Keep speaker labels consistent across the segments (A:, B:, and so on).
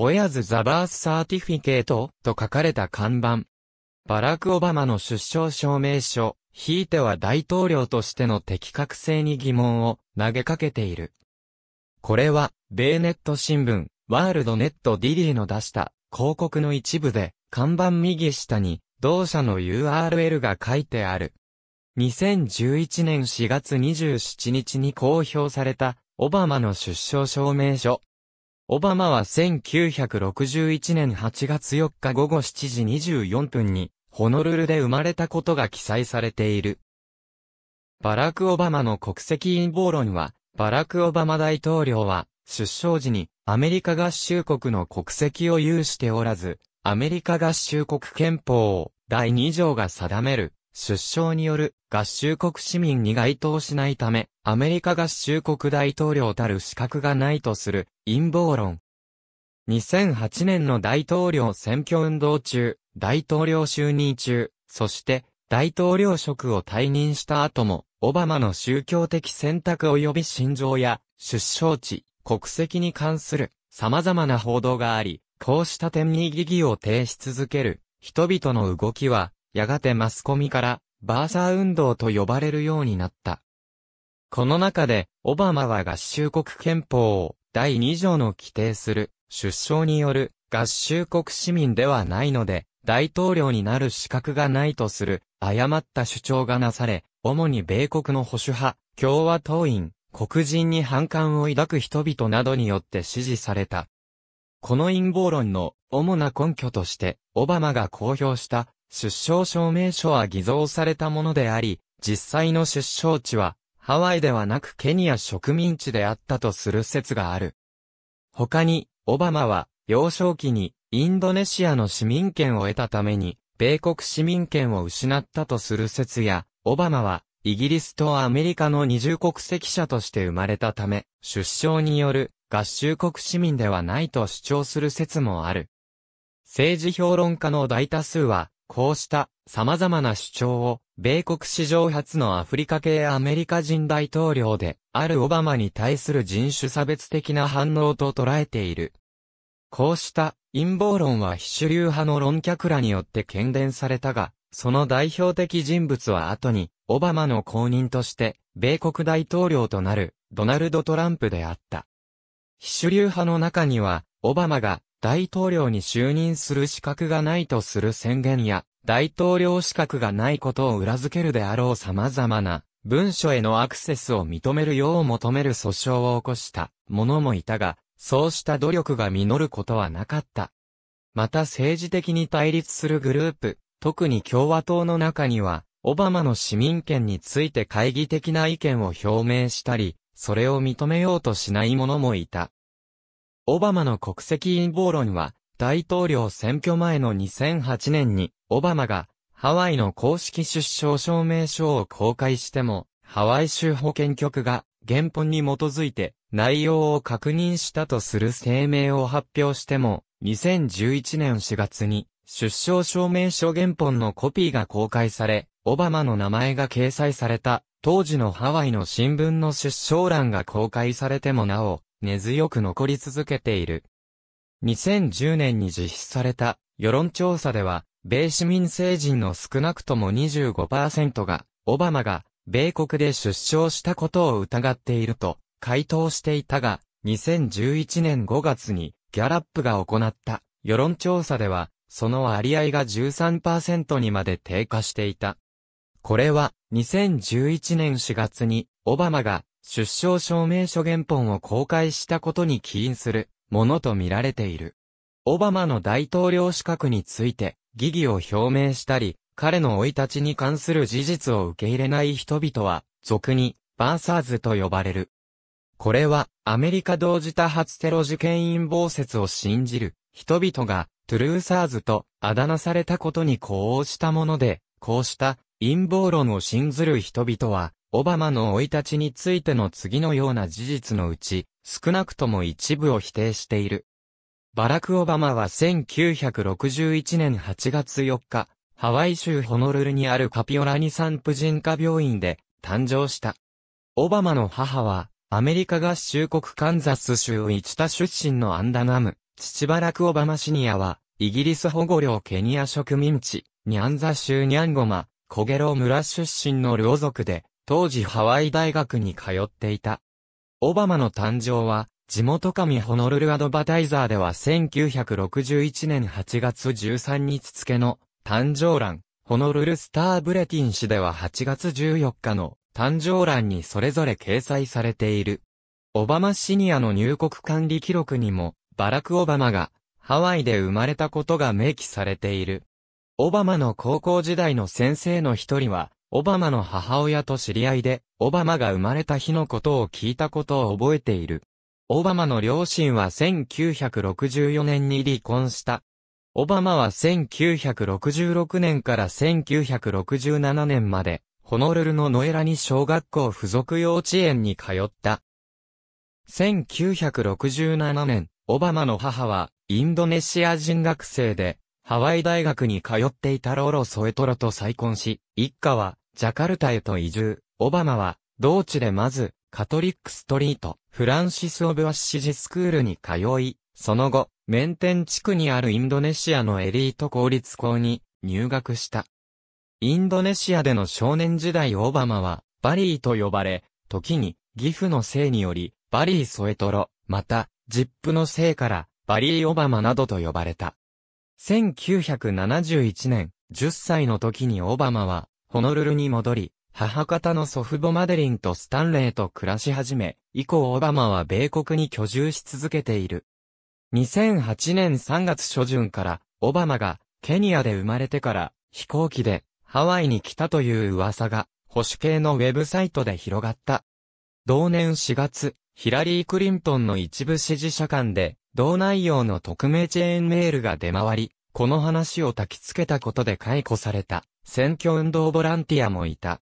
A: Where's the b i ィ t h c e と書かれた看板。バラク・オバマの出生証明書、ひいては大統領としての適格性に疑問を投げかけている。これは、米ネット新聞、ワールドネットディリーの出した広告の一部で、看板右下に、同社の URL が書いてある。2011年4月27日に公表された、オバマの出生証明書、オバマは1961年8月4日午後7時24分に、ホノルルで生まれたことが記載されている。バラク・オバマの国籍陰謀論は、バラク・オバマ大統領は、出生時にアメリカ合衆国の国籍を有しておらず、アメリカ合衆国憲法第2条が定める、出生による合衆国市民に該当しないため、アメリカ合衆国大統領たる資格がないとする陰謀論。2008年の大統領選挙運動中、大統領就任中、そして大統領職を退任した後も、オバマの宗教的選択及び心情や出生地、国籍に関する様々な報道があり、こうした点に疑義を呈し続ける人々の動きは、やがてマスコミからバーサー運動と呼ばれるようになった。この中で、オバマは合衆国憲法を第2条の規定する出生による合衆国市民ではないので、大統領になる資格がないとする誤った主張がなされ、主に米国の保守派、共和党員、黒人に反感を抱く人々などによって支持された。この陰謀論の主な根拠として、オバマが公表した出生証明書は偽造されたものであり、実際の出生地はハワイではなくケニア植民地であったとする説がある。他に、オバマは、幼少期に、インドネシアの市民権を得たために、米国市民権を失ったとする説や、オバマは、イギリスとアメリカの二重国籍者として生まれたため、出生による合衆国市民ではないと主張する説もある。政治評論家の大多数は、こうした様々な主張を米国史上初のアフリカ系アメリカ人大統領で、あるオバマに対する人種差別的な反応と捉えている。こうした陰謀論は非主流派の論客らによって喧伝されたが、その代表的人物は後に、オバマの後任として、米国大統領となる、ドナルド・トランプであった。非主流派の中には、オバマが大統領に就任する資格がないとする宣言や、大統領資格がないことを裏付けるであろう様々な文書へのアクセスを認めるよう求める訴訟を起こした者もいたが、そうした努力が実ることはなかった。また政治的に対立するグループ、特に共和党の中には、オバマの市民権について懐疑的な意見を表明したり、それを認めようとしない者もいた。オバマの国籍陰謀論は、大統領選挙前の2008年に、オバマが、ハワイの公式出生証明書を公開しても、ハワイ州保健局が、原本に基づいて、内容を確認したとする声明を発表しても、2011年4月に、出生証明書原本のコピーが公開され、オバマの名前が掲載された、当時のハワイの新聞の出生欄が公開されてもなお、根強く残り続けている。2010年に実施された世論調査では、米市民成人の少なくとも25%が、オバマが米国で出生したことを疑っていると回答していたが、2011年5月にギャラップが行った世論調査では、その割合が13%にまで低下していた。これは2011年4月にオバマが出生証明書原本を公開したことに起因するものとみられている。オバマの大統領資格について疑義を表明したり、彼の老い立ちに関する事実を受け入れない人々は、俗にバーサーズと呼ばれる。これはアメリカ同時多発テロ事件陰謀説を信じる人々がトゥルーサーズとあだ名されたことに呼応したもので、こうした陰謀論を信ずる人々はオバマの生い立ちについての次のような事実のうち、少なくとも一部を否定している。バラク・オバマは1961年8月4日、ハワイ州ホノルルにあるカピオラニ産婦人科病院で誕生した。オバマの母は、アメリカ合衆国カンザス州イチタ出身のアンダナム、父バラク・オバマシニアは、イギリス保護領ケニア植民地、ニャンザ州ニャンゴマ、コゲロ村出身の両族で、当時ハワイ大学に通っていた。オバマの誕生は、地元紙ホノルルアドバタイザーでは1961年8月13日付の誕生欄、ホノルルスターブレティン氏では8月14日の誕生欄にそれぞれ掲載されている。オバマシニアの入国管理記録にも、バラク・オバマがハワイで生まれたことが明記されている。オバマの高校時代の先生の一人は、オバマの母親と知り合いで、オバマが生まれた日のことを聞いたことを覚えている。オバマの両親は1964年に離婚した。オバマは1966年から1967年まで、ホノルルのノエラに小学校付属幼稚園に通った。1967年、オバマの母は、インドネシア人学生で、ハワイ大学に通っていたローロ・ソエトロと再婚し、一家はジャカルタへと移住。オバマは、同地でまず、カトリックストリート、フランシス・オブ・アッシジスクールに通い、その後、メンテン地区にあるインドネシアのエリート公立校に入学した。インドネシアでの少年時代オバマは、バリーと呼ばれ、時に、義父の姓により、バリー・ソエトロ、また、ジップの姓から、バリー・オバマなどと呼ばれた。1971年、10歳の時にオバマは、ホノルルに戻り、母方の祖父母マデリンとスタンレーと暮らし始め、以降オバマは米国に居住し続けている。2008年3月初旬から、オバマが、ケニアで生まれてから、飛行機で、ハワイに来たという噂が、保守系のウェブサイトで広がった。同年4月、ヒラリー・クリントンの一部支持者間で、同内容の匿名チェーンメールが出回り、この話を焚きつけたことで解雇された、選挙運動ボランティアもいた。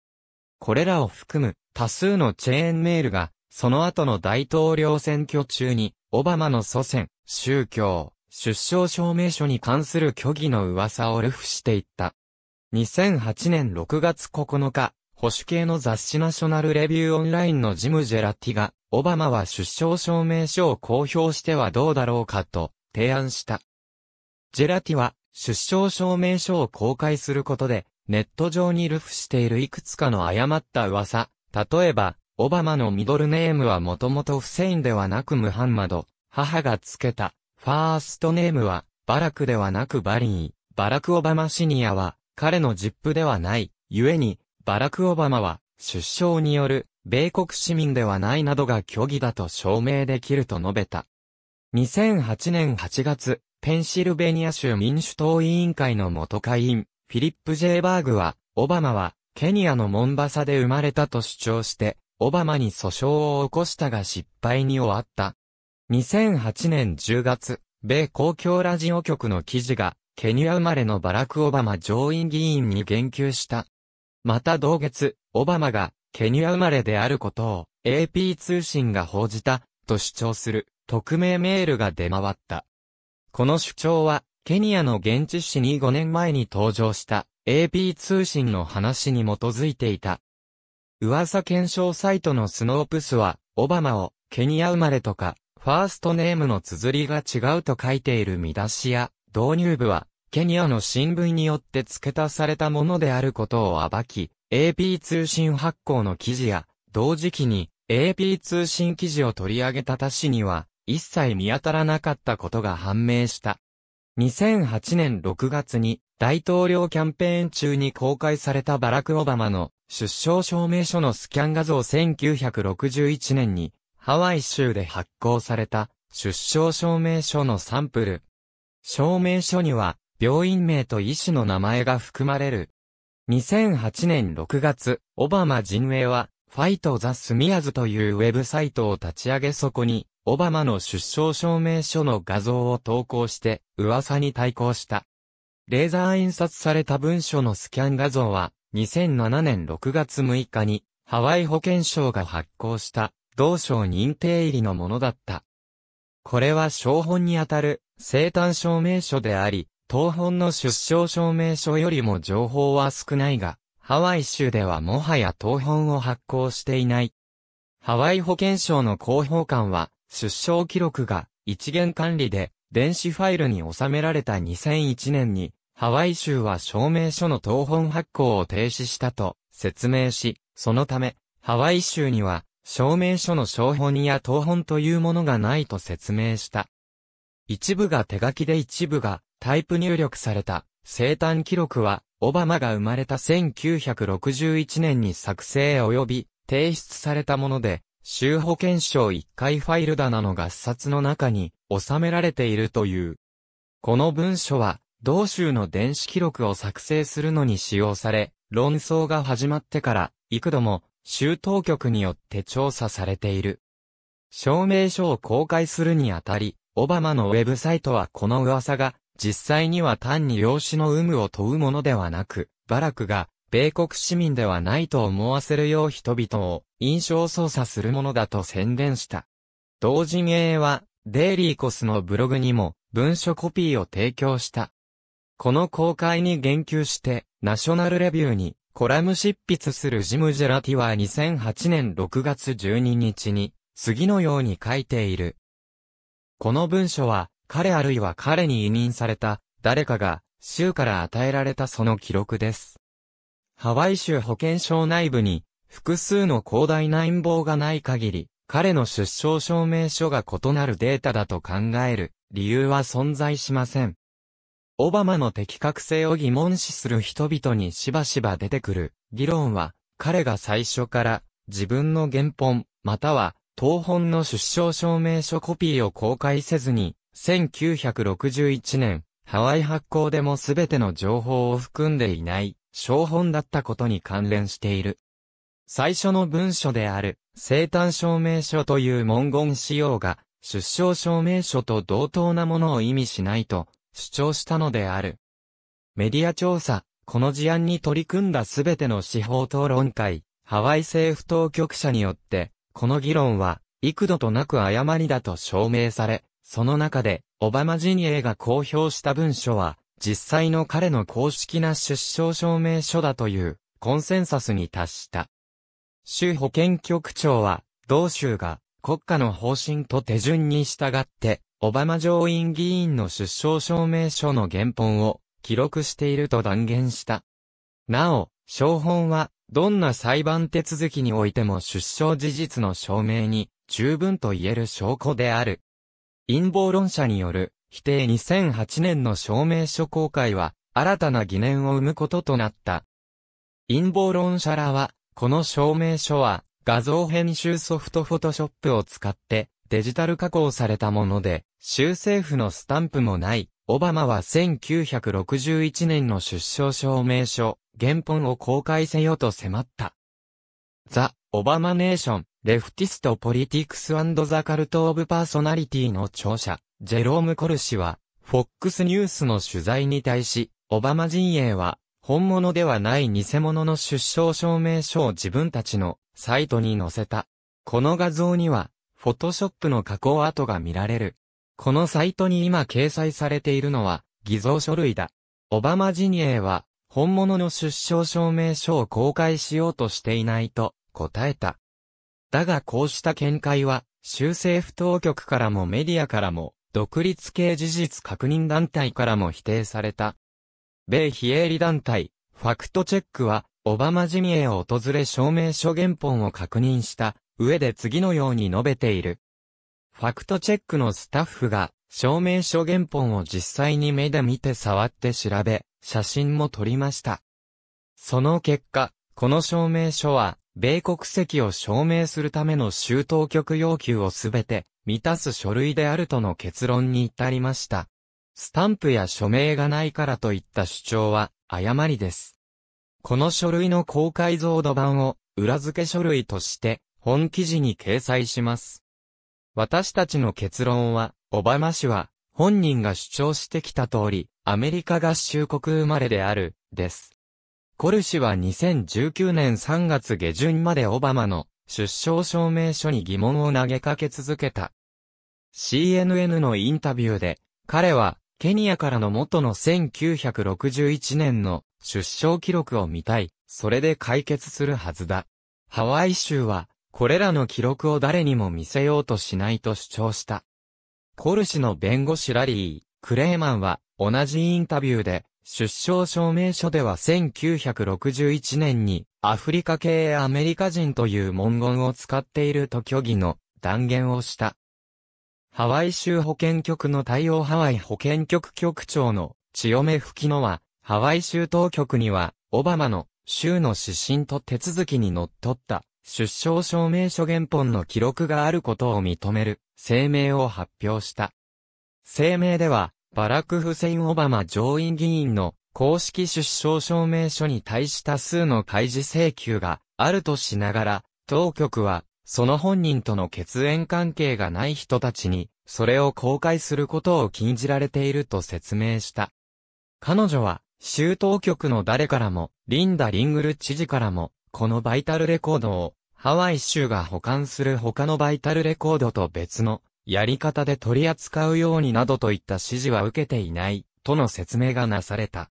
A: これらを含む多数のチェーンメールが、その後の大統領選挙中に、オバマの祖先、宗教、出生証明書に関する虚偽の噂をルフしていった。2008年6月9日、保守系の雑誌ナショナルレビューオンラインのジム・ジェラティが、オバマは出生証明書を公表してはどうだろうかと提案した。ジェラティは出生証明書を公開することでネット上に流布しているいくつかの誤った噂、例えば、オバマのミドルネームはもともとフセインではなくムハンマド、母がつけた、ファーストネームは、バラクではなくバリー、バラク・オバマシニアは、彼のジップではない、故に、バラク・オバマは、出生による、米国市民ではないなどが虚偽だと証明できると述べた。2008年8月、ペンシルベニア州民主党委員会の元会員、フィリップ・ジェイバーグは、オバマは、ケニアのモンバサで生まれたと主張して、オバマに訴訟を起こしたが失敗に終わった。2008年10月、米公共ラジオ局の記事が、ケニア生まれのバラク・オバマ上院議員に言及した。また同月、オバマが、ケニア生まれであることを AP 通信が報じたと主張する匿名メールが出回った。この主張はケニアの現地紙に5年前に登場した AP 通信の話に基づいていた。噂検証サイトのスノープスはオバマをケニア生まれとかファーストネームの綴りが違うと書いている見出しや導入部はケニアの新聞によって付け足されたものであることを暴き、AP 通信発行の記事や、同時期に AP 通信記事を取り上げた他紙には、一切見当たらなかったことが判明した。2008年6月に大統領キャンペーン中に公開されたバラク・オバマの出生証明書のスキャン画像1961年にハワイ州で発行された出生証明書のサンプル。証明書には病院名と医師の名前が含まれる。2008年6月、オバマ陣営は、ファイトザ・スミアズというウェブサイトを立ち上げそこに、オバマの出生証明書の画像を投稿して、噂に対抗した。レーザー印刷された文書のスキャン画像は、2007年6月6日に、ハワイ保健省が発行した、同省認定入りのものだった。これは証本にあたる、生誕証明書であり、東本の出生証明書よりも情報は少ないが、ハワイ州ではもはや東本を発行していない。ハワイ保健省の広報官は、出生記録が一元管理で電子ファイルに収められた2001年に、ハワイ州は証明書の東本発行を停止したと説明し、そのため、ハワイ州には、証明書の証本や東本というものがないと説明した。一部が手書きで一部がタイプ入力された生誕記録は、オバマが生まれた1961年に作成及び提出されたもので、州保険証1回ファイル棚の合冊の中に収められているという。この文書は、同州の電子記録を作成するのに使用され、論争が始まってから、幾度も州当局によって調査されている。証明書を公開するにあたり、オバマのウェブサイトはこの噂が実際には単に養子の有無を問うものではなく、バラクが、米国市民ではないと思わせるよう人々を印象操作するものだと宣伝した。同人英は、デイリーコスのブログにも文書コピーを提供した。この公開に言及して、ナショナルレビューにコラム執筆するジム・ジェラティは2008年6月12日に、次のように書いている。この文書は、彼あるいは彼に委任された、誰かが、州から与えられたその記録です。ハワイ州保健省内部に、複数の広大な陰謀がない限り、彼の出生証明書が異なるデータだと考える理由は存在しません。オバマの的確性を疑問視する人々にしばしば出てくる議論は、彼が最初から自分の原本、または東本の出生証明書コピーを公開せずに、1961年、ハワイ発行でもすべての情報を含んでいない、小本だったことに関連している。最初の文書である、生誕証明書という文言使用が、出生証明書と同等なものを意味しないと主張したのである。メディア調査、この事案に取り組んだすべての司法討論会、ハワイ政府当局者によって、この議論は幾度となく誤りだと証明され、その中で、オバマ陣営が公表した文書は、実際の彼の公式な出生証明書だという、コンセンサスに達した。州保健局長は、同州が国家の方針と手順に従って、オバマ上院議員の出生証明書の原本を記録していると断言した。なお、証本は、どんな裁判手続きにおいても出生事実の証明に十分と言える証拠である。陰謀論者による否定2008年の証明書公開は新たな疑念を生むこととなった。陰謀論者らは、この証明書は画像編集ソフトフォトショップを使ってデジタル加工されたもので、州政府のスタンプもない、オバマは1961年の出生証明書、原本を公開せよと迫った。ザ・オバマネーション、レフティスト・ポリティクス・アンド・ザ・カルト・オブ・パーソナリティの著者、ジェローム・コル氏は、フォックスニュースの取材に対し、オバマ陣営は、本物ではない偽物の出生証明書を自分たちのサイトに載せた。この画像には、フォトショップの加工跡が見られる。このサイトに今掲載されているのは、偽造書類だ。オバマ陣営は、本物の出生証明書を公開しようとしていないと答えた。だがこうした見解は、州政府当局からもメディアからも、独立系事実確認団体からも否定された。米非営利団体、ファクトチェックは、オバマジミエを訪れ証明書原本を確認した上で次のように述べている。ファクトチェックのスタッフが、証明書原本を実際に目で見て触って調べ、写真も撮りました。その結果、この証明書は、米国籍を証明するための州当局要求をすべて満たす書類であるとの結論に至りました。スタンプや署名がないからといった主張は誤りです。この書類の高解像度版を裏付け書類として本記事に掲載します。私たちの結論は、オバマ氏は本人が主張してきた通り、アメリカ合衆国生まれである、です。コルシは2019年3月下旬までオバマの出生証明書に疑問を投げかけ続けた。CNN のインタビューで、彼は、ケニアからの元の1961年の出生記録を見たい、それで解決するはずだ。ハワイ州は、これらの記録を誰にも見せようとしないと主張した。コルシの弁護士ラリー、クレーマンは、同じインタビューで、出生証明書では1961年にアフリカ系アメリカ人という文言を使っていると虚偽の断言をした。ハワイ州保健局の対応ハワイ保健局局長の千代目吹野は、ハワイ州当局には、オバマの州の指針と手続きに則っった出生証明書原本の記録があることを認める声明を発表した。声明では、バラク・フセイン・オバマ上院議員の公式出生証明書に対し多数の開示請求があるとしながら、当局は、その本人との血縁関係がない人たちに、それを公開することを禁じられていると説明した。彼女は、州当局の誰からも、リンダ・リングル知事からも、このバイタルレコードを、ハワイ州が保管する他のバイタルレコードと別のやり方で取り扱うようになどといった指示は受けていない、との説明がなされた。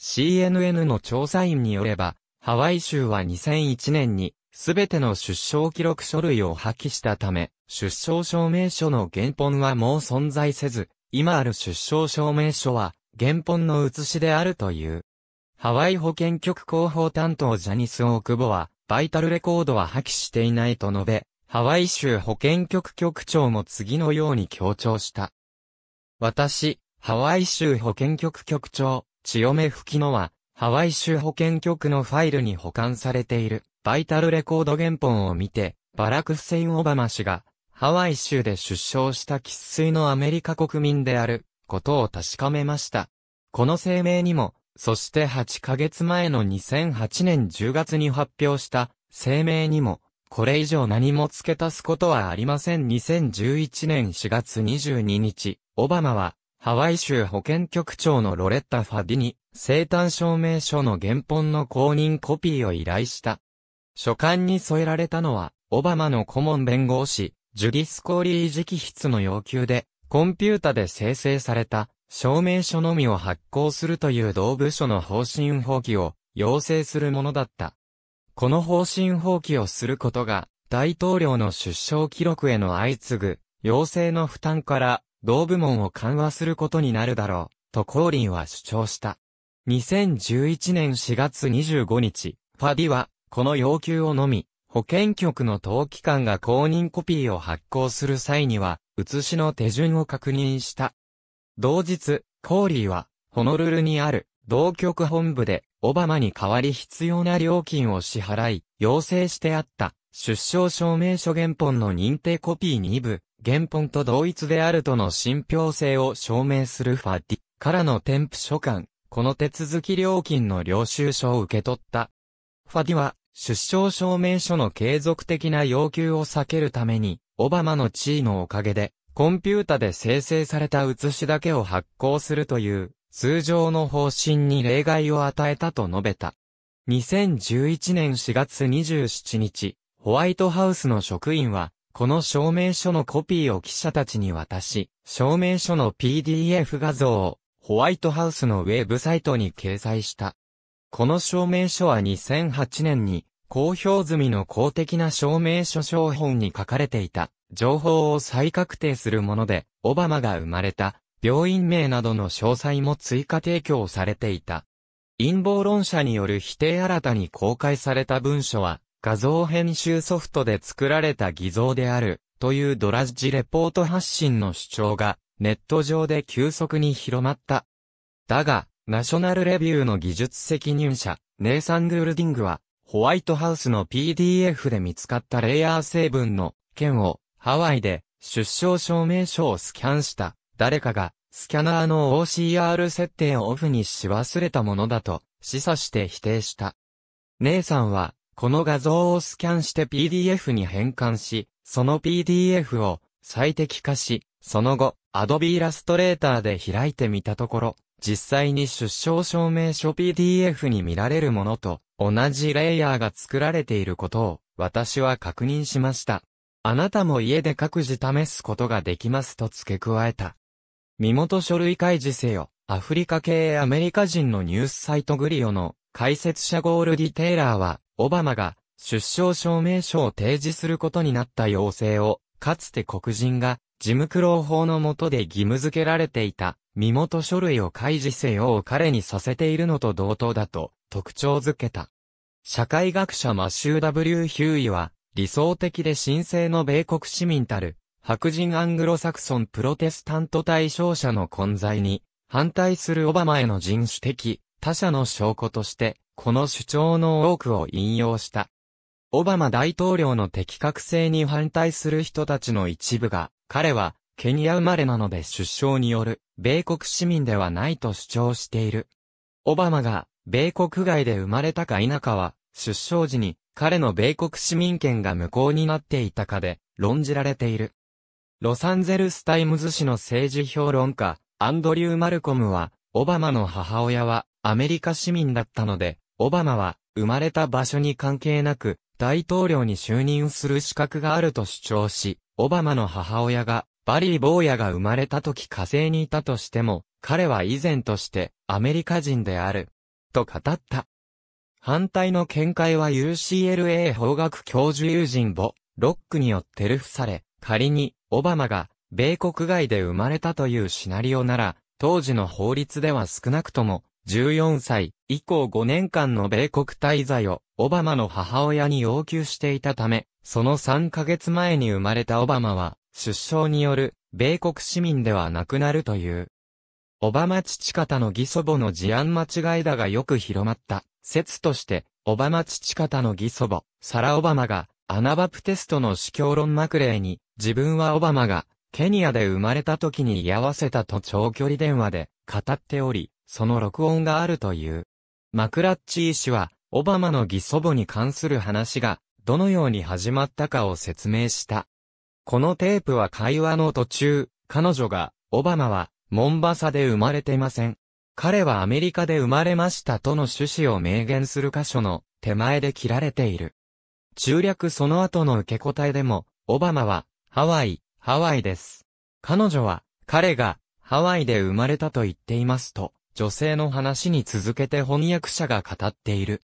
A: CNN の調査員によれば、ハワイ州は2001年に、すべての出生記録書類を破棄したため、出生証明書の原本はもう存在せず、今ある出生証明書は、原本の写しであるという。ハワイ保健局広報担当ジャニス・オークボは、バイタルレコードは破棄していないと述べ、ハワイ州保健局局長も次のように強調した。私、ハワイ州保健局局長、千代目吹きのは、ハワイ州保健局のファイルに保管されている、バイタルレコード原本を見て、バラク・フセイン・オバマ氏が、ハワイ州で出生した喫水のアメリカ国民である、ことを確かめました。この声明にも、そして8ヶ月前の2008年10月に発表した声明にも、これ以上何も付け足すことはありません。2011年4月22日、オバマは、ハワイ州保健局長のロレッタ・ファディに、生誕証明書の原本の公認コピーを依頼した。書簡に添えられたのは、オバマの顧問弁護士、ジュディス・コーリー直筆の要求で、コンピュータで生成された、証明書のみを発行するという同部署の方針放棄を、要請するものだった。この方針放棄をすることが、大統領の出生記録への相次ぐ、要請の負担から、同部門を緩和することになるだろう、とコーリンは主張した。2011年4月25日、ファディは、この要求をのみ、保健局の当機関が公認コピーを発行する際には、写しの手順を確認した。同日、コーリーは、ホノルルにある、同局本部で、オバマに代わり必要な料金を支払い、要請してあった、出生証明書原本の認定コピー2部、原本と同一であるとの信憑性を証明するファディからの添付書簡、この手続き料金の領収書を受け取った。ファディは、出生証明書の継続的な要求を避けるために、オバマの地位のおかげで、コンピュータで生成された写しだけを発行するという、通常の方針に例外を与えたと述べた。2011年4月27日、ホワイトハウスの職員は、この証明書のコピーを記者たちに渡し、証明書の PDF 画像をホワイトハウスのウェブサイトに掲載した。この証明書は2008年に公表済みの公的な証明書商本に書かれていた情報を再確定するもので、オバマが生まれた病院名などの詳細も追加提供されていた。陰謀論者による否定新たに公開された文書は、画像編集ソフトで作られた偽造である、というドラッジレポート発信の主張が、ネット上で急速に広まった。だが、ナショナルレビューの技術責任者、ネイサン・グルディングは、ホワイトハウスの PDF で見つかったレイヤー成分の件を、ハワイで出生証明書をスキャンした誰かが、スキャナーの OCR 設定をオフにし忘れたものだと、示唆して否定した。姉さんは、この画像をスキャンして PDF に変換し、その PDF を最適化し、その後、Adobe Illustrator で開いてみたところ、実際に出生証明書 PDF に見られるものと同じレイヤーが作られていることを私は確認しました。あなたも家で各自試すことができますと付け加えた。身元書類開示せよ。アフリカ系アメリカ人のニュースサイトグリオの解説者ゴールディ・テイラーは、オバマが出生証明書を提示することになった要請を、かつて黒人が事務苦労法の下で義務付けられていた身元書類を開示せよを彼にさせているのと同等だと特徴づけた。社会学者マシュー・ W・ ヒューイは、理想的で神聖の米国市民たる白人アングロサクソンプロテスタント対象者の混在に、反対するオバマへの人種的、他者の証拠として、この主張の多くを引用した。オバマ大統領の適格性に反対する人たちの一部が、彼は、ケニア生まれなので出生による、米国市民ではないと主張している。オバマが、米国外で生まれたか否かは、出生時に、彼の米国市民権が無効になっていたかで、論じられている。ロサンゼルスタイムズ紙の政治評論家、アンドリュー・マルコムは、オバマの母親はアメリカ市民だったので、オバマは生まれた場所に関係なく大統領に就任する資格があると主張し、オバマの母親がバリー・ボーヤが生まれた時火星にいたとしても、彼は以前としてアメリカ人である、と語った。反対の見解は UCLA 法学教授友人ボ、ロックによってルフされ、仮に、オバマが、米国外で生まれたというシナリオなら、当時の法律では少なくとも、14歳以降5年間の米国滞在をオバマの母親に要求していたため、その3ヶ月前に生まれたオバマは、出生による米国市民ではなくなるという。オバマ父方の義祖母の事案間違いだがよく広まった説として、オバマ父方の義祖母、サラ・オバマが、アナバプテストの司教論幕例に、自分はオバマが、ケニアで生まれた時に居合わせたと長距離電話で語っており、その録音があるという。マクラッチ医師は、オバマの義祖母に関する話が、どのように始まったかを説明した。このテープは会話の途中、彼女が、オバマは、モンバサで生まれていません。彼はアメリカで生まれましたとの趣旨を明言する箇所の手前で切られている。中略その後の受け答えでも、オバマはハワイ、ハワイです。彼女は、彼が、ハワイで生まれたと言っていますと、女性の話に続けて翻訳者が語っている。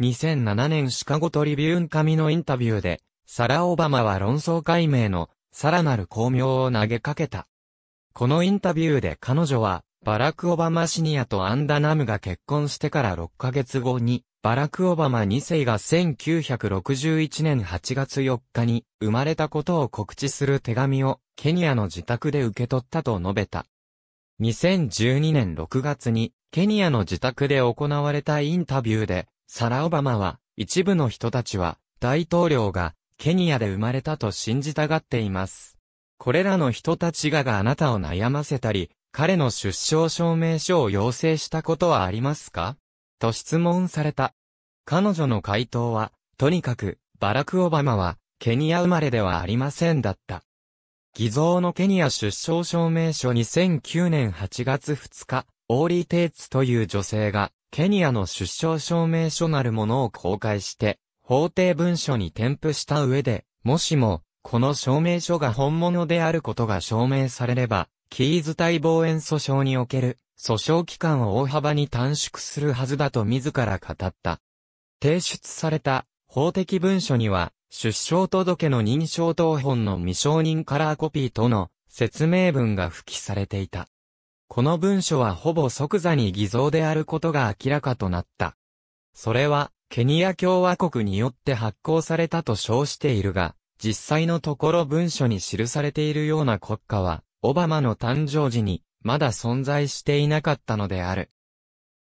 A: 2007年シカゴトリビューン紙のインタビューで、サラ・オバマは論争解明の、さらなる巧妙を投げかけた。このインタビューで彼女は、バラク・オバマシニアとアンダナムが結婚してから6ヶ月後に、バラク・オバマ2世が1961年8月4日に生まれたことを告知する手紙をケニアの自宅で受け取ったと述べた。2012年6月にケニアの自宅で行われたインタビューで、サラ・オバマは一部の人たちは大統領がケニアで生まれたと信じたがっています。これらの人たちががあなたを悩ませたり、彼の出生証明書を要請したことはありますかと質問された。彼女の回答は、とにかく、バラク・オバマは、ケニア生まれではありませんだった。偽造のケニア出生証明書2009年8月2日、オーリー・テイツという女性が、ケニアの出生証明書なるものを公開して、法廷文書に添付した上で、もしも、この証明書が本物であることが証明されれば、キーズ対望遠訴訟における訴訟期間を大幅に短縮するはずだと自ら語った。提出された法的文書には、出生届の認証等本の未承認カラーコピーとの説明文が付記されていた。この文書はほぼ即座に偽造であることが明らかとなった。それは、ケニア共和国によって発行されたと称しているが、実際のところ文書に記されているような国家はオバマの誕生時に、まだ存在していなかったのである。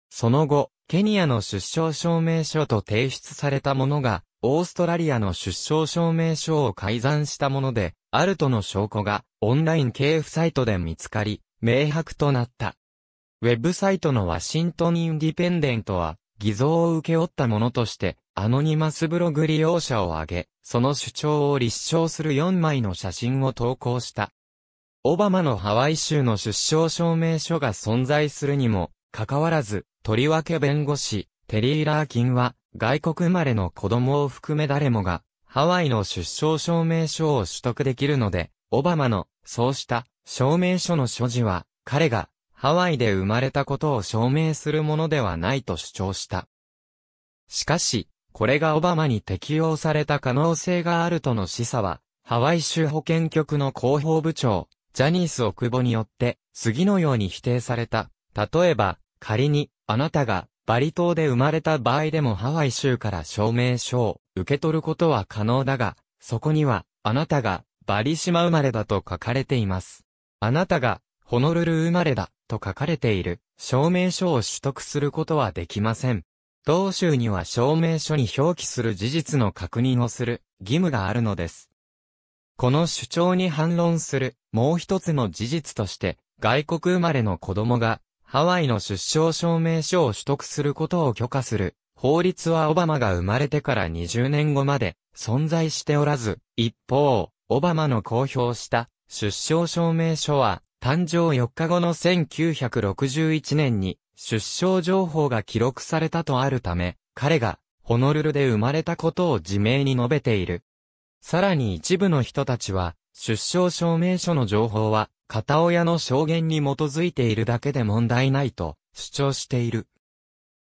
A: その後、ケニアの出生証明書と提出されたものが、オーストラリアの出生証明書を改ざんしたもので、あるとの証拠が、オンライン系譜サイトで見つかり、明白となった。ウェブサイトのワシントン・インディペンデントは、偽造を請け負ったものとして、アノニマスブログ利用者を挙げ、その主張を立証する4枚の写真を投稿した。オバマのハワイ州の出生証明書が存在するにも、かかわらず、とりわけ弁護士、テリー・ラーキンは、外国生まれの子供を含め誰もが、ハワイの出生証明書を取得できるので、オバマの、そうした、証明書の所持は、彼が、ハワイで生まれたことを証明するものではないと主張した。しかし、これがオバマに適用された可能性があるとの示唆は、ハワイ州保健局の広報部長、ジャニース奥保によって、次のように否定された。例えば、仮に、あなたが、バリ島で生まれた場合でもハワイ州から証明書を受け取ることは可能だが、そこには、あなたが、バリ島生まれだと書かれています。あなたが、ホノルル生まれだ、と書かれている、証明書を取得することはできません。同州には証明書に表記する事実の確認をする義務があるのです。この主張に反論する、もう一つの事実として、外国生まれの子供が、ハワイの出生証明書を取得することを許可する、法律はオバマが生まれてから20年後まで、存在しておらず、一方、オバマの公表した、出生証明書は、誕生4日後の1961年に、出生情報が記録されたとあるため、彼が、ホノルルで生まれたことを自明に述べている。さらに一部の人たちは、出生証明書の情報は、片親の証言に基づいているだけで問題ないと主張している。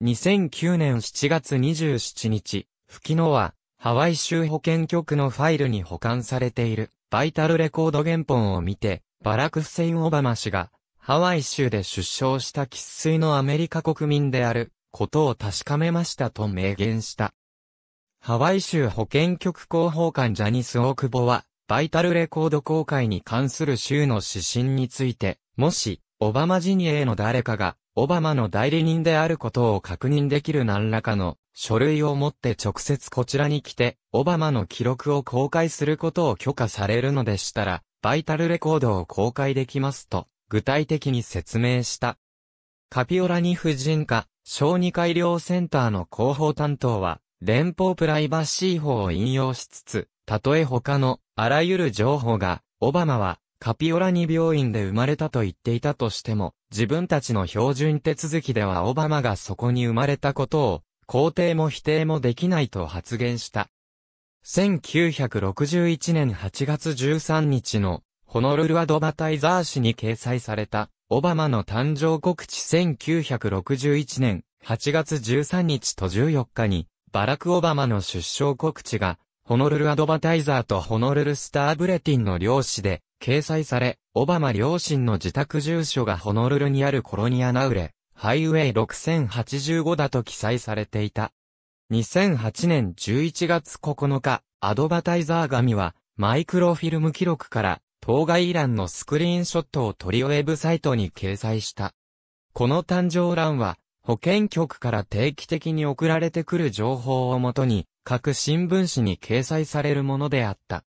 A: 2009年7月27日、吹き野は、ハワイ州保健局のファイルに保管されている、バイタルレコード原本を見て、バラク・フセイン・オバマ氏が、ハワイ州で出生した喫水のアメリカ国民である、ことを確かめましたと明言した。ハワイ州保健局広報官ジャニス・大久保は、バイタルレコード公開に関する州の指針について、もし、オバマ陣営の誰かが、オバマの代理人であることを確認できる何らかの書類を持って直接こちらに来て、オバマの記録を公開することを許可されるのでしたら、バイタルレコードを公開できますと、具体的に説明した。カピオラニ婦人科、小児改良センターの広報担当は、連邦プライバシー法を引用しつつ、たとえ他のあらゆる情報が、オバマはカピオラニ病院で生まれたと言っていたとしても、自分たちの標準手続きではオバマがそこに生まれたことを、肯定も否定もできないと発言した。1961年8月13日の、ホノルルアドバタイザー誌に掲載された、オバマの誕生告知1961年8月13日と14日に、バラク・オバマの出生告知が、ホノルルアドバタイザーとホノルルスターブレティンの両紙で掲載され、オバマ両親の自宅住所がホノルルにあるコロニアナウレ、ハイウェイ6085だと記載されていた。2008年11月9日、アドバタイザー紙は、マイクロフィルム記録から、当該イランのスクリーンショットを取りウェブサイトに掲載した。この誕生欄は、保健局から定期的に送られてくる情報をもとに、各新聞紙に掲載されるものであった。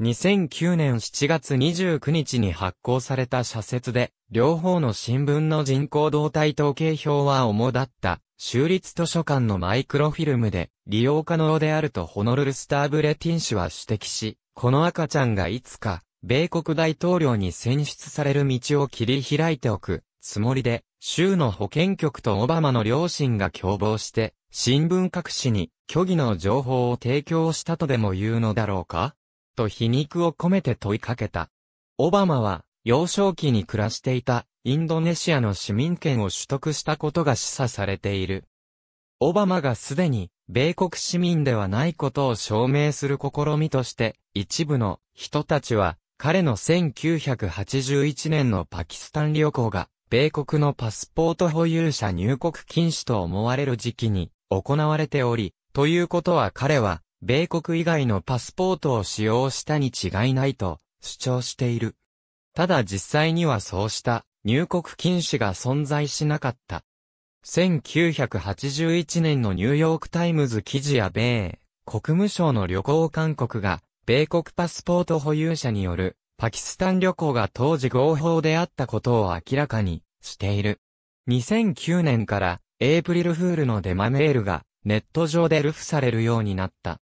A: 2009年7月29日に発行された社説で、両方の新聞の人口動態統計表は主だった、州立図書館のマイクロフィルムで、利用可能であるとホノルルスターブレティン氏は指摘し、この赤ちゃんがいつか、米国大統領に選出される道を切り開いておく、つもりで、州の保健局とオバマの両親が共謀して、新聞各紙に虚偽の情報を提供したとでも言うのだろうかと皮肉を込めて問いかけた。オバマは、幼少期に暮らしていたインドネシアの市民権を取得したことが示唆されている。オバマがすでに、米国市民ではないことを証明する試みとして、一部の人たちは、彼の1981年のパキスタン旅行が米国のパスポート保有者入国禁止と思われる時期に行われており、ということは彼は、米国以外のパスポートを使用したに違いないと主張している。ただ実際にはそうした入国禁止が存在しなかった。1981年のニューヨークタイムズ記事や米、国務省の旅行勧告が、米国パスポート保有者によるパキスタン旅行が当時合法であったことを明らかにしている。2009年からエイプリルフールのデマメールがネット上でルフされるようになった。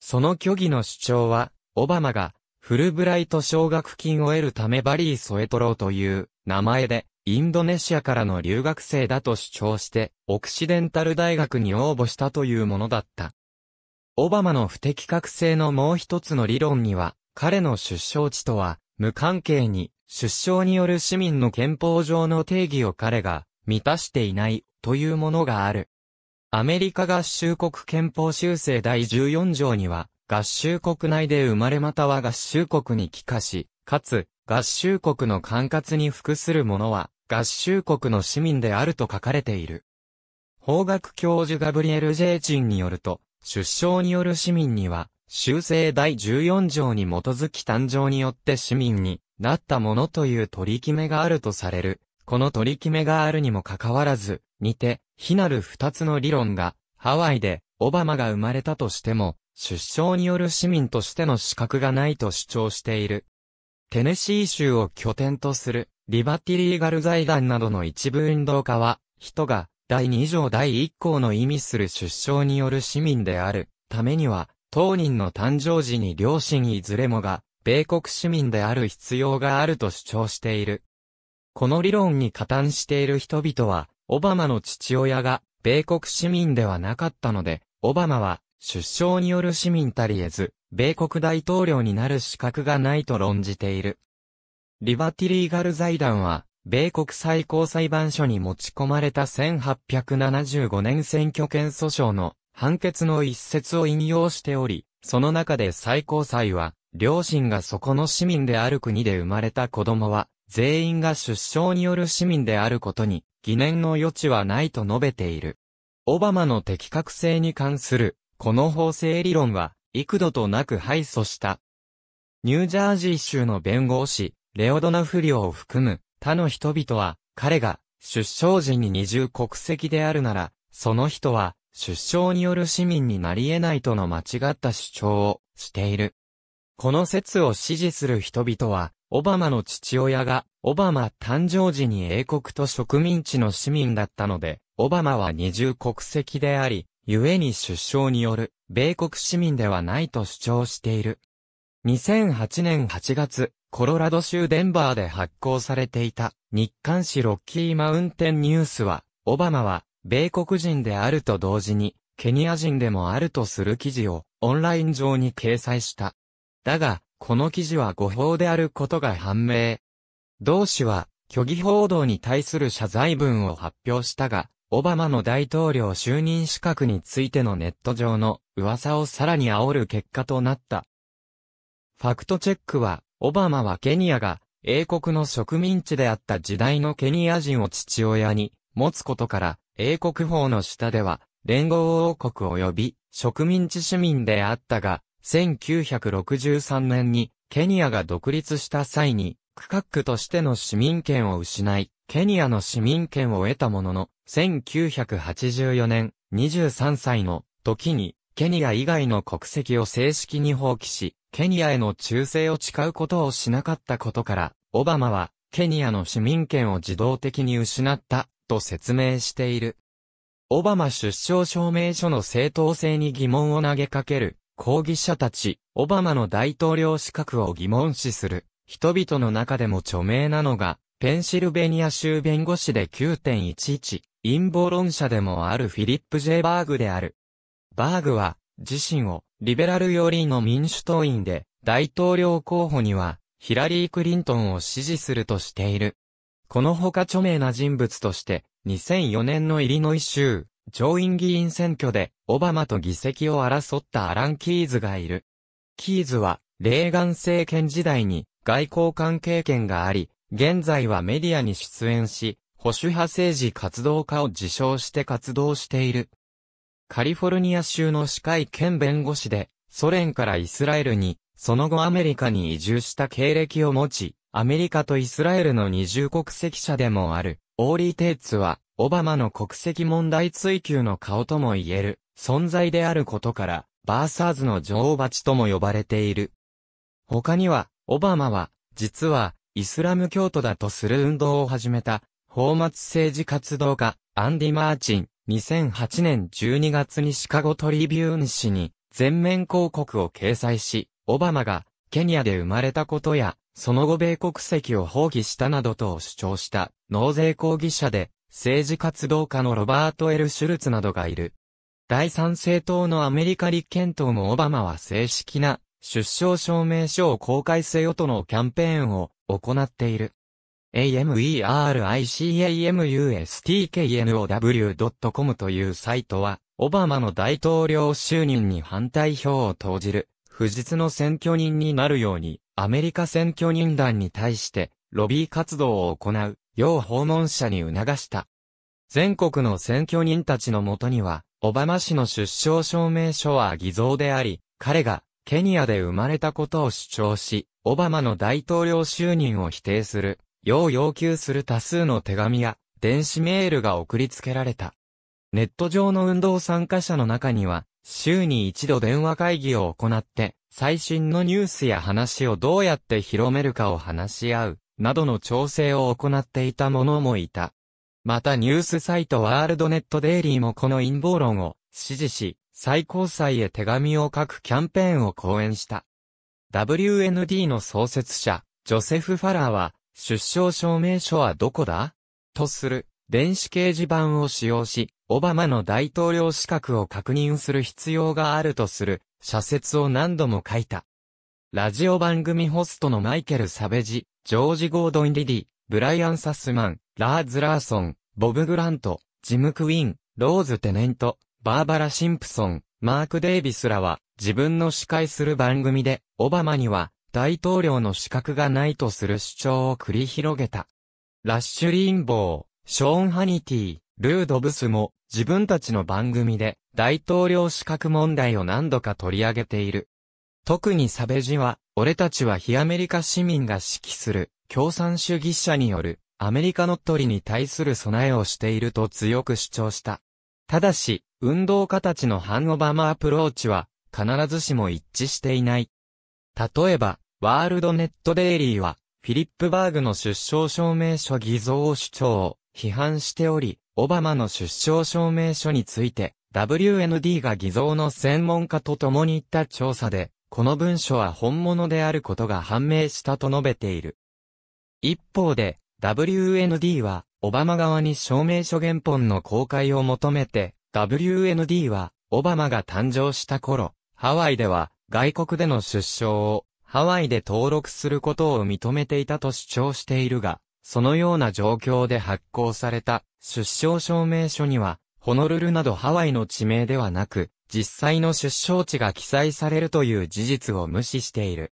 A: その虚偽の主張は、オバマがフルブライト奨学金を得るためバリー・ソエトローという名前でインドネシアからの留学生だと主張してオクシデンタル大学に応募したというものだった。オバマの不適格性のもう一つの理論には彼の出生地とは無関係に、出生による市民の憲法上の定義を彼が満たしていないというものがある。アメリカ合衆国憲法修正第14条には、合衆国内で生まれまたは合衆国に帰化し、かつ、合衆国の管轄に服する者は、合衆国の市民であると書かれている。法学教授ガブリエル・ジェーチンによると、出生による市民には、修正第14条に基づき誕生によって市民になったものという取り決めがあるとされる。この取り決めがあるにもかかわらず、似て、非なる二つの理論が、ハワイで、オバマが生まれたとしても、出生による市民としての資格がないと主張している。テネシー州を拠点とする、リバティリーガル財団などの一部運動家は、人が、第2条第1項の意味する出生による市民である、ためには、当人の誕生時に両親いずれもが、米国市民である必要があると主張している。この理論に加担している人々は、オバマの父親が、米国市民ではなかったので、オバマは、出生による市民たりえず、米国大統領になる資格がないと論じている。リバティリーガル財団は、米国最高裁判所に持ち込まれた1875年選挙権訴訟の判決の一節を引用しており、その中で最高裁は、両親がそこの市民である国で生まれた子供は、全員が出生による市民であることに、疑念の余地はないと述べている。オバマの適格性に関する、この法制理論は、幾度となく敗訴した。ニュージャージー州の弁護士、レオドナフリオを含む他の人々は、彼が出生時に二重国籍であるなら、その人は出生による市民になり得ないとの間違った主張をしている。この説を支持する人々は、オバマの父親が、オバマ誕生時に英国と植民地の市民だったので、オバマは二重国籍であり、故に出生による、米国市民ではないと主張している。2008年8月、コロラド州デンバーで発行されていた、日刊誌ロッキーマウンテンニュースは、オバマは、米国人であると同時に、ケニア人でもあるとする記事をオンライン上に掲載した。だが、この記事は誤報であることが判明。同氏は、虚偽報道に対する謝罪文を発表したが、オバマの大統領就任資格についてのネット上の噂をさらに煽る結果となった。ファクトチェックは、オバマはケニアが英国の植民地であった時代のケニア人を父親に持つことから、英国法の下では、連合王国及び植民地市民であったが、1963年にケニアが独立した際に、区画としての市民権を失い、ケニアの市民権を得たものの、1984年、23歳の時に、ケニア以外の国籍を正式に放棄し、ケニアへの忠誠を誓うことをしなかったことから、オバマは、ケニアの市民権を自動的に失ったと説明している。オバマ出生証明書の正当性に疑問を投げかける抗議者たち、オバマの大統領資格を疑問視する人々の中でも著名なのが、ペンシルベニア州弁護士で9.11陰謀論者でもあるフィリップ・ジェバーグである。バーグは自身をリベラル寄りの民主党員で大統領候補にはヒラリー・クリントンを支持するとしている。この他著名な人物として、2004年のイリノイ州、上院議員選挙で、オバマと議席を争ったアラン・キーズがいる。キーズは、レーガン政権時代に、外交官経験があり、現在はメディアに出演し、保守派政治活動家を自称して活動している。カリフォルニア州の司会兼弁護士で、ソ連からイスラエルに、その後アメリカに移住した経歴を持ち、アメリカとイスラエルの二重国籍者でもある、オーリー・テイツは、オバマの国籍問題追及の顔とも言える、存在であることから、バーサーズの女王蜂とも呼ばれている。他には、オバマは、実は、イスラム教徒だとする運動を始めた、放末政治活動家、アンディ・マーチン、2008年12月にシカゴトリビューン誌に全面広告を掲載し、オバマがケニアで生まれたことや、その後米国籍を放棄したなどと主張した納税抗議者で政治活動家のロバート・エル・シュルツなどがいる。第三政党のアメリカ立憲党もオバマは正式な出生証明書を公開せよとのキャンペーンを行っている。americamustknow.com というサイトは、オバマの大統領就任に反対票を投じる、不実の選挙人になるように、アメリカ選挙人団に対して、ロビー活動を行う、要訪問者に促した。全国の選挙人たちのもとには、オバマ氏の出生証明書は偽造であり、彼がケニアで生まれたことを主張し、オバマの大統領就任を否定する、よう要求する多数の手紙や、電子メールが送りつけられた。ネット上の運動参加者の中には、週に一度電話会議を行って、最新のニュースや話をどうやって広めるかを話し合う、などの調整を行っていた者もいた。またニュースサイトワールドネットデイリーもこの陰謀論を支持し、最高裁へ手紙を書くキャンペーンを講演した。WND の創設者、ジョセフ・ファラーは、出生証明書はどこだとする、電子掲示板を使用し、オバマの大統領資格を確認する必要があるとする、社説を何度も書いた。ラジオ番組ホストのマイケル・サベジ、ジョージ・ゴードン・リディ、ブライアン・サスマン、ラーズ・ラーソン、ボブ・グラント、ジム・クイーン、ローズ・テネント、バーバラ・シンプソン、マーク・デイビスらは自分の司会する番組で、オバマには大統領の資格がないとする主張を繰り広げた。ラッシュ・リンボー、ショーン・ハニティ、ルード・ブスも自分たちの番組で大統領資格問題を何度か取り上げている。特にサベジは、俺たちは非アメリカ市民が指揮する共産主義者によるアメリカのりに対する備えをしていると強く主張した。ただし、運動家たちの反オバマアプローチは必ずしも一致していない。例えば、ワールドネットデイリーは、フィリップバーグの出生証明書偽造主張を批判しており、オバマの出生証明書について、WND が偽造の専門家と共に行った調査で、この文書は本物であることが判明したと述べている。一方で、WND は、オバマ側に証明書原本の公開を求めて、WND は、オバマが誕生した頃、ハワイでは、外国での出生を、ハワイで登録することを認めていたと主張しているが、そのような状況で発行された出生証明書には、ホノルルなどハワイの地名ではなく、実際の出生地が記載されるという事実を無視している。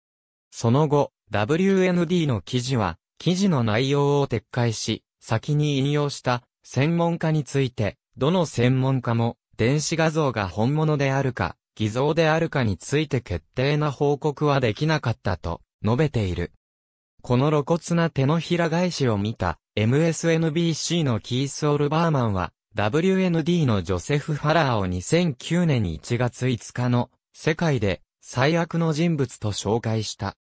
A: その後、WND の記事は、記事の内容を撤回し、先に引用した専門家について、どの専門家も電子画像が本物であるか、偽造であるかについて決定な報告はできなかったと述べている。この露骨な手のひら返しを見た MSNBC のキース・オルバーマンは WND のジョセフ・ファラーを2009年1月5日の世界で最悪の人物と紹介した。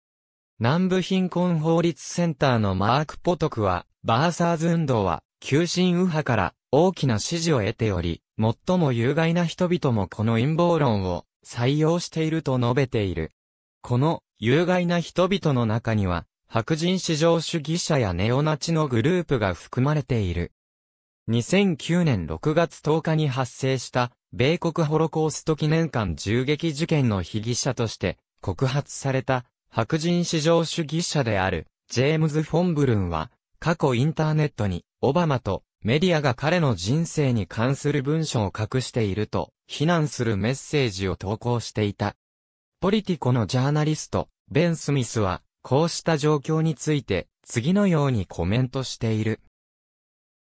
A: 南部貧困法律センターのマーク・ポトクは、バーサーズ運動は、急進右派から大きな支持を得ており、最も有害な人々もこの陰謀論を採用していると述べている。この有害な人々の中には、白人至上主義者やネオナチのグループが含まれている。2009年6月10日に発生した米国ホロコースト記念館銃撃事件の被疑者として告発された白人至上主義者であるジェームズ・フォンブルンは過去インターネットにオバマとメディアが彼の人生に関する文書を隠していると非難するメッセージを投稿していた。ポリティコのジャーナリストベン・スミスはこうした状況について次のようにコメントしている。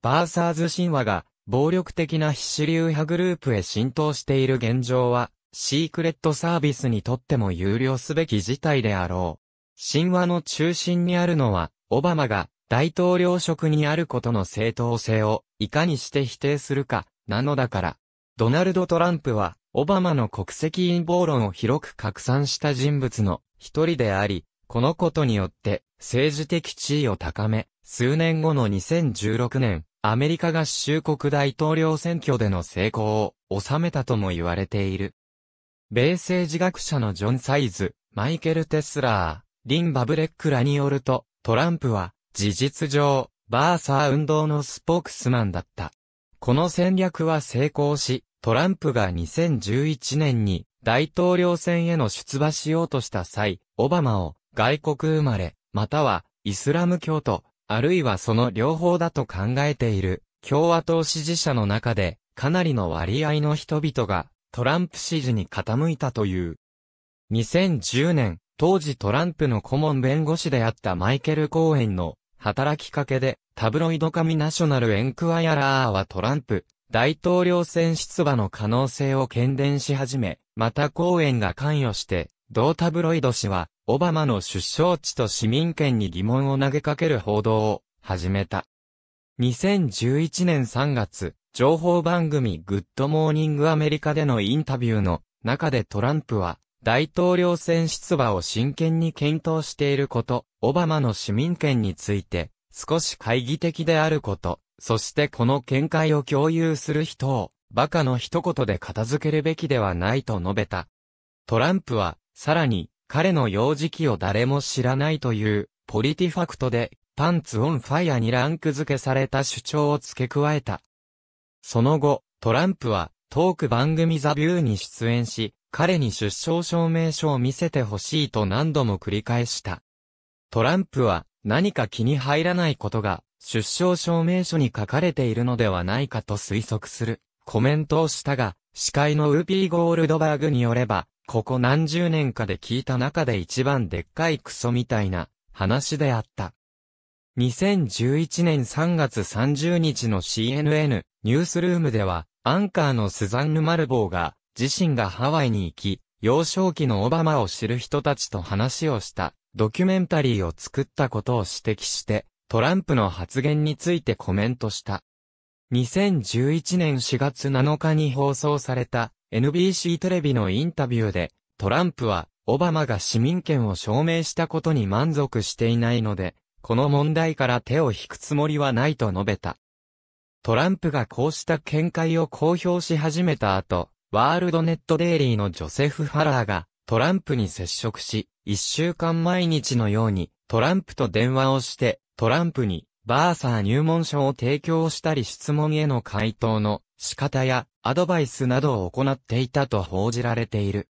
A: バーサーズ神話が暴力的な非主流派グループへ浸透している現状は、シークレットサービスにとっても有料すべき事態であろう。神話の中心にあるのは、オバマが大統領職にあることの正当性をいかにして否定するか、なのだから。ドナルド・トランプは、オバマの国籍陰謀論を広く拡散した人物の一人であり、このことによって政治的地位を高め、数年後の2016年、アメリカ合衆国大統領選挙での成功を収めたとも言われている。米政治学者のジョン・サイズ、マイケル・テスラー、リン・バブレックらによると、トランプは、事実上、バーサー運動のスポークスマンだった。この戦略は成功し、トランプが2011年に大統領選への出馬しようとした際、オバマを外国生まれ、またはイスラム教徒、あるいはその両方だと考えている共和党支持者の中で、かなりの割合の人々がトランプ支持に傾いたという。2010年、当時トランプの顧問弁護士であったマイケル・コーエンの働きかけで、タブロイド紙ナショナル・エンクワイアラーはトランプ大統領選出馬の可能性を懸念し始め、またコーエンが関与して、同タブロイド氏はオバマの出生地と市民権に疑問を投げかける報道を始めた。2011年3月、情報番組グッドモーニングアメリカでのインタビューの中でトランプは大統領選出馬を真剣に検討していること、オバマの市民権について少し懐疑的であること、そしてこの見解を共有する人をバカの一言で片付けるべきではないと述べた。トランプはさらに彼の幼児期を誰も知らないという、ポリティファクトで、パンツオンファイアにランク付けされた主張を付け加えた。その後、トランプは、トーク番組ザビューに出演し、彼に出生証明書を見せてほしいと何度も繰り返した。トランプは、何か気に入らないことが、出生証明書に書かれているのではないかと推測する、コメントをしたが、司会のウーピー・ゴールドバーグによれば、ここ何十年かで聞いた中で一番でっかいクソみたいな話であった。2011年3月30日の CNN ニュースルームでは、アンカーのスザンヌ・マルボーが、自身がハワイに行き、幼少期のオバマを知る人たちと話をした、ドキュメンタリーを作ったことを指摘して、トランプの発言についてコメントした。2011年4月7日に放送された、NBC テレビのインタビューで、トランプは、オバマが市民権を証明したことに満足していないので、この問題から手を引くつもりはないと述べた。トランプがこうした見解を公表し始めた後、ワールドネットデイリーのジョセフ・ファラーがトランプに接触し、一週間毎日のようにトランプと電話をして、トランプにバーサー入門書を提供したり質問への回答の仕方やアドバイスなどを行っていたと報じられている。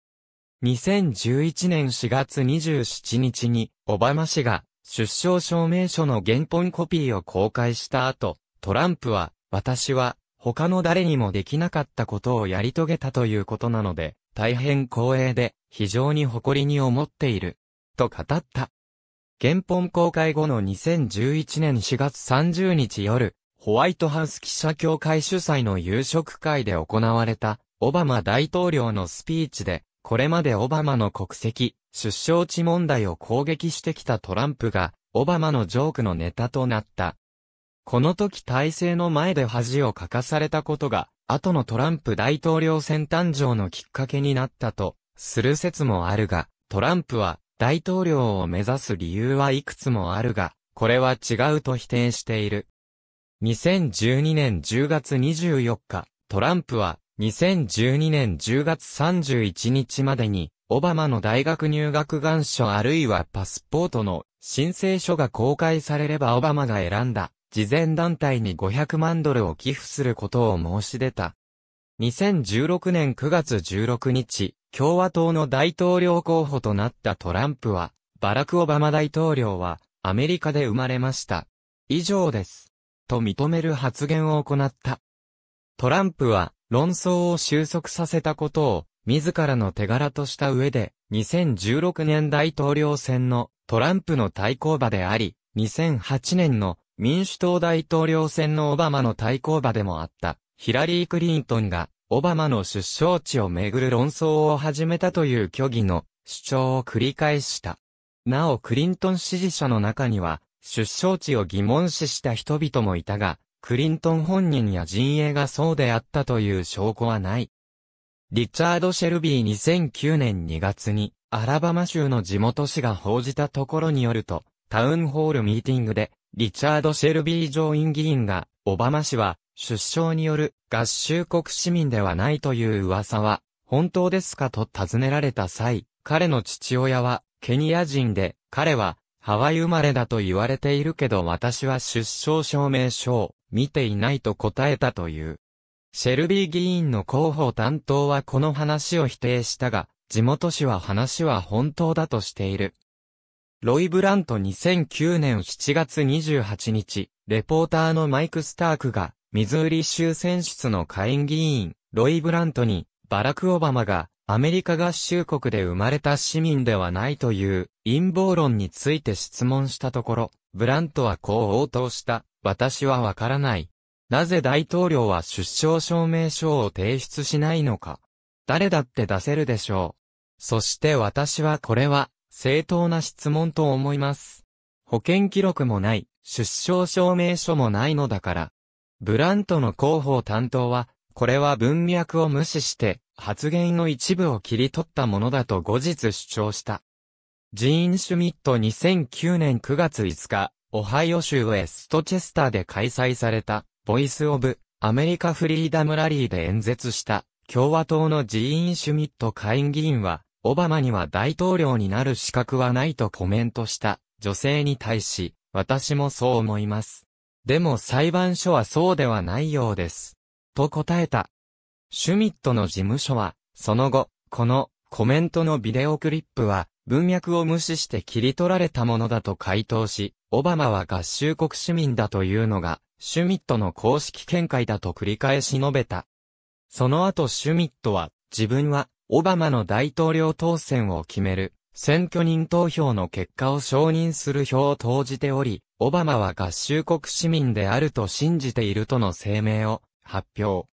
A: 2011年4月27日に、オバマ氏が出生証明書の原本コピーを公開した後、トランプは、私は、他の誰にもできなかったことをやり遂げたということなので、大変光栄で、非常に誇りに思っている。と語った。原本公開後の2011年4月30日夜、ホワイトハウス記者協会主催の夕食会で行われた、オバマ大統領のスピーチで、これまでオバマの国籍、出生地問題を攻撃してきたトランプが、オバマのジョークのネタとなった。この時体制の前で恥をかかされたことが、後のトランプ大統領選誕生のきっかけになったと、する説もあるが、トランプは、大統領を目指す理由はいくつもあるが、これは違うと否定している。2012年10月24日、トランプは、2012年10月31日までに、オバマの大学入学願書あるいはパスポートの申請書が公開されればオバマが選んだ、事前団体に500万ドルを寄付することを申し出た。2016年9月16日、共和党の大統領候補となったトランプは、バラク・オバマ大統領は、アメリカで生まれました。以上です。と認める発言を行った。トランプは論争を収束させたことを自らの手柄とした上で2016年大統領選のトランプの対抗馬であり2008年の民主党大統領選のオバマの対抗馬でもあったヒラリー・クリントンがオバマの出生地をめぐる論争を始めたという虚偽の主張を繰り返した。なおクリントン支持者の中には出生地を疑問視した人々もいたが、クリントン本人や陣営がそうであったという証拠はない。リチャード・シェルビー2009年2月に、アラバマ州の地元紙が報じたところによると、タウンホールミーティングで、リチャード・シェルビー上院議員が、オバマ氏は、出生による合衆国市民ではないという噂は、本当ですかと尋ねられた際、彼の父親は、ケニア人で、彼は、ハワイ生まれだと言われているけど私は出生証明書を見ていないと答えたという。シェルビー議員の広報担当はこの話を否定したが、地元紙は話は本当だとしている。ロイ・ブラント2009年7月28日、レポーターのマイク・スタークが、ミズーリ州選出の下院議員、ロイ・ブラントに、バラク・オバマが、アメリカ合衆国で生まれた市民ではないという陰謀論について質問したところ、ブラントはこう応答した。私はわからない。なぜ大統領は出生証明書を提出しないのか。誰だって出せるでしょう。そして私はこれは、正当な質問と思います。保険記録もない、出生証明書もないのだから。ブラントの広報担当は、これは文脈を無視して、発言の一部を切り取ったものだと後日主張した。ジーン・シュミット2009年9月5日、オハイオ州ウェストチェスターで開催された、ボイス・オブ・アメリカ・フリーダム・ラリーで演説した、共和党のジーン・シュミット下院議員は、オバマには大統領になる資格はないとコメントした女性に対し、私もそう思います。でも裁判所はそうではないようです。と答えた。シュミットの事務所は、その後、このコメントのビデオクリップは、文脈を無視して切り取られたものだと回答し、オバマは合衆国市民だというのが、シュミットの公式見解だと繰り返し述べた。その後シュミットは、自分は、オバマの大統領当選を決める、選挙人投票の結果を承認する票を投じており、オバマは合衆国市民であると信じているとの声明を発表。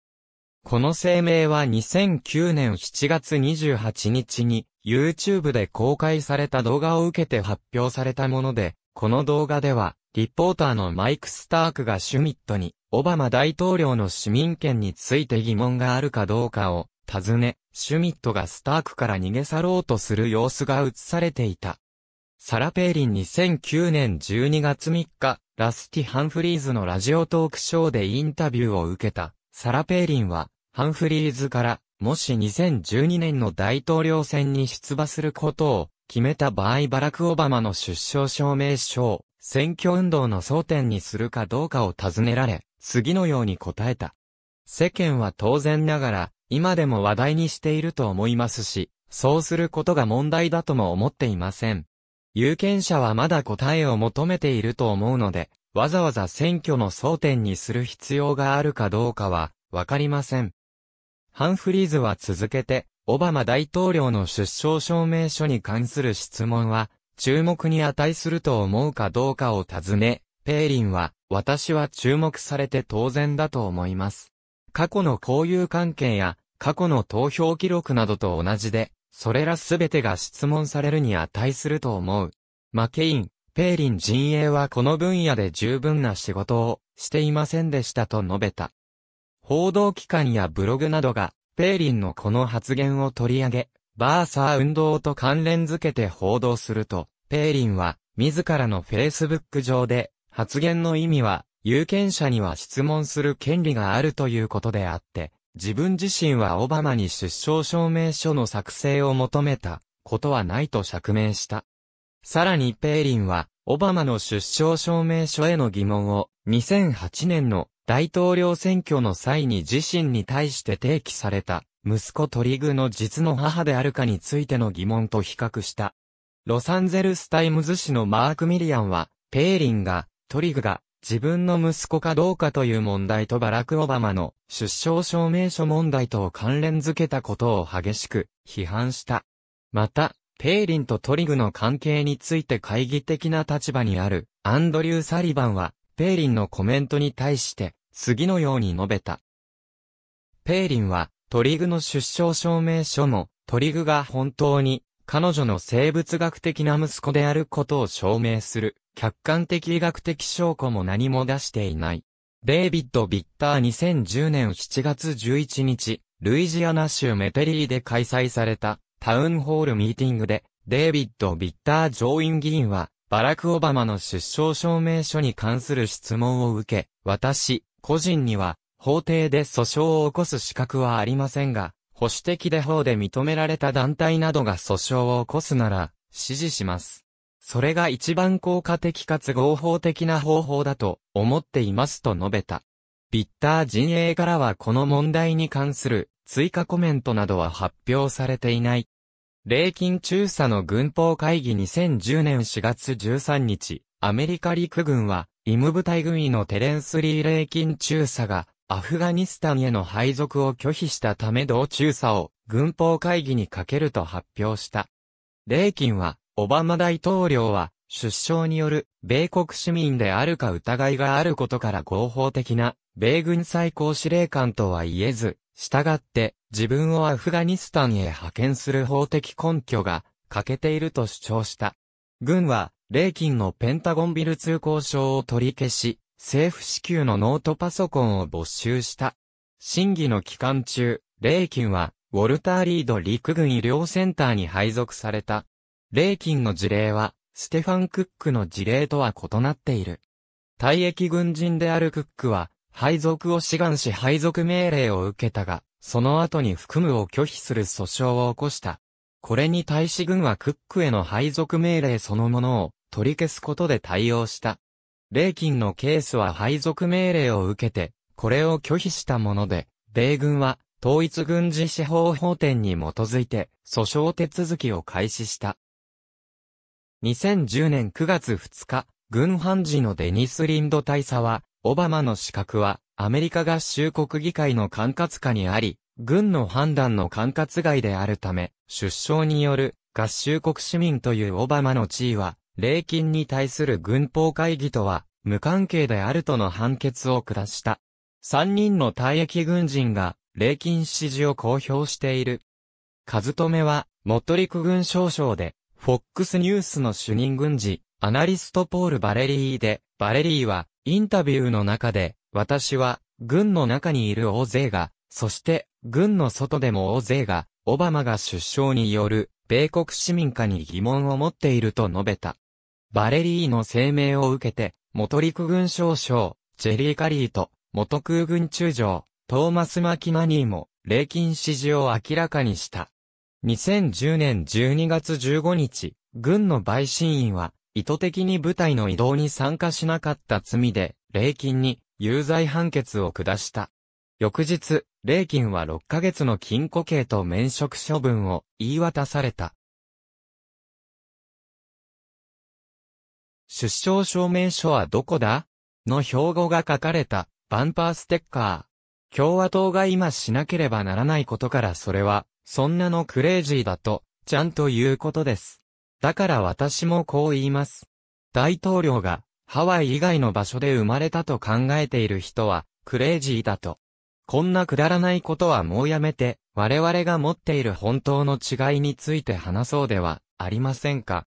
A: この声明は2009年7月28日に YouTube で公開された動画を受けて発表されたもので、この動画では、リポーターのマイク・スタークがシュミットに、オバマ大統領の市民権について疑問があるかどうかを尋ね、シュミットがスタークから逃げ去ろうとする様子が映されていた。サラ・ペーリン2009年12月3日、ラスティ・ハンフリーズのラジオトークショーでインタビューを受けた。サラ・ペーリンは、ハンフリーズから、もし2012年の大統領選に出馬することを決めた場合バラク・オバマの出生証明書を選挙運動の争点にするかどうかを尋ねられ、次のように答えた。世間は当然ながら、今でも話題にしていると思いますし、そうすることが問題だとも思っていません。有権者はまだ答えを求めていると思うので、わざわざ選挙の争点にする必要があるかどうかは、わかりません。ハンフリーズは続けて、オバマ大統領の出生証明書に関する質問は、注目に値すると思うかどうかを尋ね、ペーリンは、私は注目されて当然だと思います。過去の交友関係や、過去の投票記録などと同じで、それらすべてが質問されるに値すると思う。マケイン、ペーリン陣営はこの分野で十分な仕事をしていませんでしたと述べた。報道機関やブログなどが、ペーリンのこの発言を取り上げ、バーサー運動と関連づけて報道すると、ペーリンは、自らのフェイスブック上で、発言の意味は、有権者には質問する権利があるということであって、自分自身はオバマに出生証明書の作成を求めたことはないと釈明した。さらにペーリンは、オバマの出生証明書への疑問を2008年の大統領選挙の際に自身に対して提起された、息子トリグの実の母であるかについての疑問と比較した。ロサンゼルスタイムズ紙のマーク・ミリアンは、ペーリンが、トリグが、自分の息子かどうかという問題とバラク・オバマの出生証明書問題とを関連づけたことを激しく批判した。また、ペーリンとトリグの関係について懐疑的な立場にあるアンドリュー・サリバンはペーリンのコメントに対して、次のように述べた。ペーリンは、トリグの出生証明書も、トリグが本当に、彼女の生物学的な息子であることを証明する、客観的医学的証拠も何も出していない。デイビッド・ビッター2010年7月11日、ルイジアナ州メテリーで開催されたタウンホールミーティングで、デイビッド・ビッター上院議員は、バラク・オバマの出生証明書に関する質問を受け、私、個人には、法廷で訴訟を起こす資格はありませんが、保守的で法で認められた団体などが訴訟を起こすなら、支持します。それが一番効果的かつ合法的な方法だと思っていますと述べた。ビッター陣営からはこの問題に関する追加コメントなどは発表されていない。霊金中佐の軍法会議2010年4月13日、アメリカ陸軍は、イム部隊軍医のテレンス・リー霊金中佐が、アフガニスタンへの配属を拒否したため同中佐を軍法会議にかけると発表した。霊金は、オバマ大統領は、出生による米国市民であるか疑いがあることから合法的な米軍最高司令官とは言えず、したがって、自分をアフガニスタンへ派遣する法的根拠が欠けていると主張した。軍は、レイキンのペンタゴンビル通行証を取り消し、政府支給のノートパソコンを没収した。審議の期間中、レイキンは、ウォルター・リード陸軍医療センターに配属された。レイキンの事例は、ステファン・クックの事例とは異なっている。退役軍人であるクックは、配属を志願し配属命令を受けたが、その後に含むを拒否する訴訟を起こした。これに対し軍はクックへの配属命令そのものを取り消すことで対応した。キ金のケースは配属命令を受けて、これを拒否したもので、米軍は統一軍事司法法典に基づいて訴訟手続きを開始した。2010年9月2日、軍判事のデニス・リンド大佐は、オバマの資格は、アメリカ合衆国議会の管轄下にあり、軍の判断の管轄外であるため、出生による合衆国市民というオバマの地位は、礼金に対する軍法会議とは、無関係であるとの判決を下した。三人の退役軍人が、礼金支持を公表している。カズトメは、モトリク軍少将で、フォックスニュースの主任軍事、アナリストポール・バレリーで、バレリーは、インタビューの中で、私は、軍の中にいる大勢が、そして、軍の外でも大勢が、オバマが出生による、米国市民化に疑問を持っていると述べた。バレリーの声明を受けて、元陸軍少将、ジェリー・カリーと、元空軍中将、トーマス・マキナニーも、礼金支持を明らかにした。2010年12月15日、軍の陪審員は、意図的に部隊の移動に参加しなかった罪で、霊金に有罪判決を下した。翌日、霊金は6ヶ月の禁錮刑と免職処分を言い渡された。出生証明書はどこだの標語が書かれたバンパーステッカー。共和党が今しなければならないことからそれは、そんなのクレイジーだと、ちゃんということです。だから私もこう言います。大統領がハワイ以外の場所で生まれたと考えている人はクレイジーだと。こんなくだらないことはもうやめて、我々が持っている本当の違いについて話そうではありませんか。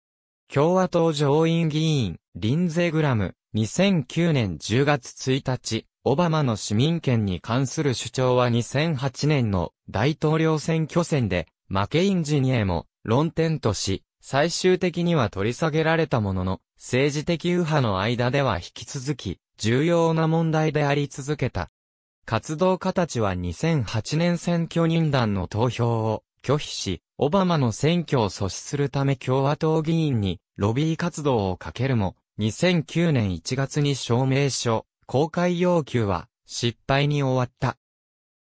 A: 共和党上院議員、リンゼグラム、2009年10月1日、オバマの市民権に関する主張は2008年の大統領選挙戦で、負けインジニエも論点とし、最終的には取り下げられたものの、政治的右派の間では引き続き、重要な問題であり続けた。活動家たちは2008年選挙人団の投票を拒否し、オバマの選挙を阻止するため共和党議員にロビー活動をかけるも、2009年1月に証明書、公開要求は失敗に終わった。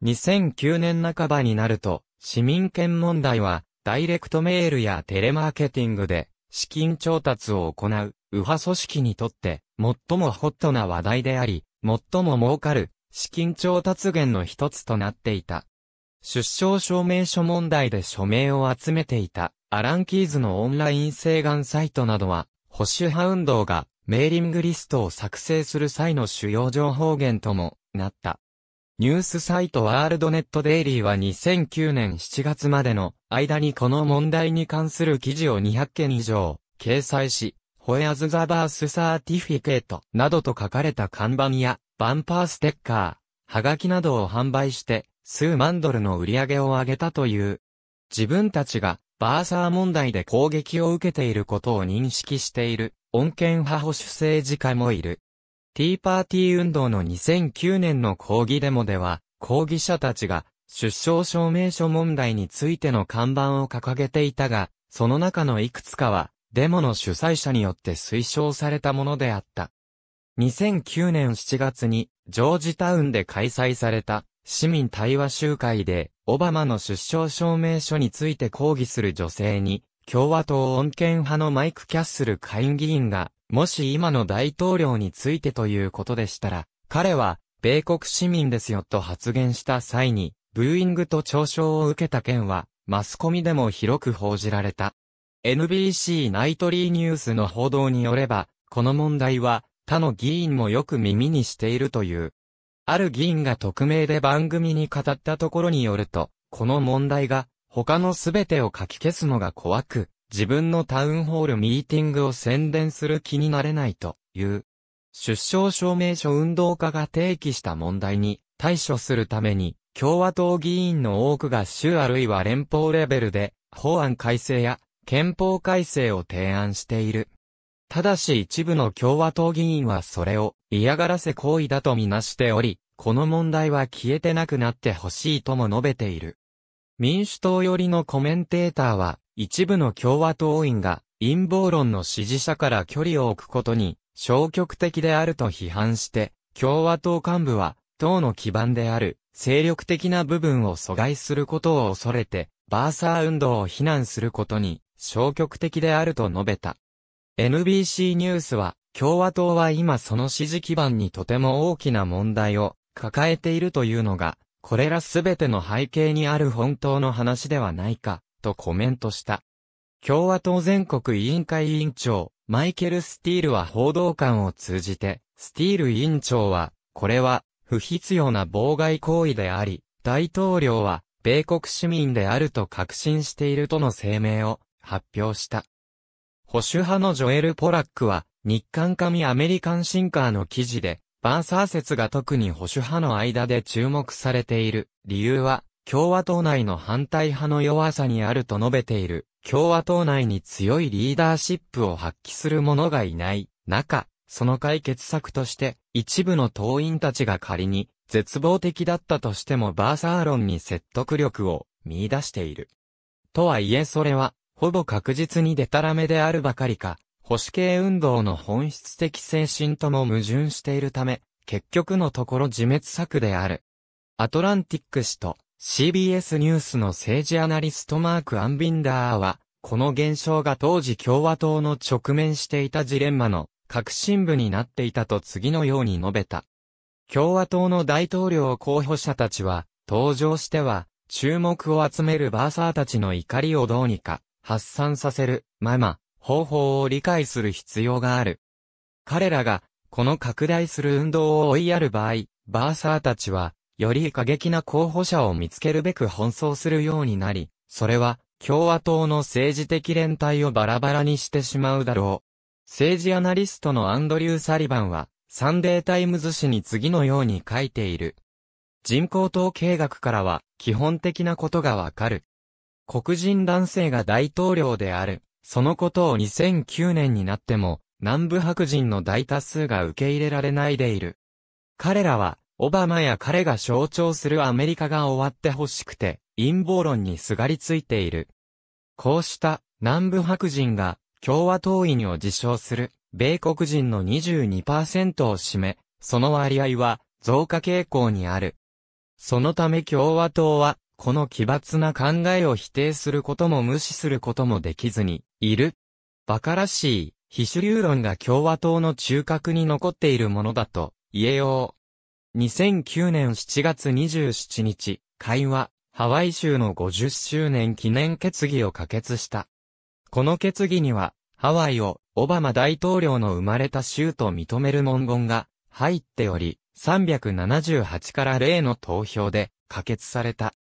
A: 2009年半ばになると、市民権問題はダイレクトメールやテレマーケティングで資金調達を行う右派組織にとって最もホットな話題であり、最も儲かる資金調達源の一つとなっていた。出生証明書問題で署名を集めていたアラン・キーズのオンライン請願サイトなどは、保守派運動がメーリングリストを作成する際の主要情報源ともなった。ニュースサイトワールドネットデイリーは2009年7月までの間にこの問題に関する記事を200件以上、掲載し、ホエアズザバースサーティフィケートなどと書かれた看板や、バンパーステッカー、はがきなどを販売して、数万ドルの売り上げを上げたという。自分たちが、バーサー問題で攻撃を受けていることを認識している、穏健派保守政治家もいる。ティーパーティー運動の2009年の抗議デモでは、抗議者たちが出生証明書問題についての看板を掲げていたが、その中のいくつかは、デモの主催者によって推奨されたものであった。2009年7月に、ジョージタウンで開催された、市民対話集会で、オバマの出生証明書について抗議する女性に、共和党穏健派のマイク・キャッスル下院議員が、もし今の大統領についてということでしたら、彼は、米国市民ですよと発言した際に、ブーイングと嘲笑を受けた件は、マスコミでも広く報じられた。NBC ナイトリーニュースの報道によれば、この問題は、他の議員もよく耳にしているという。ある議員が匿名で番組に語ったところによると、この問題が、他のすべてを書き消すのが怖く、自分のタウンホールミーティングを宣伝する気になれないという。出生証明書運動家が提起した問題に対処するために、共和党議員の多くが州あるいは連邦レベルで法案改正や憲法改正を提案している。ただし一部の共和党議員はそれを嫌がらせ行為だとみなしており、この問題は消えてなくなってほしいとも述べている。民主党寄りのコメンテーターは、一部の共和党員が陰謀論の支持者から距離を置くことに消極的であると批判して、共和党幹部は党の基盤である精力的な部分を阻害することを恐れて、バーサー運動を非難することに消極的であると述べた。NBC ニュースは、共和党は今その支持基盤にとても大きな問題を抱えているというのが、これらすべての背景にある本当の話ではないか、とコメントした。共和党全国委員会委員長、マイケル・スティールは報道官を通じて、スティール委員長は、これは不必要な妨害行為であり、大統領は、米国市民であると確信しているとの声明を発表した。保守派のジョエル・ポラックは、日韓紙アメリカンシンカーの記事で、バンサー説が特に保守派の間で注目されている理由は、共和党内の反対派の弱さにあると述べている。共和党内に強いリーダーシップを発揮する者がいない中、その解決策として、一部の党員たちが仮に絶望的だったとしてもバーサー論に説得力を見出している。とはいえそれは、ほぼ確実にデタラメであるばかりか、保守系運動の本質的精神とも矛盾しているため、結局のところ自滅策である。アトランティック氏と CBS ニュースの政治アナリストマーク・アンビンダーは、この現象が当時共和党の直面していたジレンマの核心部になっていたと次のように述べた。共和党の大統領候補者たちは、登場しては、注目を集めるバーサーたちの怒りをどうにか、発散させる、まま、方法を理解する必要がある。彼らが、この拡大する運動を追いやる場合、バーサーたちは、より過激な候補者を見つけるべく奔走するようになり、それは、共和党の政治的連帯をバラバラにしてしまうだろう。政治アナリストのアンドリュー・サリバンは、サンデータイムズ誌に次のように書いている。人口統計学からは、基本的なことがわかる。黒人男性が大統領である。そのことを2009年になっても、南部白人の大多数が受け入れられないでいる。彼らは、オバマや彼が象徴するアメリカが終わってほしくて、陰謀論にすがりついている。こうした、南部白人が、共和党員を自称する米国人の22%を占め、その割合は増加傾向にある。そのため共和党は、この奇抜な考えを否定することも無視することもできずに、いる。馬鹿らしい、非主流論が共和党の中核に残っているものだと、言えよう。2009年7月27日、会話、ハワイ州の50周年記念決議を可決した。この決議には、ハワイをオバマ大統領の生まれた州と認める文言が入っており、378から0の投票で可決された。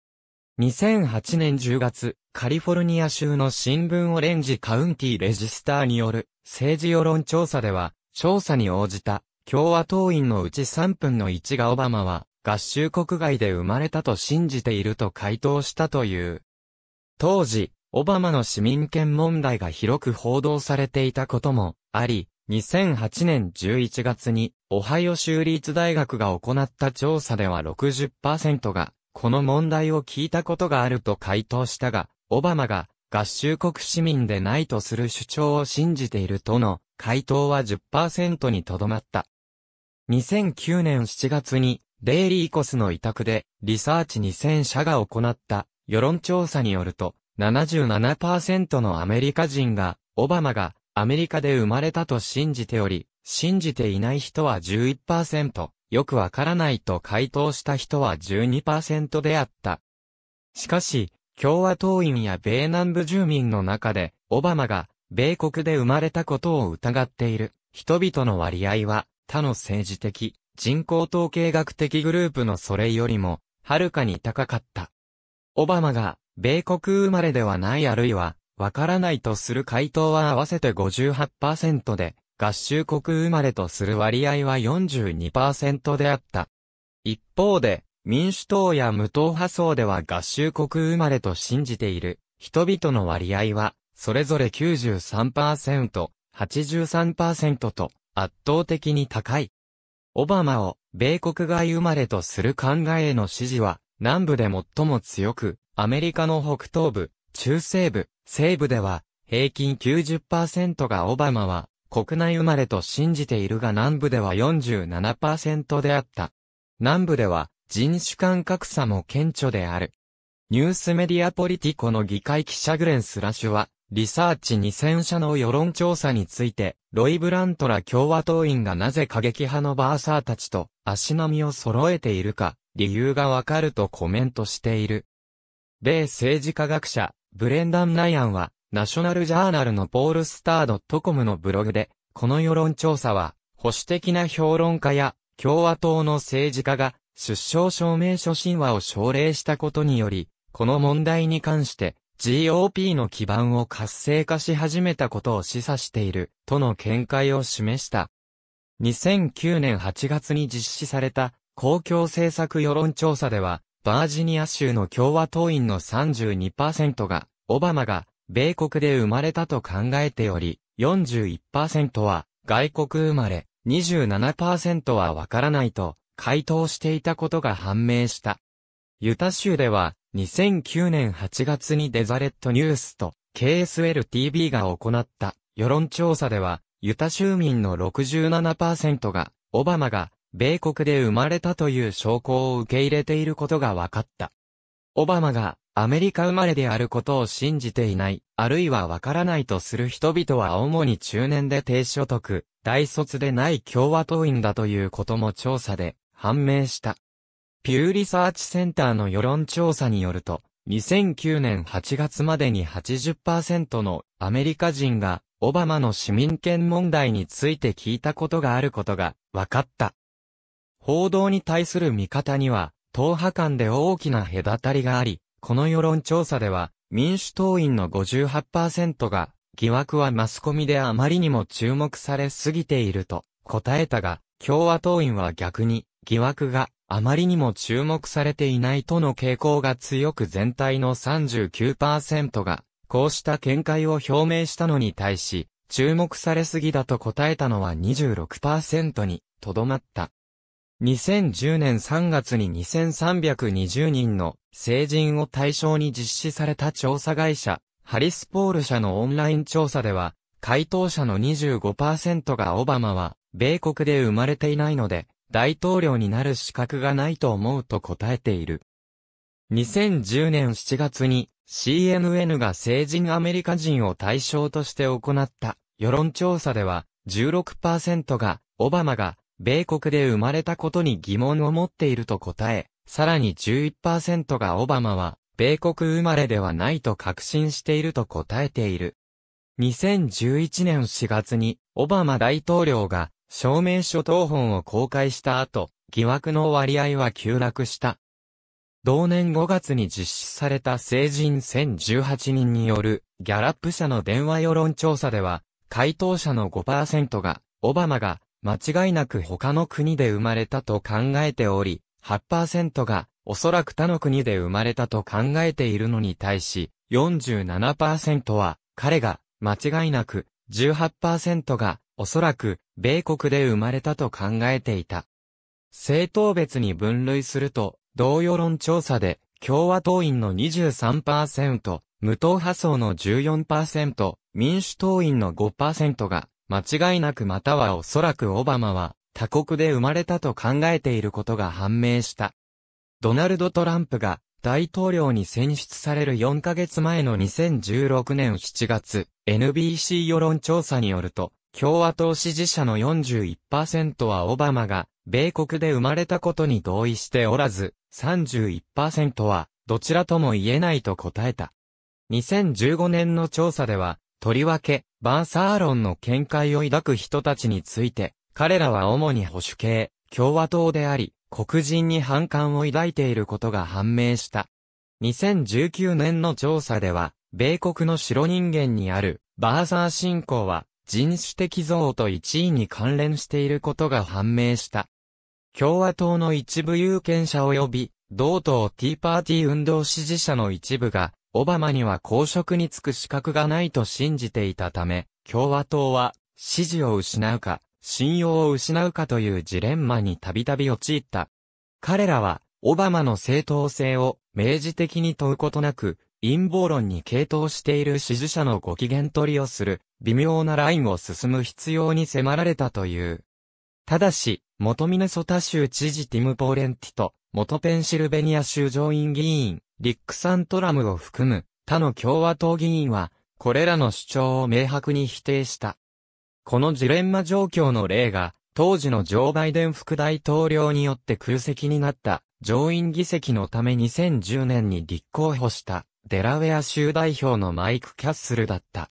A: 2008年10月、カリフォルニア州の新聞オレンジカウンティレジスターによる政治世論調査では、調査に応じた共和党員のうち3分の1がオバマは合衆国外で生まれたと信じていると回答したという。当時、オバマの市民権問題が広く報道されていたこともあり、2008年11月に、オハイオ州立大学が行った調査では60%が、この問題を聞いたことがあると回答したが、オバマが、合衆国市民でないとする主張を信じているとの、回答は10%にとどまった。2009年7月に、デイリーコスの委託で、リサーチ2000社が行った、世論調査によると、77%のアメリカ人が、オバマがアメリカで生まれたと信じており、信じていない人は11%、よくわからないと回答した人は12%であった。しかし、共和党員や米南部住民の中で、オバマが、米国で生まれたことを疑っている、人々の割合は、他の政治的、人口統計学的グループのそれよりも、はるかに高かった。オバマが米国生まれではないあるいは、わからないとする回答は合わせて58%で、合衆国生まれとする割合は42%であった。一方で、民主党や無党派層では合衆国生まれと信じている人々の割合は、それぞれ93%、83%と圧倒的に高い。オバマを米国外生まれとする考えへの支持は南部で最も強く、アメリカの北東部、中西部、西部では、平均90%がオバマは、国内生まれと信じているが南部では47%であった。南部では人種間格差も顕著である。ニュースメディアポリティコの議会記者グレン・スラッシュは、リサーチ2000社の世論調査について、ロイ・ブラントら共和党員がなぜ過激派のバーサーたちと足並みを揃えているか、理由がわかるとコメントしている。米政治科学者、ブレンダン・ナイアンは、ナショナルジャーナルのポールスタードットコムのブログで、この世論調査は、保守的な評論家や、共和党の政治家が、出生証明書神話を奨励したことにより、この問題に関して、GOP の基盤を活性化し始めたことを示唆している、との見解を示した。2009年8月に実施された、公共政策世論調査では、バージニア州の共和党員の32%が、オバマが、米国で生まれたと考えており、41%は、外国生まれ、27%はわからないと、回答していたことが判明した。ユタ州では、2009年8月にデザレットニュースと KSLTV が行った世論調査では、ユタ州民の67%が、オバマが米国で生まれたという証拠を受け入れていることが分かった。オバマがアメリカ生まれであることを信じていない、あるいは分からないとする人々は主に中年で低所得、大卒でない共和党員だということも調査で判明した。ピューリサーチセンターの世論調査によると、2009年8月までに80%のアメリカ人がオバマの市民権問題について聞いたことがあることが分かった。報道に対する見方には、党派間で大きな隔たりがあり、この世論調査では、民主党員の58%が、疑惑はマスコミであまりにも注目されすぎていると答えたが、共和党員は逆に、疑惑があまりにも注目されていないとの傾向が強く全体の39%が、こうした見解を表明したのに対し、注目されすぎだと答えたのは26%にとどまった。2010年3月に2320人の成人を対象に実施された調査会社、ハリスポール社のオンライン調査では、回答者の25%がオバマは、米国で生まれていないので、大統領になる資格がないと思うと答えている。2010年7月に CNN が成人アメリカ人を対象として行った世論調査では16%がオバマが米国で生まれたことに疑問を持っていると答え、さらに11%がオバマは、米国生まれではないと確信していると答えている。2011年4月に、オバマ大統領が、証明書等本を公開した後、疑惑の割合は急落した。同年5月に実施された成人1018人によるギャラップ社の電話世論調査では、回答者の5%が、オバマが間違いなく他の国で生まれたと考えており、8%がおそらく他の国で生まれたと考えているのに対し、47%は彼が間違いなく18%がおそらく米国で生まれたと考えていた。政党別に分類すると、同世論調査で共和党員の23%、無党派層の14%、民主党員の5%が間違いなくまたはおそらくオバマは、他国で生まれたと考えていることが判明した。ドナルド・トランプが大統領に選出される4ヶ月前の2016年7月、NBC 世論調査によると、共和党支持者の41%はオバマが、米国で生まれたことに同意しておらず、31%は、どちらとも言えないと答えた。2015年の調査では、とりわけ、バーサーロンの見解を抱く人たちについて、彼らは主に保守系、共和党であり、黒人に反感を抱いていることが判明した。2019年の調査では、米国の白人間にある、バーサー信仰は、人種的憎悪と一位に関連していることが判明した。共和党の一部有権者及び、同党ティーパーティー運動支持者の一部が、オバマには公職に就く資格がないと信じていたため、共和党は支持を失うか、信用を失うかというジレンマにたびたび陥った。彼らは、オバマの正当性を明示的に問うことなく、陰謀論に傾倒している支持者のご機嫌取りをする、微妙なラインを進む必要に迫られたという。ただし、元ミネソタ州知事ティム・ポーレンティと、元ペンシルベニア州上院議員、リックサントラムを含む他の共和党議員は、これらの主張を明白に否定した。このジレンマ状況の例が、当時のジョー・バイデン副大統領によって空席になった上院議席のため2010年に立候補したデラウェア州代表のマイク・キャッスルだった。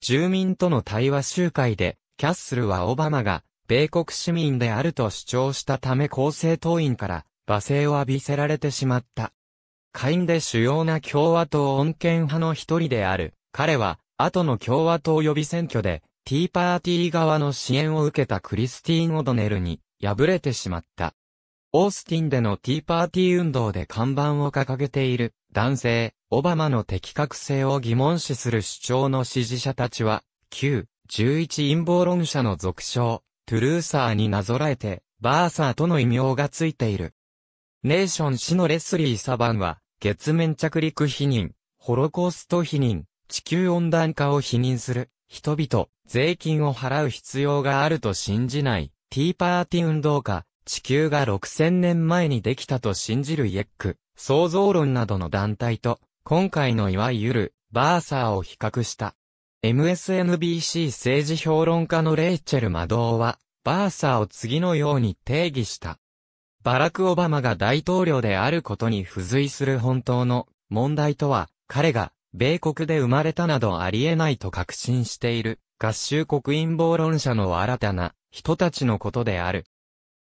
A: 住民との対話集会で、キャッスルはオバマが米国市民であると主張したため厚生党員から罵声を浴びせられてしまった。下院で主要な共和党穏健派の一人である。彼は、後の共和党予備選挙で、ティーパーティー側の支援を受けたクリスティーン・オドネルに、敗れてしまった。オースティンでのティーパーティー運動で看板を掲げている男性、オバマの的確性を疑問視する主張の支持者たちは、旧11陰謀論者の俗称、トゥルーサーになぞらえて、バーサーとの異名がついている。ネーション氏のレスリー・サバンは、月面着陸否認、ホロコースト否認、地球温暖化を否認する、人々、税金を払う必要があると信じない、ティーパーティ運動家、地球が6000年前にできたと信じるイエック、創造論などの団体と、今回のいわゆる、バーサーを比較した。MSNBC 政治評論家のレイチェル・マドーは、バーサーを次のように定義した。バラク・オバマが大統領であることに付随する本当の問題とは、彼が米国で生まれたなどありえないと確信している合衆国陰謀論者の新たな人たちのことである。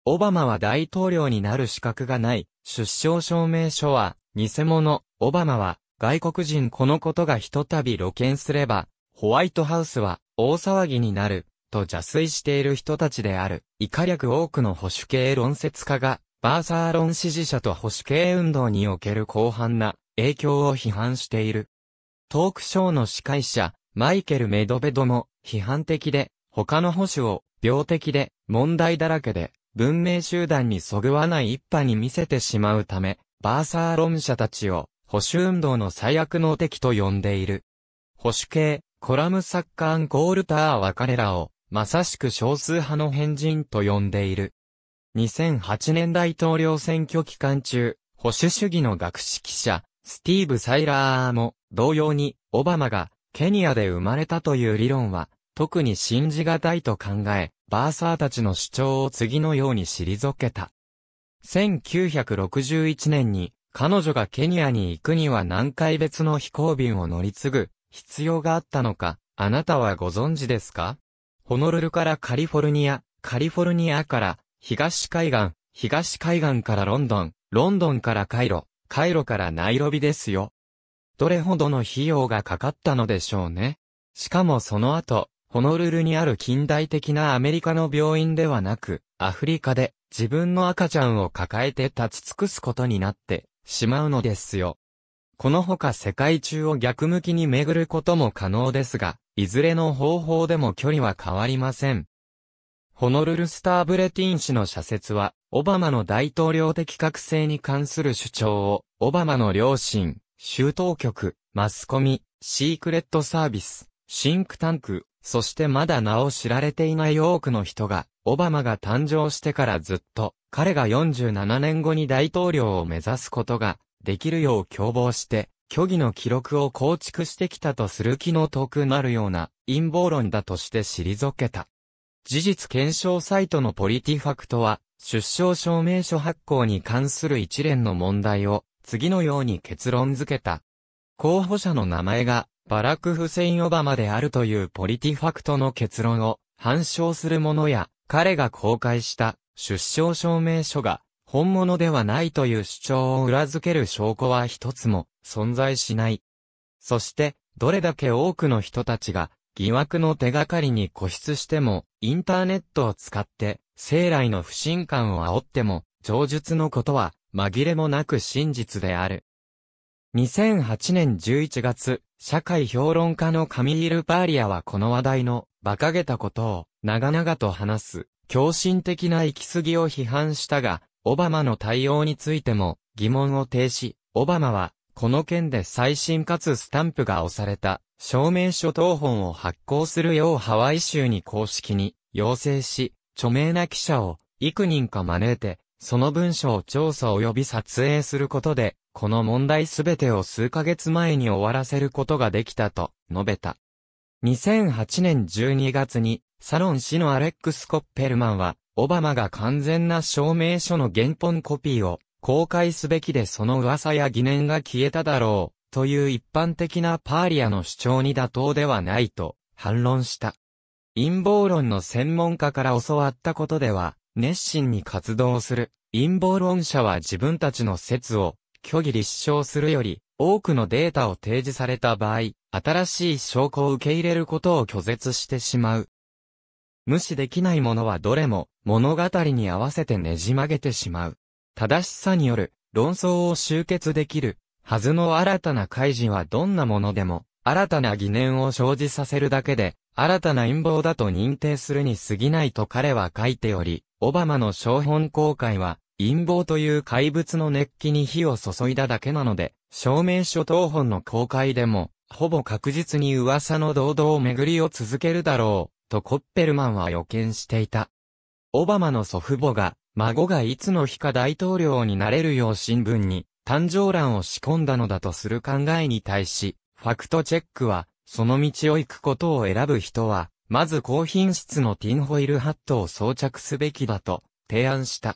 A: オバマは大統領になる資格がない出生証明書は偽物。オバマは外国人このことがひとたび露見すれば、ホワイトハウスは大騒ぎになる。と邪推している人たちである。以下略多くの保守系論説家が、バーサー論支持者と保守系運動における広範な影響を批判している。トークショーの司会者、マイケル・メドベドも批判的で、他の保守を病的で問題だらけで文明集団にそぐわない一派に見せてしまうため、バーサー論者たちを保守運動の最悪の敵と呼んでいる。保守系、コラム作家アンコールターは彼らをまさしく少数派の変人と呼んでいる。2008年大統領選挙期間中、保守主義の学識者、スティーブ・サイラーも、同様に、オバマが、ケニアで生まれたという理論は、特に信じがたいと考え、バーサーたちの主張を次のように退けた。1961年に、彼女がケニアに行くには何回別の飛行便を乗り継ぐ、必要があったのか、あなたはご存知ですかホノルルからカリフォルニア、カリフォルニアから東海岸、東海岸からロンドン、ロンドンからカイロ、カイロからナイロビですよ。どれほどの費用がかかったのでしょうね。しかもその後、ホノルルにある近代的なアメリカの病院ではなく、アフリカで自分の赤ちゃんを抱えて立ち尽くすことになってしまうのですよ。このほか世界中を逆向きに巡ることも可能ですが、いずれの方法でも距離は変わりません。ホノルルスターブレティン氏の社説は、オバマの大統領的覚醒に関する主張を、オバマの両親、州当局、マスコミ、シークレットサービス、シンクタンク、そしてまだ名を知られていない多くの人が、オバマが誕生してからずっと、彼が47年後に大統領を目指すことができるよう共謀して、虚偽の記録を構築してきたとする気の遠くなるような陰謀論だとして退けた。事実検証サイトのポリティファクトは、出生証明書発行に関する一連の問題を、次のように結論付けた。候補者の名前が、バラク・フセイン・オバマであるというポリティファクトの結論を、反証するものや、彼が公開した出生証明書が、本物ではないという主張を裏付ける証拠は一つも存在しない。そして、どれだけ多くの人たちが疑惑の手がかりに固執しても、インターネットを使って、生来の不信感を煽っても、上述のことは紛れもなく真実である。2008年11月、社会評論家のカミール・パーリアはこの話題の馬鹿げたことを長々と話す、狂信的な行き過ぎを批判したが、オバマの対応についても疑問を呈し、オバマはこの件で最新かつスタンプが押された、証明書等本を発行するようハワイ州に公式に要請し、著名な記者を幾人か招いて、その文書を調査及び撮影することで、この問題すべてを数ヶ月前に終わらせることができたと述べた。2008年12月に、サロン氏のアレックス・コッペルマンは、オバマが完全な証明書の原本コピーを公開すべきでその噂や疑念が消えただろう、という一般的なパーリアの主張に妥当ではないと反論した。陰謀論の専門家から教わったことでは、熱心に活動する陰謀論者は自分たちの説を虚偽立証するより、多くのデータを提示された場合、新しい証拠を受け入れることを拒絶してしまう。無視できないものはどれも物語に合わせてねじ曲げてしまう。正しさによる論争を終結できるはずの新たな開示はどんなものでも、新たな疑念を生じさせるだけで、新たな陰謀だと認定するに過ぎないと彼は書いており、オバマの小本公開は、陰謀という怪物の熱気に火を注いだだけなので、証明書等本の公開でも、ほぼ確実に噂の堂々巡りを続けるだろう、とコッペルマンは予見していた。オバマの祖父母が、孫がいつの日か大統領になれるよう新聞に、誕生欄を仕込んだのだとする考えに対し、ファクトチェックは、その道を行くことを選ぶ人は、まず高品質のティンホイルハットを装着すべきだと提案した。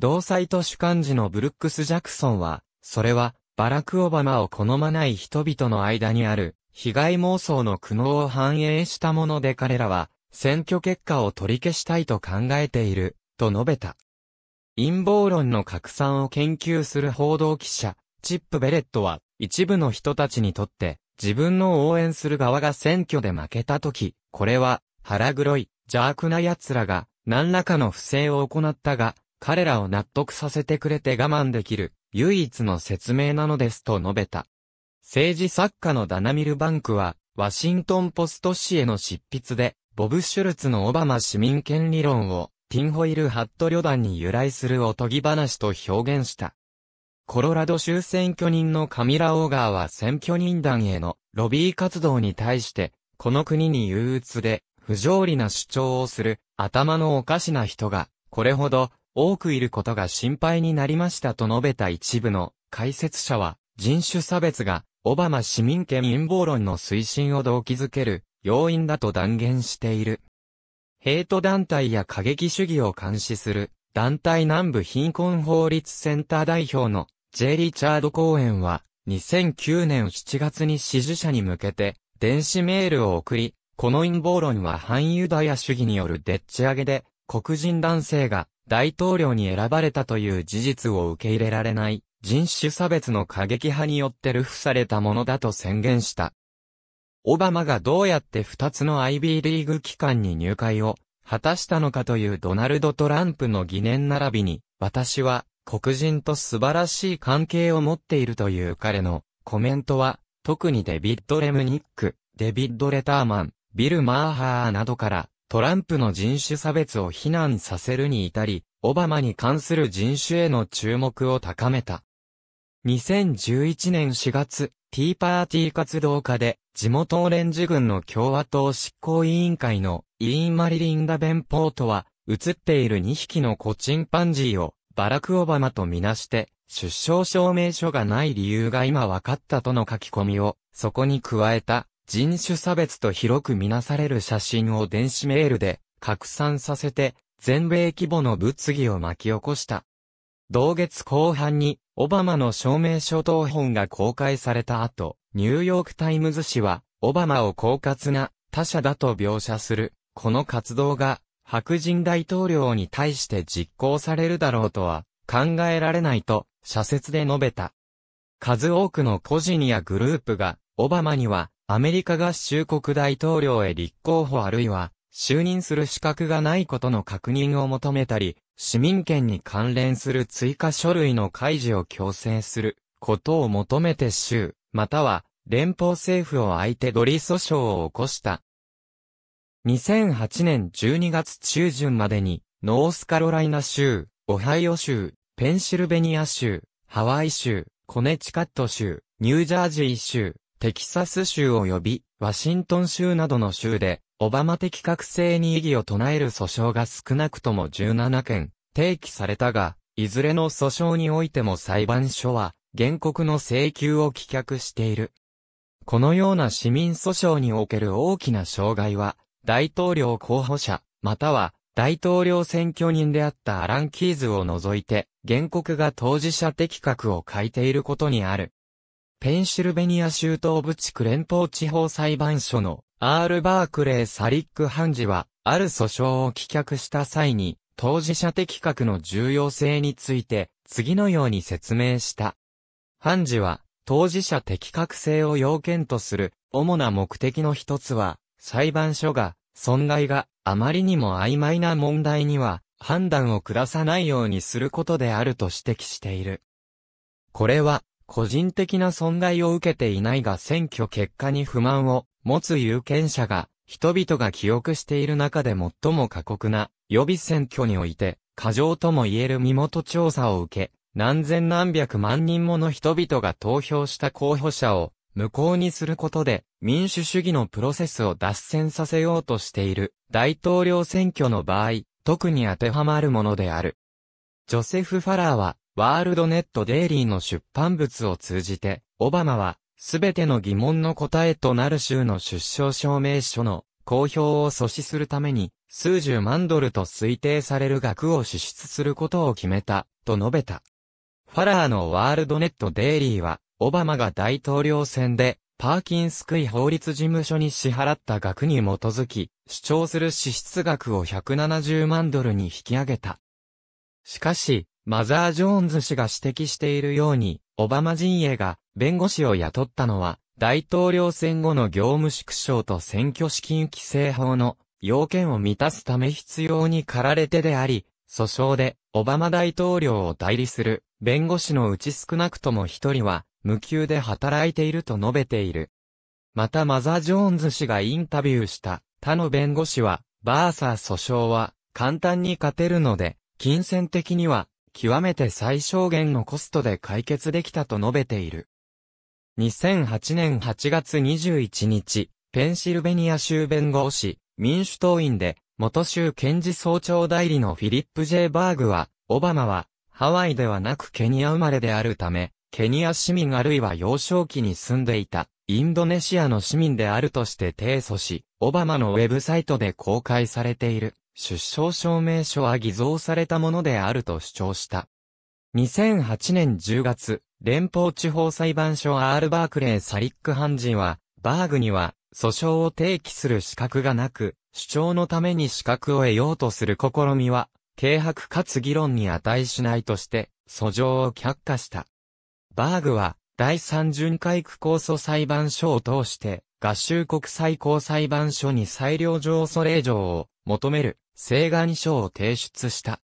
A: 同サイト主幹事のブルックス・ジャクソンは、それは、バラク・オバマを好まない人々の間にある、被害妄想の苦悩を反映したもので彼らは、選挙結果を取り消したいと考えている、と述べた。陰謀論の拡散を研究する報道記者、チップ・ベレットは、一部の人たちにとって、自分の応援する側が選挙で負けたとき、これは、腹黒い、邪悪な奴らが、何らかの不正を行ったが、彼らを納得させてくれて我慢できる、唯一の説明なのですと述べた。政治作家のダナミルバンクは、ワシントンポスト紙への執筆で、ボブ・シュルツのオバマ市民権理論をティンホイルハット旅団に由来するおとぎ話と表現した。コロラド州選挙人のカミラ・オーガーは選挙人団へのロビー活動に対して、この国に憂鬱で不条理な主張をする頭のおかしな人が、これほど多くいることが心配になりましたと述べた一部の解説者は、人種差別がオバマ市民権陰謀論の推進を動機づける要因だと断言している。ヘイト団体や過激主義を監視する、団体南部貧困法律センター代表の J. リチャード・公演は、2009年7月に支持者に向けて、電子メールを送り、この陰謀論は反ユダヤ主義によるでっち上げで、黒人男性が大統領に選ばれたという事実を受け入れられない、人種差別の過激派によって流布されたものだと宣言した。オバマがどうやって2つの IB リーグ機関に入会を果たしたのかというドナルド・トランプの疑念並びに、私は黒人と素晴らしい関係を持っているという彼のコメントは、特にデビッド・レムニック、デビッド・レターマン、ビル・マーハーなどからトランプの人種差別を非難させるに至り、オバマに関する人種への注目を高めた。2011年4月、ティーパーティー活動家で、地元オレンジ軍の共和党執行委員会の委員マリリン・ダベンポートは、映っている2匹のコチンパンジーをバラク・オバマとみなして、出生証明書がない理由が今わかったとの書き込みを、そこに加えた、人種差別と広くみなされる写真を電子メールで拡散させて、全米規模の物議を巻き起こした。同月後半に、オバマの証明書等本が公開された後、ニューヨークタイムズ紙は、オバマを狡猾な他者だと描写する、この活動が、白人大統領に対して実行されるだろうとは、考えられないと、社説で述べた。数多くの個人やグループが、オバマには、アメリカ合衆国大統領へ立候補あるいは、就任する資格がないことの確認を求めたり、市民権に関連する追加書類の開示を強制することを求めて州、または連邦政府を相手取り訴訟を起こした。2008年12月中旬までに、ノースカロライナ州、オハイオ州、ペンシルベニア州、ハワイ州、コネチカット州、ニュージャージー州、テキサス州及びワシントン州などの州でオバマ的覚醒に異議を唱える訴訟が少なくとも17件、提起されたが、いずれの訴訟においても裁判所は、原告の請求を棄却している。このような市民訴訟における大きな障害は、大統領候補者、または大統領選挙人であったアラン・キーズを除いて、原告が当事者的確を欠いていることにある。ペンシルベニア州東部地区連邦地方裁判所の R. バークレー・サリック・ハンジは、ある訴訟を棄却した際に、当事者的確の重要性について、次のように説明した。ハンジは、当事者的確性を要件とする、主な目的の一つは、裁判所が、損害があまりにも曖昧な問題には、判断を下さないようにすることであると指摘している。これは、個人的な損害を受けていないが選挙結果に不満を持つ有権者が、人々が記憶している中で最も過酷な予備選挙において、過剰とも言える身元調査を受け、何千何百万人もの人々が投票した候補者を無効にすることで民主主義のプロセスを脱線させようとしている大統領選挙の場合、特に当てはまるものである。ジョセフ・ファラーはワールドネット・デイリーの出版物を通じて、オバマはすべての疑問の答えとなる州の出生証明書の公表を阻止するために、数十万ドルと推定される額を支出することを決めた、と述べた。ファラーのワールドネットデイリーは、オバマが大統領選で、パーキンスクイ法律事務所に支払った額に基づき、主張する支出額を170万ドルに引き上げた。しかし、マザー・ジョーンズ氏が指摘しているように、オバマ陣営が弁護士を雇ったのは、大統領選後の業務縮小と選挙資金規正法の要件を満たすため必要に駆られてであり、訴訟でオバマ大統領を代理する弁護士のうち少なくとも一人は無給で働いていると述べている。またマザー・ジョーンズ氏がインタビューした他の弁護士は、バーサー訴訟は簡単に勝てるので、金銭的には極めて最小限のコストで解決できたと述べている。2008年8月21日、ペンシルベニア州弁護士、民主党員で、元州検事総長代理のフィリップ・ジェーバーグは、オバマは、ハワイではなくケニア生まれであるため、ケニア市民あるいは幼少期に住んでいた、インドネシアの市民であるとして提訴し、オバマのウェブサイトで公開されている。出生証明書は偽造されたものであると主張した。2008年10月、連邦地方裁判所 R バークレー・サリック判事は、バーグには、訴訟を提起する資格がなく、主張のために資格を得ようとする試みは、軽薄かつ議論に値しないとして、訴状を却下した。バーグは、第三巡回区控訴裁判所を通して、合衆国最高裁判所に裁量上訴令状を求める、請願書を提出した。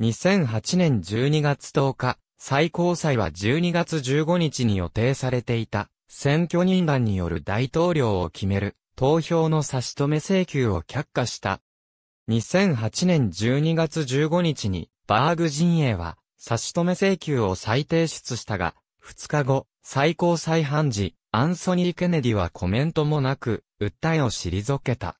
A: 2008年12月10日、最高裁は12月15日に予定されていた、選挙人団による大統領を決める、投票の差し止め請求を却下した。2008年12月15日に、バーグ陣営は、差し止め請求を再提出したが、2日後、最高裁判事、アンソニー・ケネディはコメントもなく、訴えを退けた。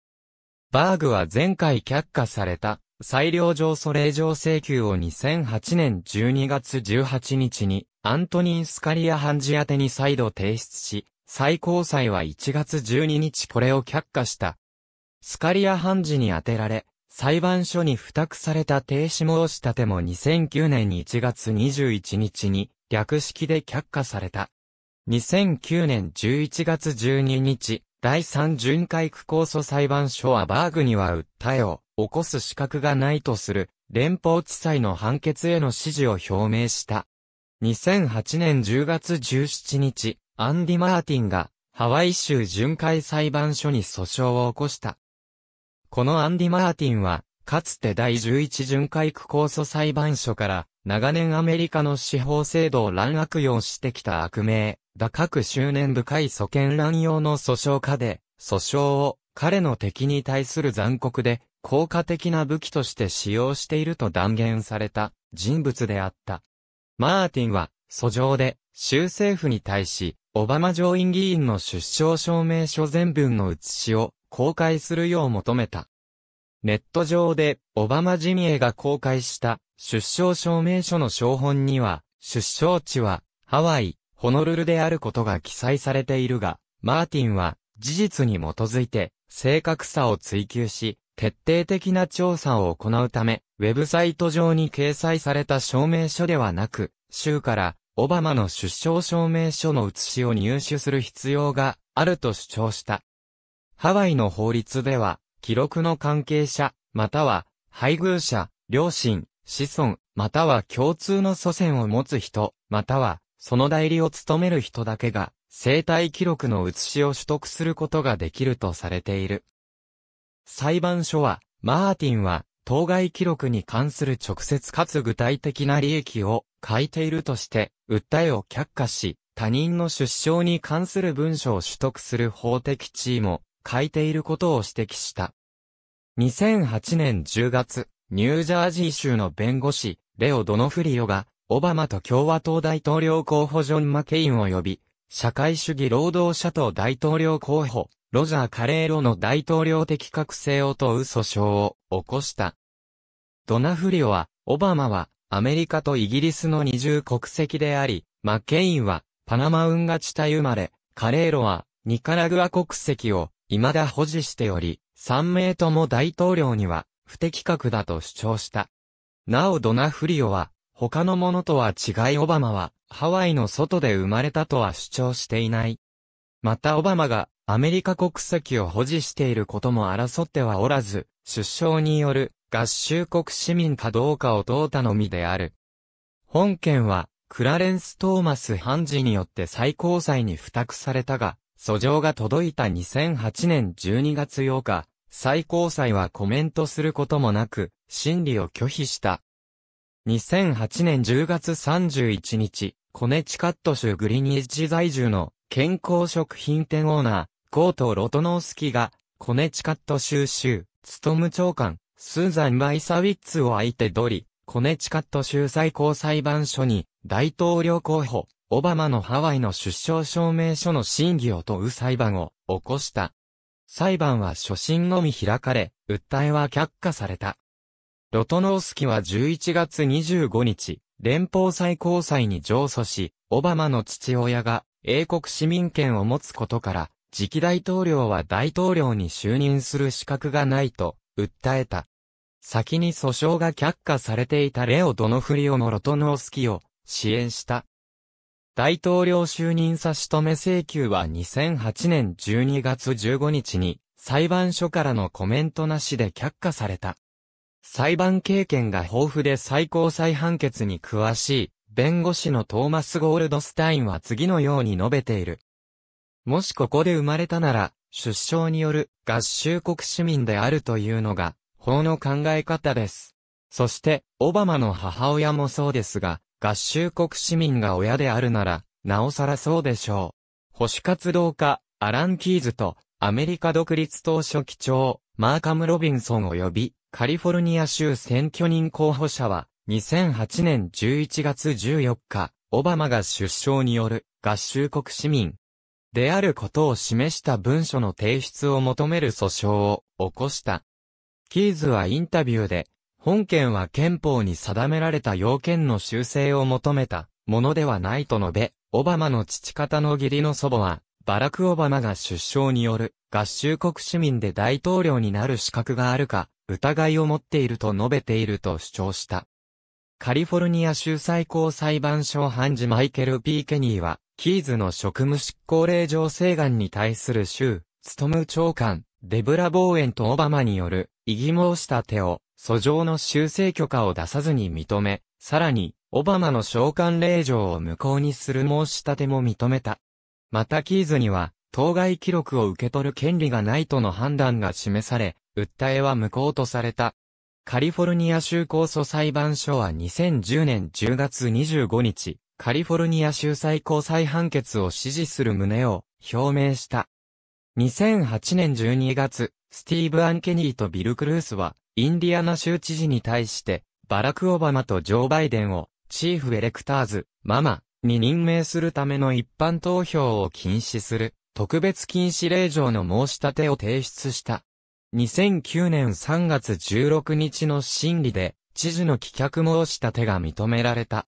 A: バーグは前回却下された、裁量上訴令上請求を2008年12月18日に、アントニン・スカリア判事宛てに再度提出し、最高裁は1月12日これを却下した。スカリア判事に宛てられ、裁判所に付託された停止申し立ても2009年1月21日に、略式で却下された。2009年11月12日、第三巡回区構訴裁判所はバーグには訴えを起こす資格がないとする連邦地裁の判決への支持を表明した。2008年10月17日、アンディ・マーティンがハワイ州巡回裁判所に訴訟を起こした。このアンディ・マーティンは、かつて第11巡回区構訴裁判所から長年アメリカの司法制度を乱悪用してきた悪名、だ各執念深い祖権乱用の訴訟家で、訴訟を彼の敵に対する残酷で、効果的な武器として使用していると断言された人物であった。マーティンは、訴状で、州政府に対し、オバマ上院議員の出生証明書全文の写しを公開するよう求めた。ネット上で、オバマジミエが公開した出生証明書の証本には、出生地は、ハワイ、ホノルルであることが記載されているが、マーティンは、事実に基づいて、正確さを追求し、徹底的な調査を行うため、ウェブサイト上に掲載された証明書ではなく、州から、オバマの出生証明書の写しを入手する必要があると主張した。ハワイの法律では、記録の関係者、または、配偶者、両親、子孫、または共通の祖先を持つ人、または、その代理を務める人だけが、生体記録の写しを取得することができるとされている。裁判所は、マーティンは、当該記録に関する直接かつ具体的な利益を書いているとして、訴えを却下し、他人の出生に関する文書を取得する法的地位も書いていることを指摘した。2008年10月、ニュージャージー州の弁護士、レオ・ドノフリオが、オバマと共和党大統領候補ジョン・マケインを呼び、社会主義労働者党大統領候補、ロジャー・カレーロの大統領的覚醒を問う訴訟を起こした。ドナフリオは、オバマは、アメリカとイギリスの二重国籍であり、マケインは、パナマ運河地帯生まれ、カレーロは、ニカラグア国籍を、未だ保持しており、三名とも大統領には、不適格だと主張した。なおドナフリオは、他のものとは違いオバマは、ハワイの外で生まれたとは主張していない。またオバマが、アメリカ国籍を保持していることも争ってはおらず、出生による合衆国市民かどうかを問うたのみである。本件は、クラレンス・トーマス判事によって最高裁に付託されたが、訴状が届いた2008年12月8日、最高裁はコメントすることもなく、審理を拒否した。2008年10月31日、コネチカット州グリニッジ在住の健康食品店オーナー、コート・ロトノースキが、コネチカット州州、務長官、スーザン・バイサウィッツを相手取り、コネチカット州最高裁判所に、大統領候補、オバマのハワイの出生証明書の審議を問う裁判を起こした。裁判は初審のみ開かれ、訴えは却下された。ロトノースキは11月25日、連邦最高裁に上訴し、オバマの父親が英国市民権を持つことから、次期大統領は大統領に就任する資格がないと、訴えた。先に訴訟が却下されていたレオ・ドノフリオもロトノースキを支援した大統領就任差し止め請求は2008年12月15日に裁判所からのコメントなしで却下された。裁判経験が豊富で最高裁判決に詳しい弁護士のトーマス・ゴールドスタインは次のように述べている。もしここで生まれたなら、出生による合衆国市民であるというのが、法の考え方です。そして、オバマの母親もそうですが、合衆国市民が親であるなら、なおさらそうでしょう。保守活動家、アラン・キーズと、アメリカ独立当初記長、マーカム・ロビンソン及び、カリフォルニア州選挙人候補者は、2008年11月14日、オバマが出生による合衆国市民であることを示した文書の提出を求める訴訟を起こした。キーズはインタビューで、本件は憲法に定められた要件の修正を求めたものではないと述べ、オバマの父方の義理の祖母は、バラク・オバマが出生による合衆国市民で大統領になる資格があるか、疑いを持っていると述べていると主張した。カリフォルニア州最高裁判所判事マイケル・ P・ ケニーは、キーズの職務執行令状請願に対する州、務務長官、デブラ・ボーエンとオバマによる、異議申した手を、訴状の修正許可を出さずに認め、さらに、オバマの召喚令状を無効にする申し立ても認めた。またキーズには、当該記録を受け取る権利がないとの判断が示され、訴えは無効とされた。カリフォルニア州控訴裁判所は2010年10月25日、カリフォルニア州最高裁判決を支持する旨を表明した。2008年12月、スティーブ・アン・ケニーとビル・クルースは、インディアナ州知事に対して、バラク・オバマとジョー・バイデンを、チーフ・エレクターズ、ママ、に任命するための一般投票を禁止する、特別禁止令状の申し立てを提出した。2009年3月16日の審理で、知事の棄却申し立てが認められた。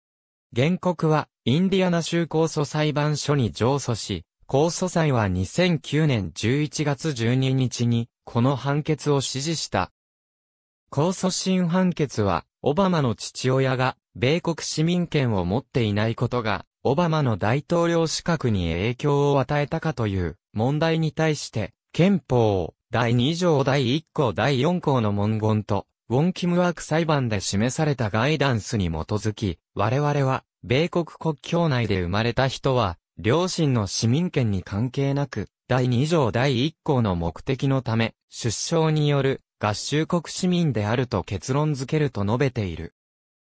A: 原告は、インディアナ州控訴裁判所に上訴し、控訴裁は2009年11月12日に、この判決を支持した。控訴審判決は、オバマの父親が、米国市民権を持っていないことが、オバマの大統領資格に影響を与えたかという問題に対して、憲法第2条第1項第4項の文言と、ウォン・キムワーク裁判で示されたガイダンスに基づき、我々は、米国国境内で生まれた人は、両親の市民権に関係なく、第2条第1項の目的のため、出生による合衆国市民であると結論付けると述べている。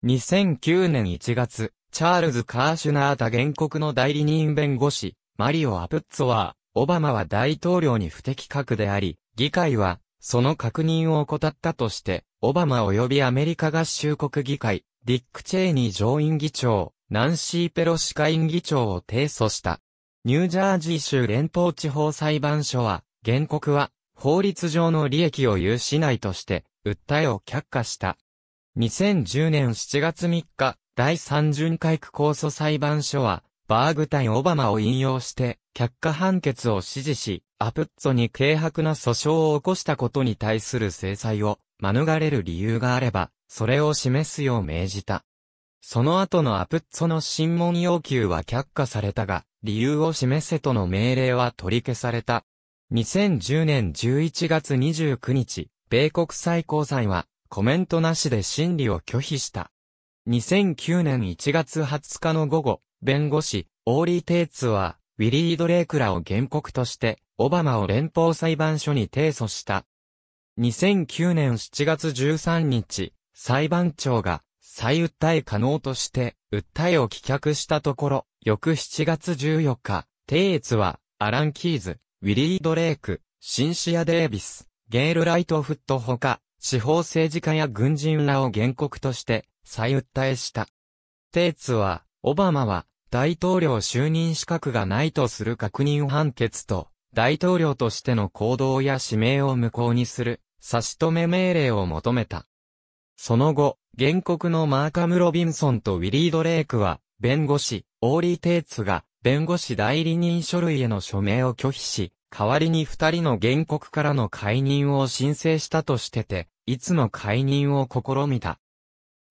A: 2009年1月、チャールズ・カーシュナータ原告の代理人弁護士、マリオ・アプッツォは、オバマは大統領に不適格であり、議会は、その確認を怠ったとして、オバマ及びアメリカ合衆国議会、ディック・チェイニー上院議長、ナンシー・ペロシ下院議長を提訴した。ニュージャージー州連邦地方裁判所は、原告は、法律上の利益を有しないとして、訴えを却下した。2010年7月3日、第三巡回区控訴裁判所は、バーグタイ・オバマを引用して、却下判決を支持し、アプッツォに軽薄な訴訟を起こしたことに対する制裁を免れる理由があれば、それを示すよう命じた。その後のアプッツォの審問要求は却下されたが、理由を示せとの命令は取り消された。2010年11月29日、米国最高裁は、コメントなしで審理を拒否した。2009年1月20日の午後、弁護士、オーリー・テイツは、ウィリー・ドレークらを原告として、オバマを連邦裁判所に提訴した。2009年7月13日、裁判長が、再訴え可能として、訴えを棄却したところ、翌7月14日、テイツは、アラン・キーズ、ウィリー・ドレーク、シンシア・デービス、ゲール・ライトフットほか、司法政治家や軍人らを原告として、再訴えした。テーツは、オバマは、大統領就任資格がないとする確認判決と、大統領としての行動や指名を無効にする、差し止め命令を求めた。その後、原告のマーカム・ロビンソンとウィリー・ドレイクは、弁護士、オーリー・テーツが、弁護士代理人書類への署名を拒否し、代わりに二人の原告からの解任を申請したとしてて、いつの解任を試みた。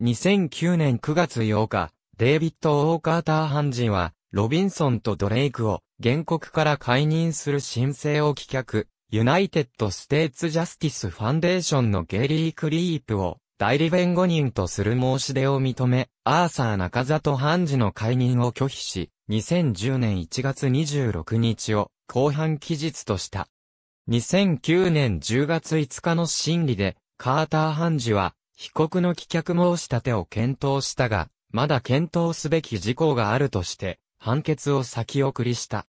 A: 2009年9月8日、デイビッド・オーカーター判事は、ロビンソンとドレイクを原告から解任する申請を棄却、ユナイテッド・ステーツ・ジャスティス・ファンデーションのゲリー・クリープを代理弁護人とする申し出を認め、アーサー中里判事の解任を拒否し、2010年1月26日を公判期日とした。2009年10月5日の審理で、カーター判事は、被告の棄却申し立てを検討したが、まだ検討すべき事項があるとして、判決を先送りした。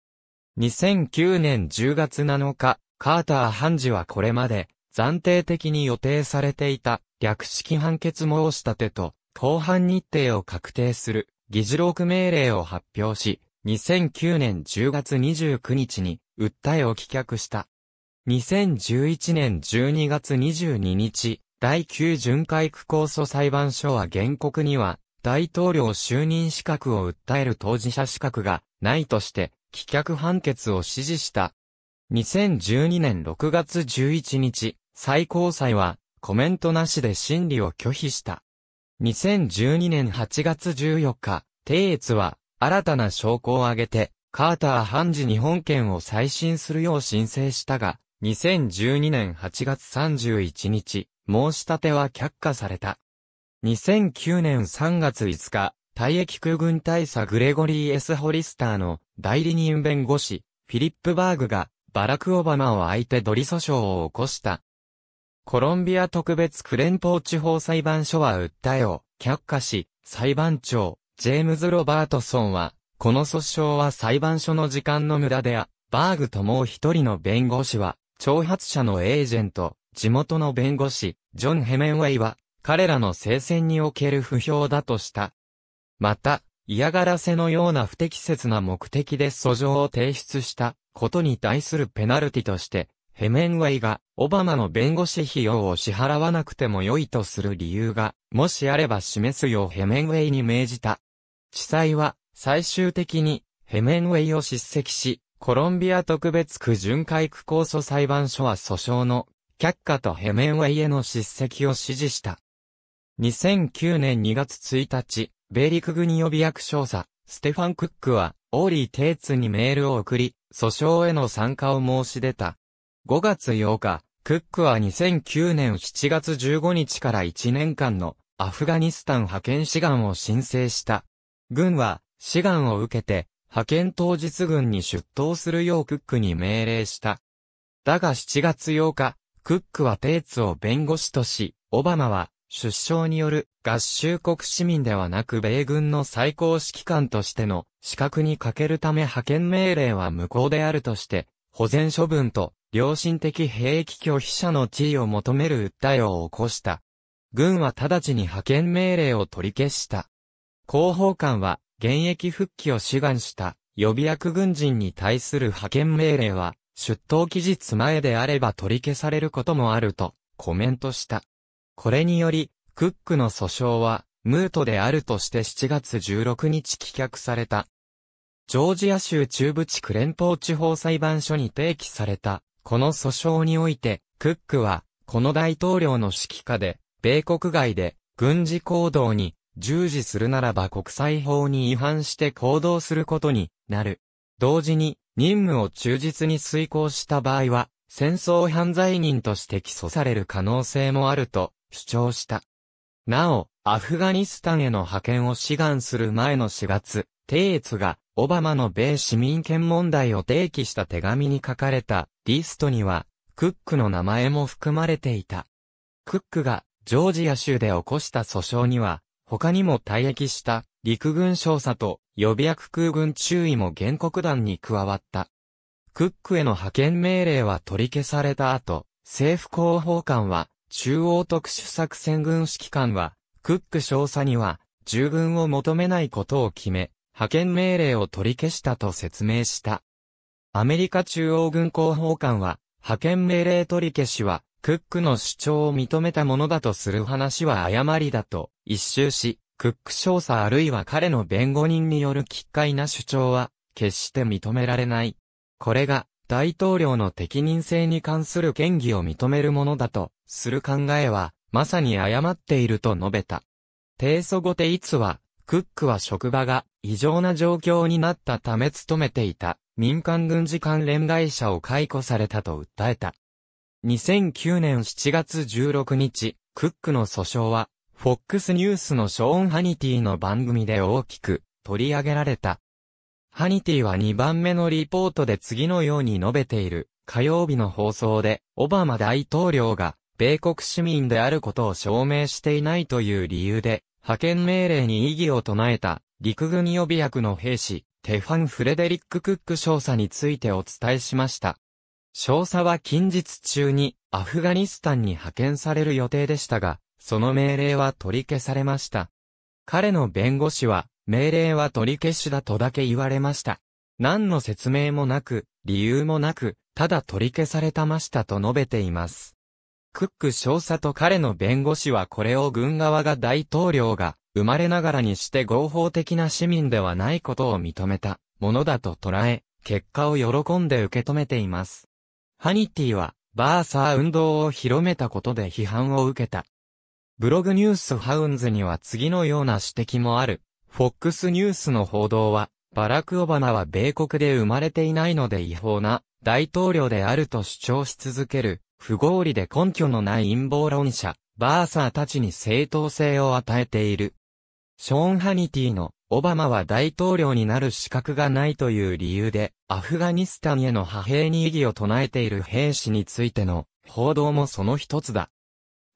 A: 2009年10月7日、カーター判事はこれまで、暫定的に予定されていた略式判決申し立てと、公判日程を確定する、議事録命令を発表し、2009年10月29日に、訴えを棄却した。2011年12月22日、第9巡回区構訴裁判所は原告には、大統領就任資格を訴える当事者資格がないとして、棄却判決を支持した。2012年6月11日、最高裁は、コメントなしで審理を拒否した。2012年8月14日、定越は、新たな証拠を挙げて、カーター判事日本権を再審するよう申請したが、2012年8月31日、申し立ては却下された。2009年3月5日、退役空軍大佐グレゴリー・ S・ ホリスターの代理人弁護士、フィリップ・バーグが、バラク・オバマを相手取り訴訟を起こしたコロンビア特別区連邦地方裁判所は訴えを却下し、裁判長、ジェームズ・ロバートソンは、この訴訟は裁判所の時間の無駄であ、バーグともう一人の弁護士は、挑発者のエージェント、地元の弁護士、ジョン・ヘメンウェイは、彼らの聖戦における不評だとした。また、嫌がらせのような不適切な目的で訴状を提出したことに対するペナルティとして、ヘメンウェイが、オバマの弁護士費用を支払わなくても良いとする理由が、もしあれば示すようヘメンウェイに命じた。地裁は、最終的に、ヘメンウェイを叱責し、コロンビア特別区巡回区控訴裁判所は訴訟の、却下とヘメンウェイへの叱責を指示した。2009年2月1日、米陸軍予備役少佐、ステファン・クックは、オーリー・テイツにメールを送り、訴訟への参加を申し出た。5月8日、クックは2009年7月15日から1年間のアフガニスタン派遣志願を申請した。軍は志願を受けて派遣当日軍に出頭するようクックに命令した。だが7月8日、クックはテーツを弁護士とし、オバマは出生による合衆国市民ではなく米軍の最高指揮官としての資格に欠けるため派遣命令は無効であるとして、保全処分と良心的兵役拒否者の地位を求める訴えを起こした。軍は直ちに派遣命令を取り消した。広報官は、現役復帰を志願した予備役軍人に対する派遣命令は、出頭期日前であれば取り消されることもあるとコメントした。これにより、クックの訴訟は、ムートであるとして7月16日棄却された。ジョージア州中部地区連邦地方裁判所に提起されたこの訴訟において、クックは、この大統領の指揮下で、米国外で、軍事行動に、従事するならば国際法に違反して行動することになる。同時に、任務を忠実に遂行した場合は、戦争犯罪人として起訴される可能性もあると主張した。なお、アフガニスタンへの派遣を志願する前の4月、テイツが、オバマの米市民権問題を提起した手紙に書かれたリストには、クックの名前も含まれていた。クックが、ジョージア州で起こした訴訟には、他にも退役した陸軍少佐と予備役空軍注意も原告団に加わった。クックへの派遣命令は取り消された後、政府広報官は、中央特殊作戦軍指揮官は、クック少佐には、従軍を求めないことを決め、派遣命令を取り消したと説明した。アメリカ中央軍広報官は、派遣命令取り消しは、クックの主張を認めたものだとする話は誤りだと一周し、クック少佐あるいは彼の弁護人による奇怪な主張は、決して認められない。これが、大統領の適任性に関する権疑を認めるものだと、する考えは、まさに誤っていると述べた。提訴後で、いつは、クックは職場が、異常な状況になったため勤めていた民間軍事関連会社を解雇されたと訴えた。2009年7月16日、クックの訴訟は、FOX ニュースのショーン・ハニティの番組で大きく取り上げられた。ハニティは2番目のリポートで次のように述べている。火曜日の放送で、オバマ大統領が、米国市民であることを証明していないという理由で、派遣命令に異議を唱えた、陸軍予備役の兵士、テファン・フレデリック・クック少佐についてお伝えしました。少佐は近日中にアフガニスタンに派遣される予定でしたが、その命令は取り消されました。彼の弁護士は、命令は取り消しだとだけ言われました。何の説明もなく、理由もなく、ただ取り消されたましたと述べています。クック少佐と彼の弁護士はこれを軍側が大統領が生まれながらにして合法的な市民ではないことを認めたものだと捉え、結果を喜んで受け止めています。ハニティは、バーサー運動を広めたことで批判を受けた。ブログニュースハウンズには次のような指摘もある。FOX ニュースの報道は、バラク・オバナは米国で生まれていないので違法な大統領であると主張し続ける不合理で根拠のない陰謀論者、バーサーたちに正当性を与えている。ショーン・ハニティの、オバマは大統領になる資格がないという理由で、アフガニスタンへの派兵に異議を唱えている兵士についての報道もその一つだ。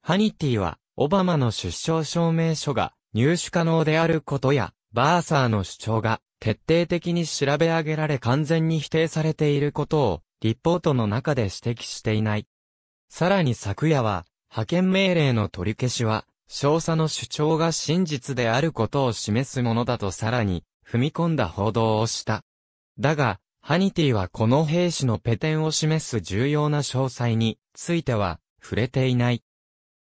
A: ハニティは、オバマの出生証明書が入手可能であることや、バーサーの主張が徹底的に調べ上げられ完全に否定されていることを、リポートの中で指摘していない。さらに昨夜は、派遣命令の取り消しは、少佐の主張が真実であることを示すものだとさらに、踏み込んだ報道をした。だが、ハニティはこの兵士のペテンを示す重要な詳細については、触れていない。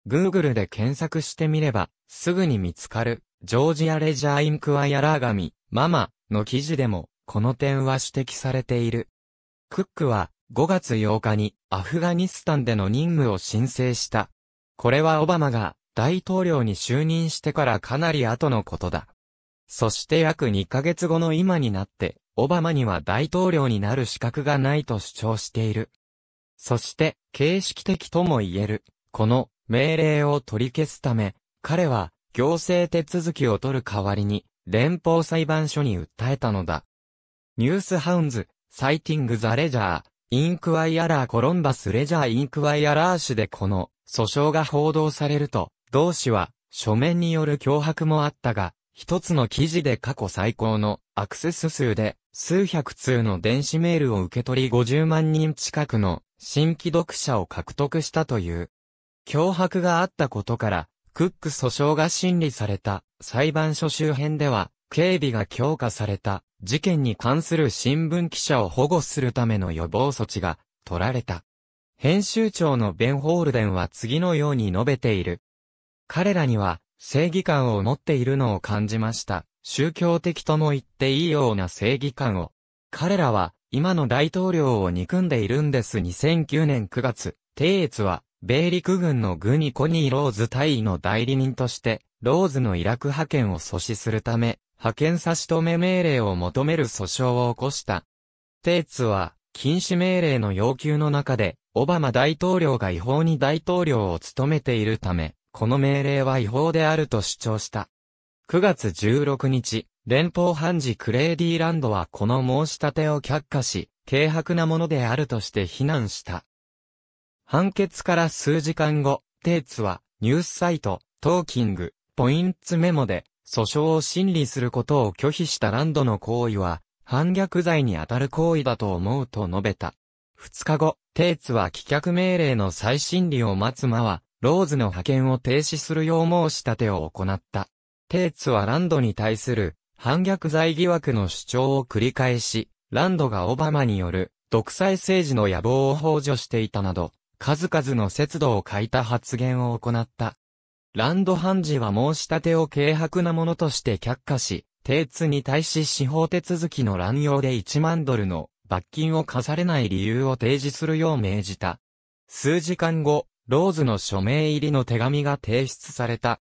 A: Google で検索してみれば、すぐに見つかる、ジョージア・レジャー・インクワイアラーガミ、ママの記事でも、この点は指摘されている。クックは、5月8日にアフガニスタンでの任務を申請した。これはオバマが大統領に就任してからかなり後のことだ。そして約2ヶ月後の今になって、オバマには大統領になる資格がないと主張している。そして、形式的とも言える、この命令を取り消すため、彼は行政手続きを取る代わりに、連邦裁判所に訴えたのだ。ニュースハウンズ、サイティング・ザ・レジャー、インクワイアラーコロンバスレジャーインクワイアラー誌でこの訴訟が報道されると、同氏は書面による脅迫もあったが、一つの記事で過去最高のアクセス数で数百通の電子メールを受け取り50万人近くの新規読者を獲得したという。脅迫があったことから、クック訴訟が審理された裁判所周辺では警備が強化された。事件に関する新聞記者を保護するための予防措置が取られた。編集長のベン・ホールデンは次のように述べている。彼らには正義感を持っているのを感じました。宗教的とも言っていいような正義感を。彼らは今の大統領を憎んでいるんです2009年9月、帝越は米陸軍のグニコニー・ローズ大尉の代理人として、ローズのイラク派遣を阻止するため、派遣差し止め命令を求める訴訟を起こした。テーツは、禁止命令の要求の中で、オバマ大統領が違法に大統領を務めているため、この命令は違法であると主張した。9月16日、連邦判事クレーディーランドはこの申し立てを却下し、軽薄なものであるとして非難した。判決から数時間後、テーツは、ニュースサイト、トーキング、ポインツメモで、訴訟を審理することを拒否したランドの行為は、反逆罪に当たる行為だと思うと述べた。二日後、テーツは棄却命令の再審理を待つ間は、ローズの派遣を停止するよう申し立てを行った。テーツはランドに対する反逆罪疑惑の主張を繰り返し、ランドがオバマによる独裁政治の野望を幇助していたなど、数々の節度を欠いた発言を行った。ランドハンジは申し立てを軽薄なものとして却下し、提出に対し司法手続きの乱用で1万ドルの罰金を課されない理由を提示するよう命じた。数時間後、ローズの署名入りの手紙が提出された。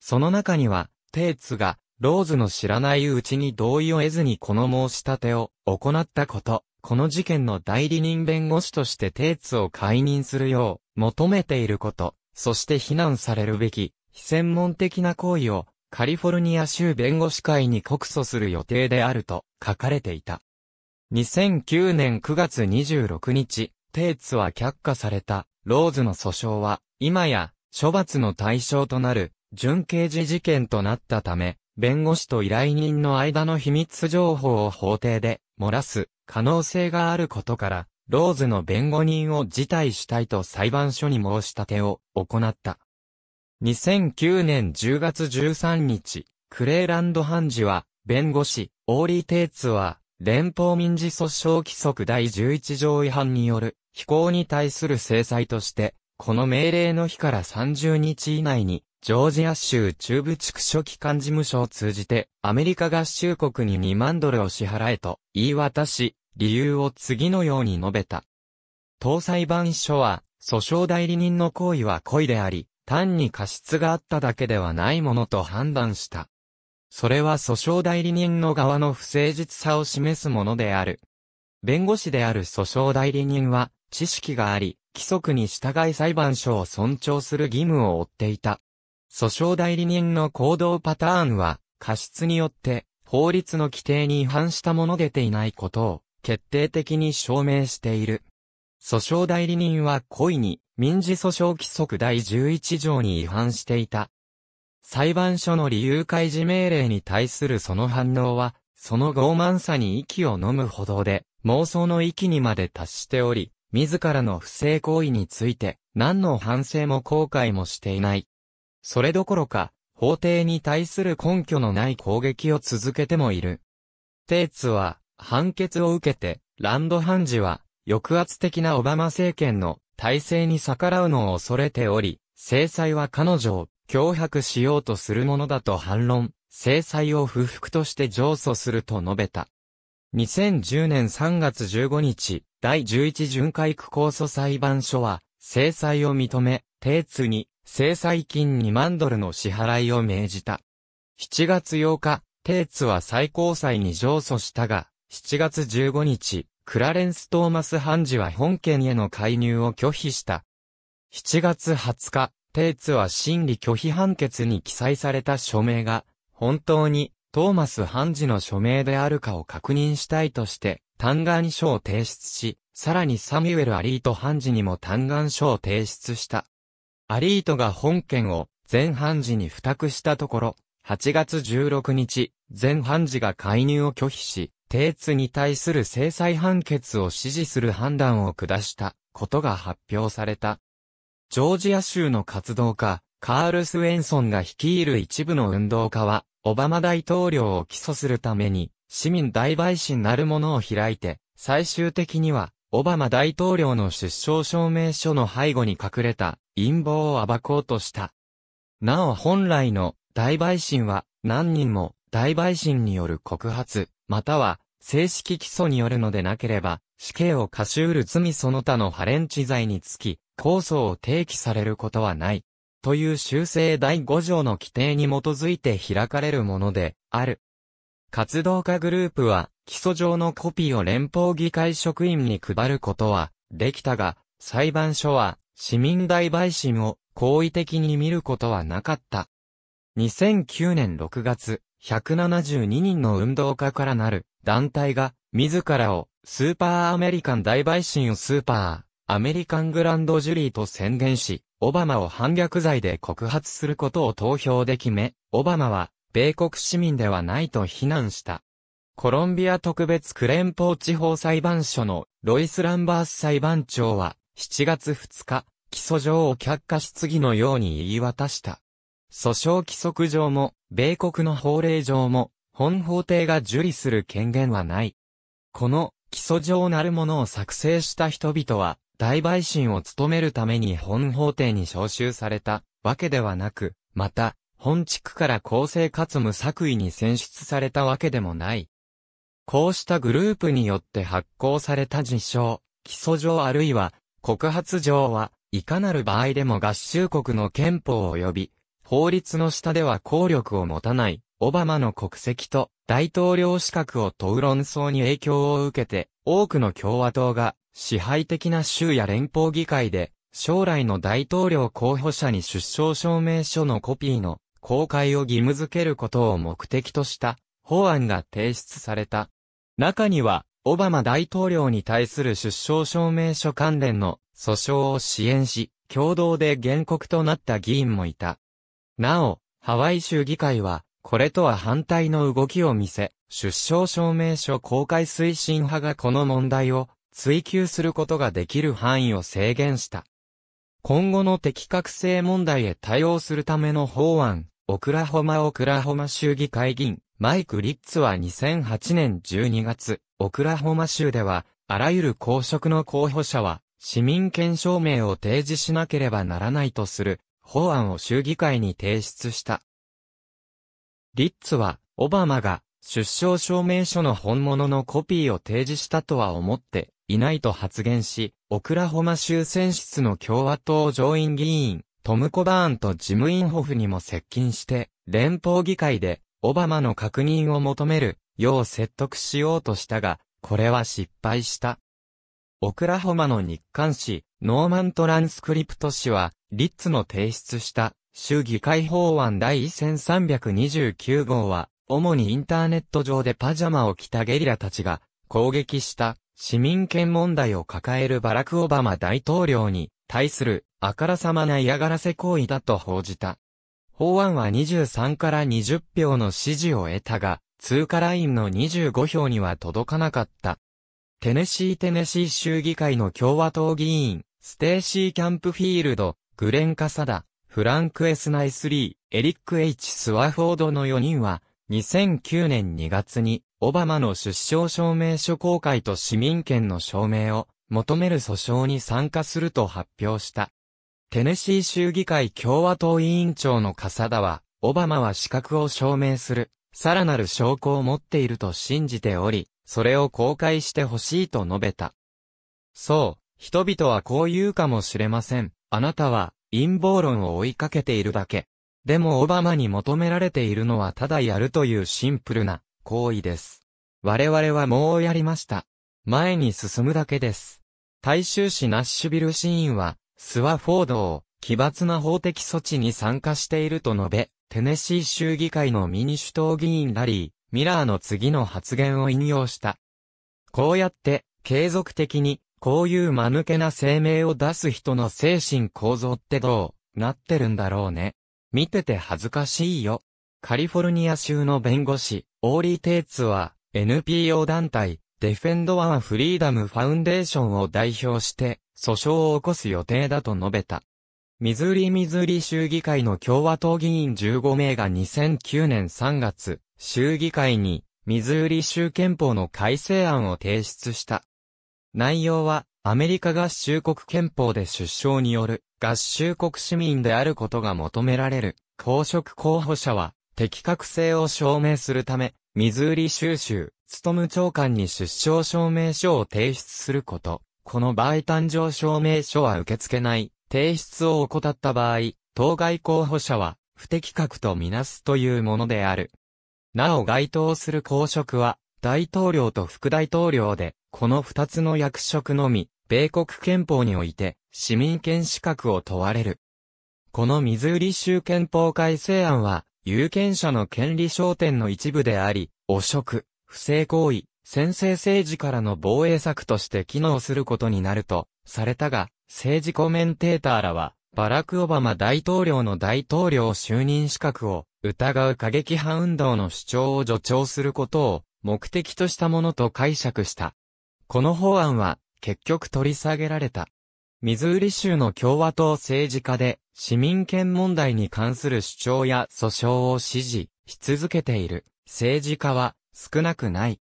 A: その中には、テーツが、ローズの知らないうちに同意を得ずにこの申し立てを行ったこと、この事件の代理人弁護士としてテーツを解任するよう求めていること、そして非難されるべき、非専門的な行為を、カリフォルニア州弁護士会に告訴する予定であると書かれていた。2009年9月26日、テーツは却下された、ローズの訴訟は、今や、処罰の対象となる、準刑事事件となったため、弁護士と依頼人の間の秘密情報を法廷で漏らす可能性があることから、ローズの弁護人を辞退したいと裁判所に申し立てを行った。2009年10月13日、クレーランド判事は、弁護士、オーリー・テイツは、連邦民事訴訟規則第11条違反による、非行に対する制裁として、この命令の日から30日以内に、ジョージア州中部地区書記官事務所を通じて、アメリカ合衆国に2万ドルを支払えと、言い渡し、理由を次のように述べた。当裁判所は、訴訟代理人の行為は故意であり、単に過失があっただけではないものと判断した。それは訴訟代理人の側の不誠実さを示すものである。弁護士である訴訟代理人は、知識があり、規則に従い裁判所を尊重する義務を負っていた。訴訟代理人の行動パターンは、過失によって、法律の規定に違反したものでていないことを、決定的に証明している。訴訟代理人は故意に民事訴訟規則第11条に違反していた。裁判所の理由開示命令に対するその反応は、その傲慢さに息を飲むほどで、妄想の域にまで達しており、自らの不正行為について、何の反省も後悔もしていない。それどころか、法廷に対する根拠のない攻撃を続けてもいる。テーツは、判決を受けて、ランド判事は、抑圧的なオバマ政権の体制に逆らうのを恐れており、制裁は彼女を脅迫しようとするものだと反論、制裁を不服として上訴すると述べた。2010年3月15日、第11巡回区控訴裁判所は、制裁を認め、定通に、制裁金2万ドルの支払いを命じた。7月8日、定通は最高裁に上訴したが、7月15日、クラレンス・トーマス・ハンジは本件への介入を拒否した。7月20日、テーツは審理拒否判決に記載された署名が、本当にトーマス・ハンジの署名であるかを確認したいとして、嘆願書を提出し、さらにサミュエル・アリート・ハンジにも嘆願書を提出した。アリートが本件をハ判事に付託したところ、8月16日、ハ判事が介入を拒否し、テーツに対する制裁判決を支持する判断を下したことが発表された。ジョージア州の活動家、カール・スウェンソンが率いる一部の運動家は、オバマ大統領を起訴するために、市民大陪審なるものを開いて、最終的には、オバマ大統領の出生証明書の背後に隠れた陰謀を暴こうとした。なお本来の大陪審は何人も大陪審による告発、または、正式起訴によるのでなければ、死刑を貸し得る罪その他のハレンチ罪につき、控訴を提起されることはない。という修正第5条の規定に基づいて開かれるもので、ある。活動家グループは、起訴状のコピーを連邦議会職員に配ることは、できたが、裁判所は、市民大陪審を、好意的に見ることはなかった。2009年6月、172人の運動家からなる団体が、自らをスーパーアメリカン大陪審をスーパーアメリカングランドジュリーと宣言し、オバマを反逆罪で告発することを投票で決め、オバマは、米国市民ではないと非難した。コロンビア特別クレンポー地方裁判所のロイス・ランバース裁判長は、7月2日、起訴状を却下し次のように言い渡した。訴訟規則上も、米国の法令上も、本法廷が受理する権限はない。この、基礎上なるものを作成した人々は、大陪審を務めるために本法廷に召集されたわけではなく、また、本地区から公正かつ無作為に選出されたわけでもない。こうしたグループによって発行された事象、基礎上あるいは告発上は、いかなる場合でも合衆国の憲法及び法律の下では効力を持たない、オバマの国籍と大統領資格を問う論争に影響を受けて、多くの共和党が支配的な州や連邦議会で、将来の大統領候補者に出生証明書のコピーの公開を義務付けることを目的とした法案が提出された。中には、オバマ大統領に対する出生証明書関連の訴訟を支援し、共同で原告となった議員もいた。なお、ハワイ州議会は、これとは反対の動きを見せ、出生証明書公開推進派がこの問題を追求することができる範囲を制限した。今後の適格性問題へ対応するための法案、オクラホマオクラホマ州議会議員、マイク・リッツは2008年12月、オクラホマ州では、あらゆる公職の候補者は、市民権証明を提示しなければならないとする、法案を州議会に提出した。リッツは、オバマが出生証明書の本物のコピーを提示したとは思っていないと発言し、オクラホマ州選出の共和党上院議員、トム・コバーンとジム・インホフにも接近して、連邦議会でオバマの確認を求めるよう説得しようとしたが、これは失敗した。オクラホマの日刊紙、ノーマントランスクリプト氏は、リッツの提出した衆議会法案第1329号は、主にインターネット上でパジャマを着たゲリラたちが攻撃した市民権問題を抱えるバラク・オバマ大統領に対するあからさまな嫌がらせ行為だと報じた。法案は23から20票の支持を得たが、通過ラインの25票には届かなかった。テネシー・テネシー州議会の共和党議員、ステーシー・キャンプフィールド、グレン・カサダ、フランク・エスナイスリー、エリック・ H・ スワフォードの4人は、2009年2月に、オバマの出生証明書公開と市民権の証明を求める訴訟に参加すると発表した。テネシー州議会共和党委員長のカサダは、オバマは資格を証明する、さらなる証拠を持っていると信じており、それを公開してほしいと述べた。そう、人々はこう言うかもしれません。あなたは陰謀論を追いかけているだけ。でもオバマに求められているのはただやるというシンプルな行為です。我々はもうやりました。前に進むだけです。大衆市ナッシュビルシーンは、スワフォードを奇抜な法的措置に参加していると述べ、テネシー州議会のミニ主党議員ラリー、ミラーの次の発言を引用した。こうやって、継続的にこういう間抜けな声明を出す人の精神構造ってどうなってるんだろうね。見てて恥ずかしいよ。カリフォルニア州の弁護士、オーリー・テイツは、NPO 団体、デフェンド・アン・フリーダム・ファウンデーションを代表して、訴訟を起こす予定だと述べた。ミズーリ・ミズーリ州議会の共和党議員15名が2009年3月、州議会に、ミズーリ州憲法の改正案を提出した。内容は、アメリカ合衆国憲法で出生による合衆国市民であることが求められる公職候補者は適格性を証明するため、ミズーリ集、州、務務長官に出生証明書を提出すること。この場合誕生証明書は受け付けない。提出を怠った場合、当該候補者は不適格とみなすというものである。なお該当する公職は、大統領と副大統領で、この二つの役職のみ、米国憲法において、市民権資格を問われる。このミズーリ州憲法改正案は、有権者の権利焦点の一部であり、汚職、不正行為、先制政治からの防衛策として機能することになると、されたが、政治コメンテーターらは、バラク・オバマ大統領の大統領就任資格を疑う過激派運動の主張を助長することを目的としたものと解釈した。この法案は結局取り下げられた。ミズーリ州の共和党政治家で市民権問題に関する主張や訴訟を支持し続けている政治家は少なくない。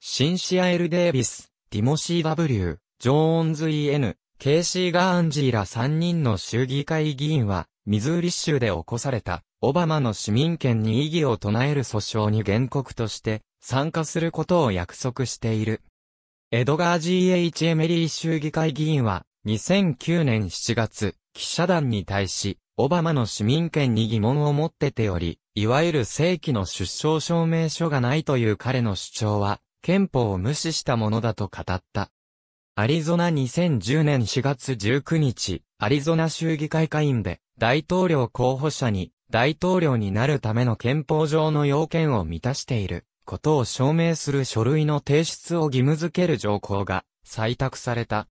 A: シンシア・エル・デービス、ティモシー・ W、ジョーンズ・ E.N、ケイシー・ガーンジーら3人の衆議会議員はミズーリ州で起こされたオバマの市民権に異議を唱える訴訟に原告として参加することを約束している。エドガー・ G.H. エメリー州議会議員は2009年7月、記者団に対し、オバマの市民権に疑問を持ってており、いわゆる正規の出生証明書がないという彼の主張は、憲法を無視したものだと語った。アリゾナ2010年4月19日、アリゾナ州議会会員で、大統領候補者に、大統領になるための憲法上の要件を満たしていることを証明する書類の提出を義務付ける条項が採択された。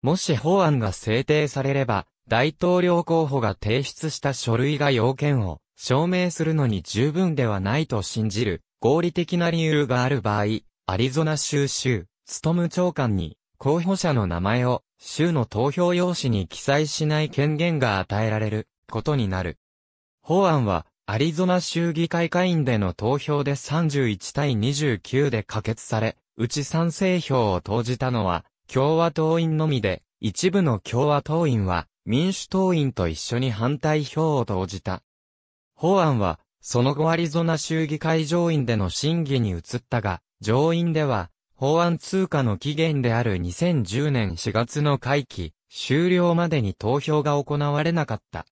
A: もし法案が制定されれば、大統領候補が提出した書類が要件を証明するのに十分ではないと信じる合理的な理由がある場合、アリゾナ州州、ストム長官に候補者の名前を州の投票用紙に記載しない権限が与えられることになる。法案は、アリゾナ州議会会員での投票で31対29で可決され、うち賛成票を投じたのは、共和党員のみで、一部の共和党員は、民主党員と一緒に反対票を投じた。法案は、その後アリゾナ州議会上院での審議に移ったが、上院では、法案通過の期限である2010年4月の会期、終了までに投票が行われなかった。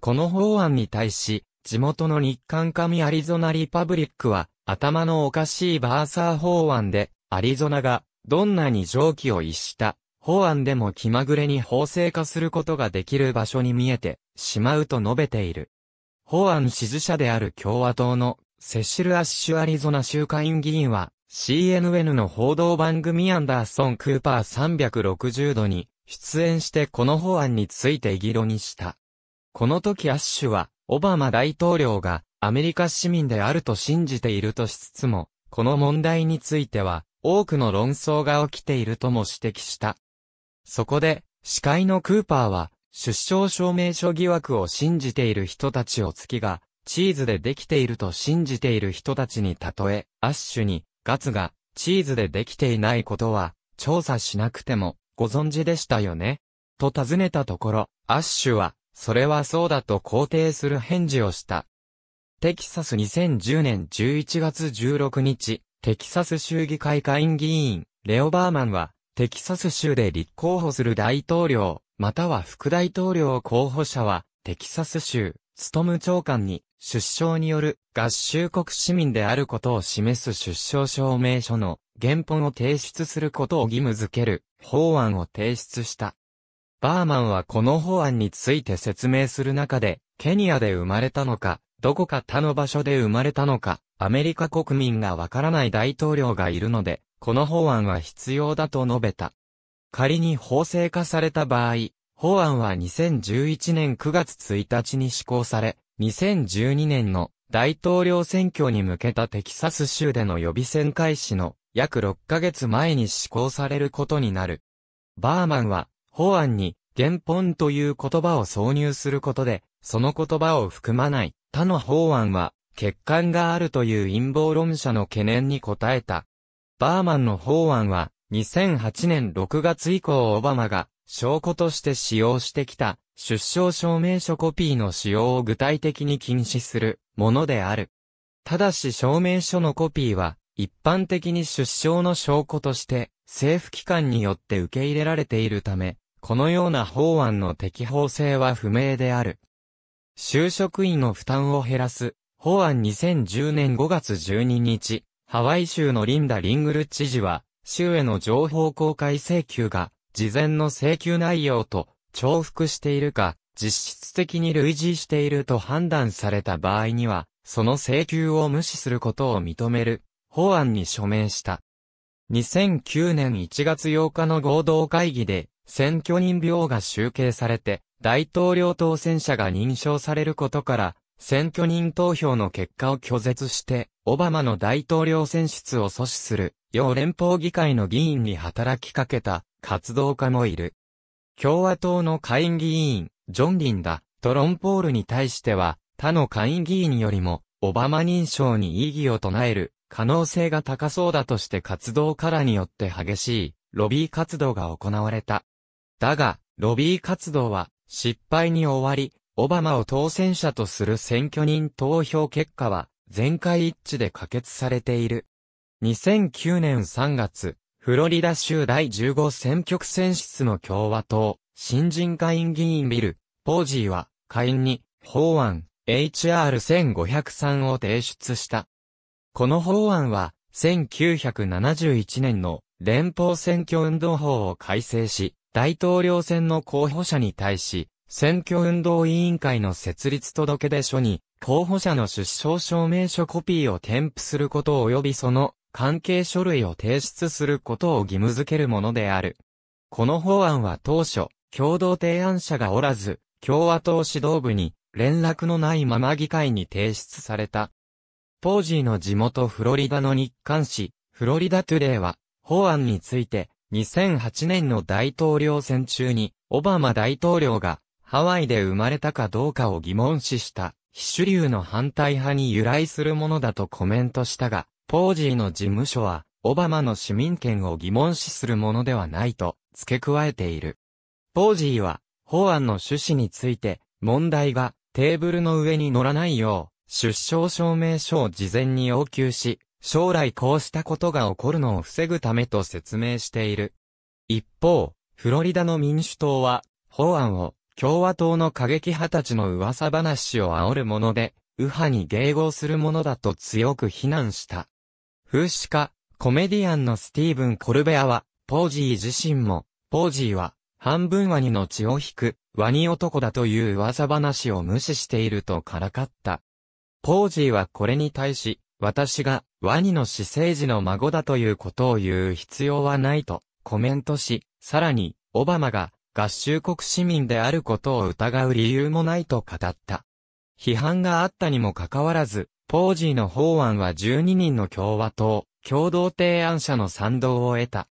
A: この法案に対し、地元の日韓紙アリゾナリパブリックは、頭のおかしいバーサー法案で、アリゾナが、どんなに常軌を逸した、法案でも気まぐれに法制化することができる場所に見えてしまうと述べている。法案支持者である共和党のセシル・アッシュ・アリゾナ州会員議員は CNN の報道番組アンダーソン・クーパー360度に出演してこの法案について議論にした。この時アッシュは、オバマ大統領がアメリカ市民であると信じているとしつつも、この問題については、多くの論争が起きているとも指摘した。そこで、司会のクーパーは、出生証明書疑惑を信じている人たちを月が、チーズでできていると信じている人たちに例え、アッシュに、ガツが、チーズでできていないことは、調査しなくても、ご存知でしたよね。と尋ねたところ、アッシュは、それはそうだと肯定する返事をした。テキサス2010年11月16日、テキサス州議会下院議員、レオ・バーマンは、テキサス州で立候補する大統領、または副大統領候補者は、テキサス州、務務長官に、出生による合衆国市民であることを示す出生証明書の原本を提出することを義務付ける法案を提出した。バーマンはこの法案について説明する中で、ケニアで生まれたのか、どこか他の場所で生まれたのか、アメリカ国民がわからない大統領がいるので、この法案は必要だと述べた。仮に法制化された場合、法案は2011年9月1日に施行され、2012年の大統領選挙に向けたテキサス州での予備選開始の約6ヶ月前に施行されることになる。バーマンは法案に、原本という言葉を挿入することで、その言葉を含まない他の法案は、欠陥があるという陰謀論者の懸念に応えた。バーマンの法案は、2008年6月以降オバマが、証拠として使用してきた、出生証明書コピーの使用を具体的に禁止するものである。ただし証明書のコピーは、一般的に出生の証拠として、政府機関によって受け入れられているため、このような法案の適法性は不明である。就職員の負担を減らす、法案2010年5月12日、ハワイ州のリンダ・リングル知事は、州への情報公開請求が、事前の請求内容と重複しているか、実質的に類似していると判断された場合には、その請求を無視することを認める、法案に署名した。2009年1月8日の合同会議で、選挙人票が集計されて、大統領当選者が認証されることから、選挙人投票の結果を拒絶して、オバマの大統領選出を阻止する、要連邦議会の議員に働きかけた活動家もいる。共和党の下院議員、ジョン・リンダ、トロンポールに対しては、他の下院議員よりも、オバマ認証に異議を唱える可能性が高そうだとして活動家らによって激しいロビー活動が行われた。だが、ロビー活動は失敗に終わり、オバマを当選者とする選挙人投票結果は全会一致で可決されている。2009年3月、フロリダ州第15選挙区選出の共和党、新人会員議員ビル、ポージーは、会員に、法案、HR1503 を提出した。この法案は、1971年の連邦選挙運動法を改正し、大統領選の候補者に対し、選挙運動委員会の設立届出書に、候補者の出生証明書コピーを添付すること及びその関係書類を提出することを義務付けるものである。この法案は当初、共同提案者がおらず、共和党指導部に連絡のないまま議会に提出された。ポージーの地元フロリダの日刊誌、フロリダトゥデイは、法案について、2008年の大統領選中に、オバマ大統領が、ハワイで生まれたかどうかを疑問視した、非主流の反対派に由来するものだとコメントしたが、ポージーの事務所は、オバマの市民権を疑問視するものではないと、付け加えている。ポージーは、法案の趣旨について、問題がテーブルの上に乗らないよう、出生証明書を事前に要求し、将来こうしたことが起こるのを防ぐためと説明している。一方、フロリダの民主党は、法案を共和党の過激派たちの噂話を煽るもので、右派に迎合するものだと強く非難した。風刺家、コメディアンのスティーブン・コルベアは、ポージー自身も、ポージーは、半分ワニの血を引く、ワニ男だという噂話を無視しているとからかった。ポージーはこれに対し、私がワニの死生児の孫だということを言う必要はないとコメントし、さらに、オバマが合衆国市民であることを疑う理由もないと語った。批判があったにもかかわらず、ポージーの法案は12人の共和党、共同提案者の賛同を得た。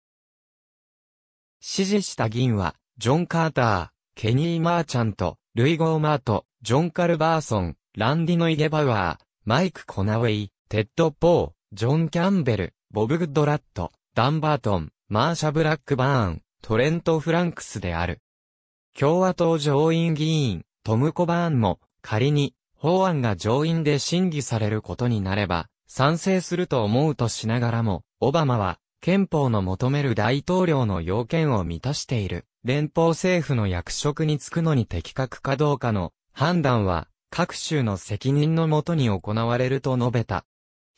A: 支持した議員は、ジョン・カーター、ケニー・マーチャント、ルイ・ゴー・マート、ジョン・カルバーソン、ランディノ・イゲバウアー、マイク・コナウェイ、テッド・ポー、ジョン・キャンベル、ボブ・グッドラット、ダン・バートン、マーシャ・ブラックバーン、トレント・フランクスである。共和党上院議員、トム・コバーンも、仮に、法案が上院で審議されることになれば、賛成すると思うとしながらも、オバマは、憲法の求める大統領の要件を満たしている、連邦政府の役職に就くのに的確かどうかの判断は、各州の責任のもとに行われると述べた。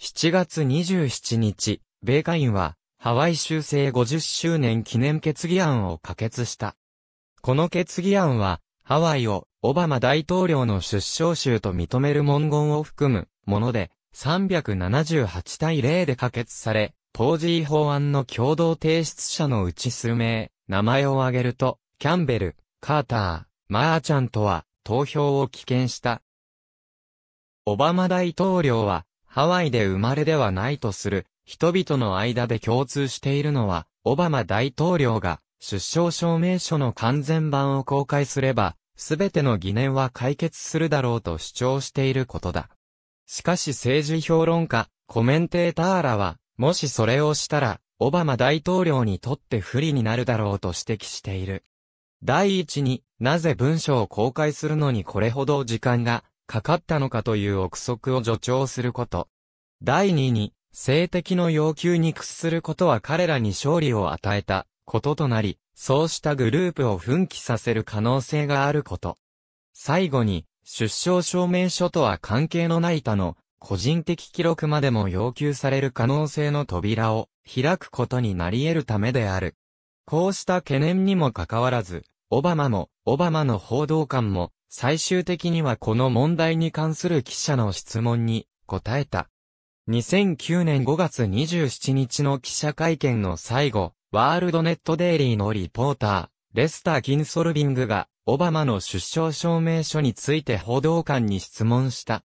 A: 7月27日、米会員は、ハワイ修正50周年記念決議案を可決した。この決議案は、ハワイをオバマ大統領の出生州と認める文言を含むもので、378対0で可決され、ポージー法案の共同提出者のうち数名、名前を挙げると、キャンベル、カーター、マーチャントは投票を棄権した。オバマ大統領は、ハワイで生まれではないとする人々の間で共通しているのは、オバマ大統領が出生証明書の完全版を公開すれば、すべての疑念は解決するだろうと主張していることだ。しかし政治評論家、コメンテーターらは、もしそれをしたら、オバマ大統領にとって不利になるだろうと指摘している。第一に、なぜ文書を公開するのにこれほど時間がかかったのかという憶測を助長すること。第二に、性的の要求に屈することは彼らに勝利を与えたこととなり、そうしたグループを奮起させる可能性があること。最後に、出生証明書とは関係のない他の個人的記録までも要求される可能性の扉を開くことになり得るためである。こうした懸念にもかかわらず、オバマも、オバマの報道官も、最終的にはこの問題に関する記者の質問に答えた。2009年5月27日の記者会見の最後、ワールドネットデイリーのリポーター、レスター・キンソルビングが、オバマの出生証明書について報道官に質問した。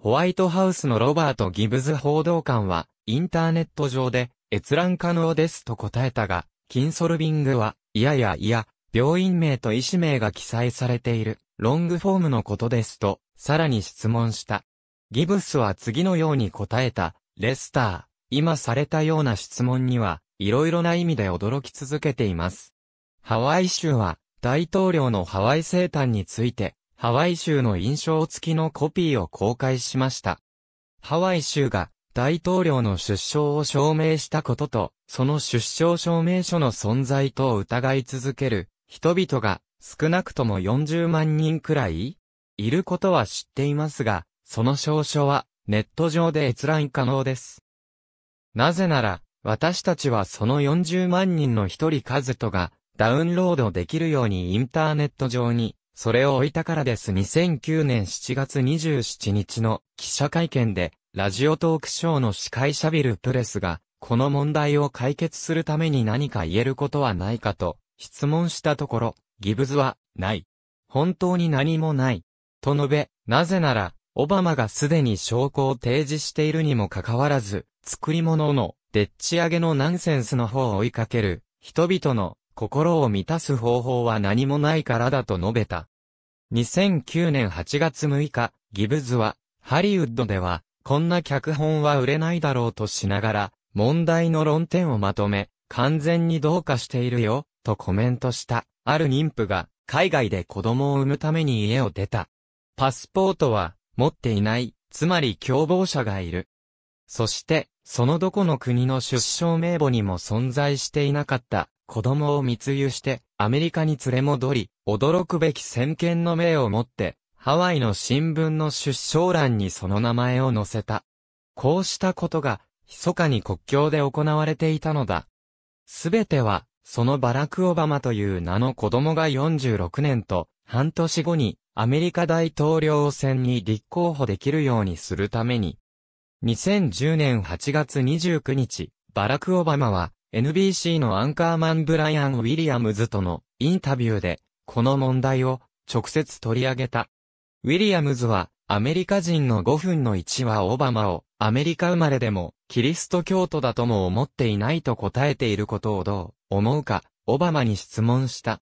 A: ホワイトハウスのロバート・ギブズ報道官は、インターネット上で、閲覧可能ですと答えたが、キンソルビングは、いやいやいや、病院名と医師名が記載されている、ロングフォームのことですと、さらに質問した。ギブスは次のように答えた、レスター、今されたような質問には、いろいろな意味で驚き続けています。ハワイ州は、大統領のハワイ生誕について、ハワイ州の印象付きのコピーを公開しました。ハワイ州が大統領の出生を証明したことと、その出生証明書の存在と疑い続ける人々が少なくとも40万人くらいいることは知っていますが、その証書はネット上で閲覧可能です。なぜなら、私たちはその40万人の一人カズトがダウンロードできるようにインターネット上にそれを置いたからです。2009年7月27日の記者会見で、ラジオトークショーの司会者ビル・プレスが、この問題を解決するために何か言えることはないかと質問したところ、ギブズは、ない。本当に何もない。と述べ、なぜなら、オバマがすでに証拠を提示しているにもかかわらず、作り物の、でっち上げのナンセンスの方を追いかける、人々の、心を満たす方法は何もないからだと述べた。2009年8月6日、ギブズは、ハリウッドでは、こんな脚本は売れないだろうとしながら、問題の論点をまとめ、完全に同化しているよ、とコメントした、ある妊婦が、海外で子供を産むために家を出た。パスポートは、持っていない、つまり共謀者がいる。そして、そのどこの国の出生名簿にも存在していなかった、子供を密輸して、アメリカに連れ戻り、驚くべき先見の命を持って、ハワイの新聞の出生欄にその名前を載せた。こうしたことが、密かに国境で行われていたのだ。すべては、そのバラク・オバマという名の子供が46年と半年後にアメリカ大統領選に立候補できるようにするために、2010年8月29日、バラク・オバマは NBC のアンカーマン・ブライアン・ウィリアムズとのインタビューで、この問題を直接取り上げた。ウィリアムズはアメリカ人の5分の1はオバマをアメリカ生まれでも、キリスト教徒だとも思っていないと答えていることをどう思うか、オバマに質問した。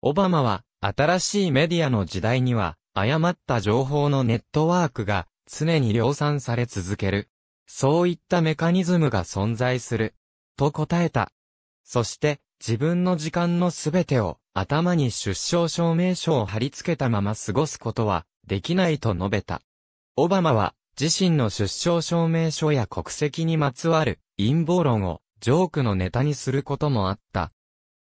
A: オバマは、新しいメディアの時代には、誤った情報のネットワークが常に量産され続ける。そういったメカニズムが存在する。と答えた。そして、自分の時間のすべてを頭に出生証明書を貼り付けたまま過ごすことはできないと述べた。オバマは自身の出生証明書や国籍にまつわる陰謀論をジョークのネタにすることもあった。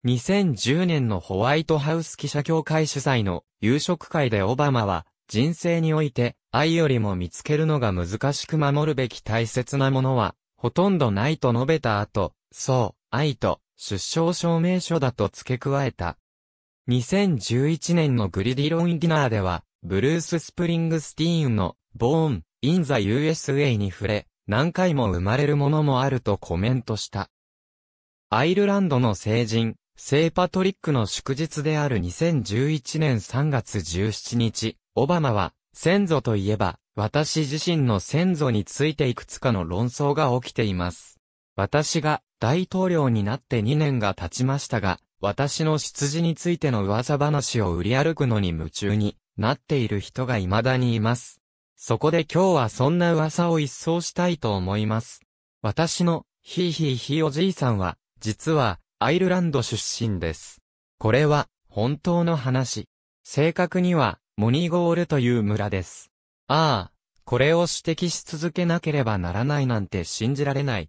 A: 2010年のホワイトハウス記者協会主催の夕食会でオバマは人生において愛よりも見つけるのが難しく守るべき大切なものはほとんどないと述べた後、そう、愛と出生証明書だと付け加えた。2011年のグリディロインディナーではブルース・スプリングスティーンのボーンインザ USA に触れ、何回も生まれるものもあるとコメントした。アイルランドの聖人、聖パトリックの祝日である2011年3月17日、オバマは、先祖といえば、私自身の先祖についていくつかの論争が起きています。私が大統領になって2年が経ちましたが、私の羊についての噂話を売り歩くのに夢中になっている人が未だにいます。そこで今日はそんな噂を一掃したいと思います。私の、ひいひいひいおじいさんは、実は、アイルランド出身です。これは、本当の話。正確には、モニゴールという村です。ああ、これを指摘し続けなければならないなんて信じられない。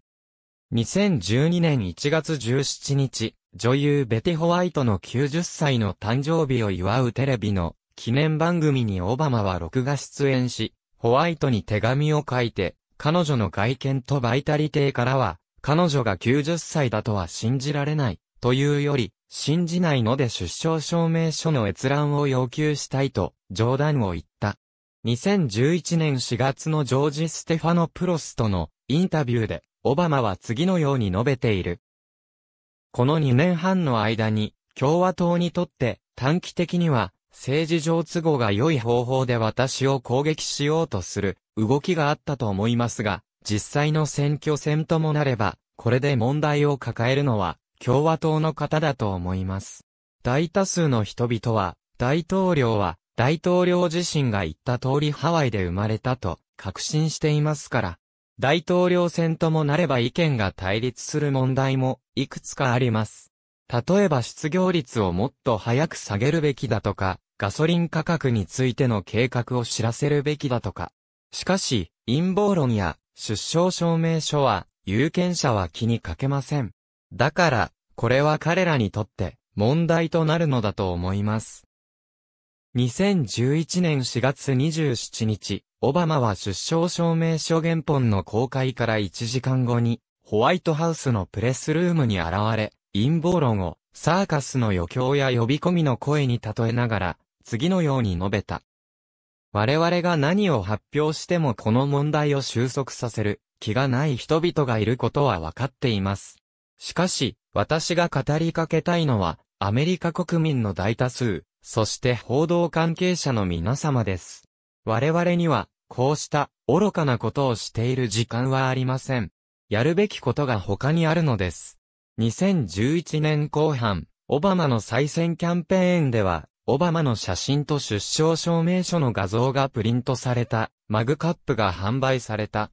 A: 2012年1月17日、女優ベティ・ホワイトの90歳の誕生日を祝うテレビの記念番組にオバマは録画出演し、ホワイトに手紙を書いて、彼女の外見とバイタリティからは、彼女が90歳だとは信じられない、というより、信じないので出生証明書の閲覧を要求したいと、冗談を言った。2011年4月のジョージ・ステファノ・プロスとのインタビューで、オバマは次のように述べている。この2年半の間に、共和党にとって、短期的には、政治上都合が良い方法で私を攻撃しようとする動きがあったと思いますが、実際の選挙戦ともなれば、これで問題を抱えるのは共和党の方だと思います。大多数の人々は、大統領は大統領自身が言った通りハワイで生まれたと確信していますから、大統領選ともなれば意見が対立する問題もいくつかあります。例えば失業率をもっと早く下げるべきだとか、ガソリン価格についての計画を知らせるべきだとか。しかし、陰謀論や出生証明書は、有権者は気にかけません。だから、これは彼らにとって問題となるのだと思います。2011年4月27日、オバマは出生証明書原本の公開から1時間後に、ホワイトハウスのプレスルームに現れ、陰謀論をサーカスの余興や呼び込みの声に例えながら、次のように述べた。我々が何を発表してもこの問題を収束させる気がない人々がいることは分かっています。しかし、私が語りかけたいのは、アメリカ国民の大多数、そして報道関係者の皆様です。我々には、こうした愚かなことをしている時間はありません。やるべきことが他にあるのです。2011年後半、オバマの再選キャンペーンでは、オバマの写真と出生証明書の画像がプリントされたマグカップが販売された。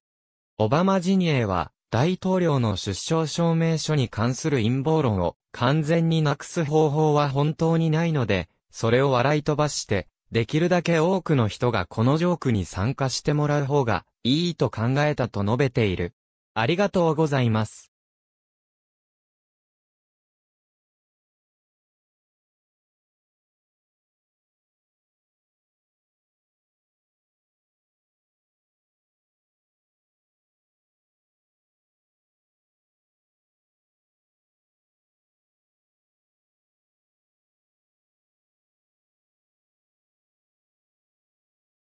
A: オバマ陣営は大統領の出生証明書に関する陰謀論を完全になくす方法は本当にないので、それを笑い飛ばして、できるだけ多くの人がこのジョークに参加してもらう方がいいと考えたと述べている。ありがとうございます。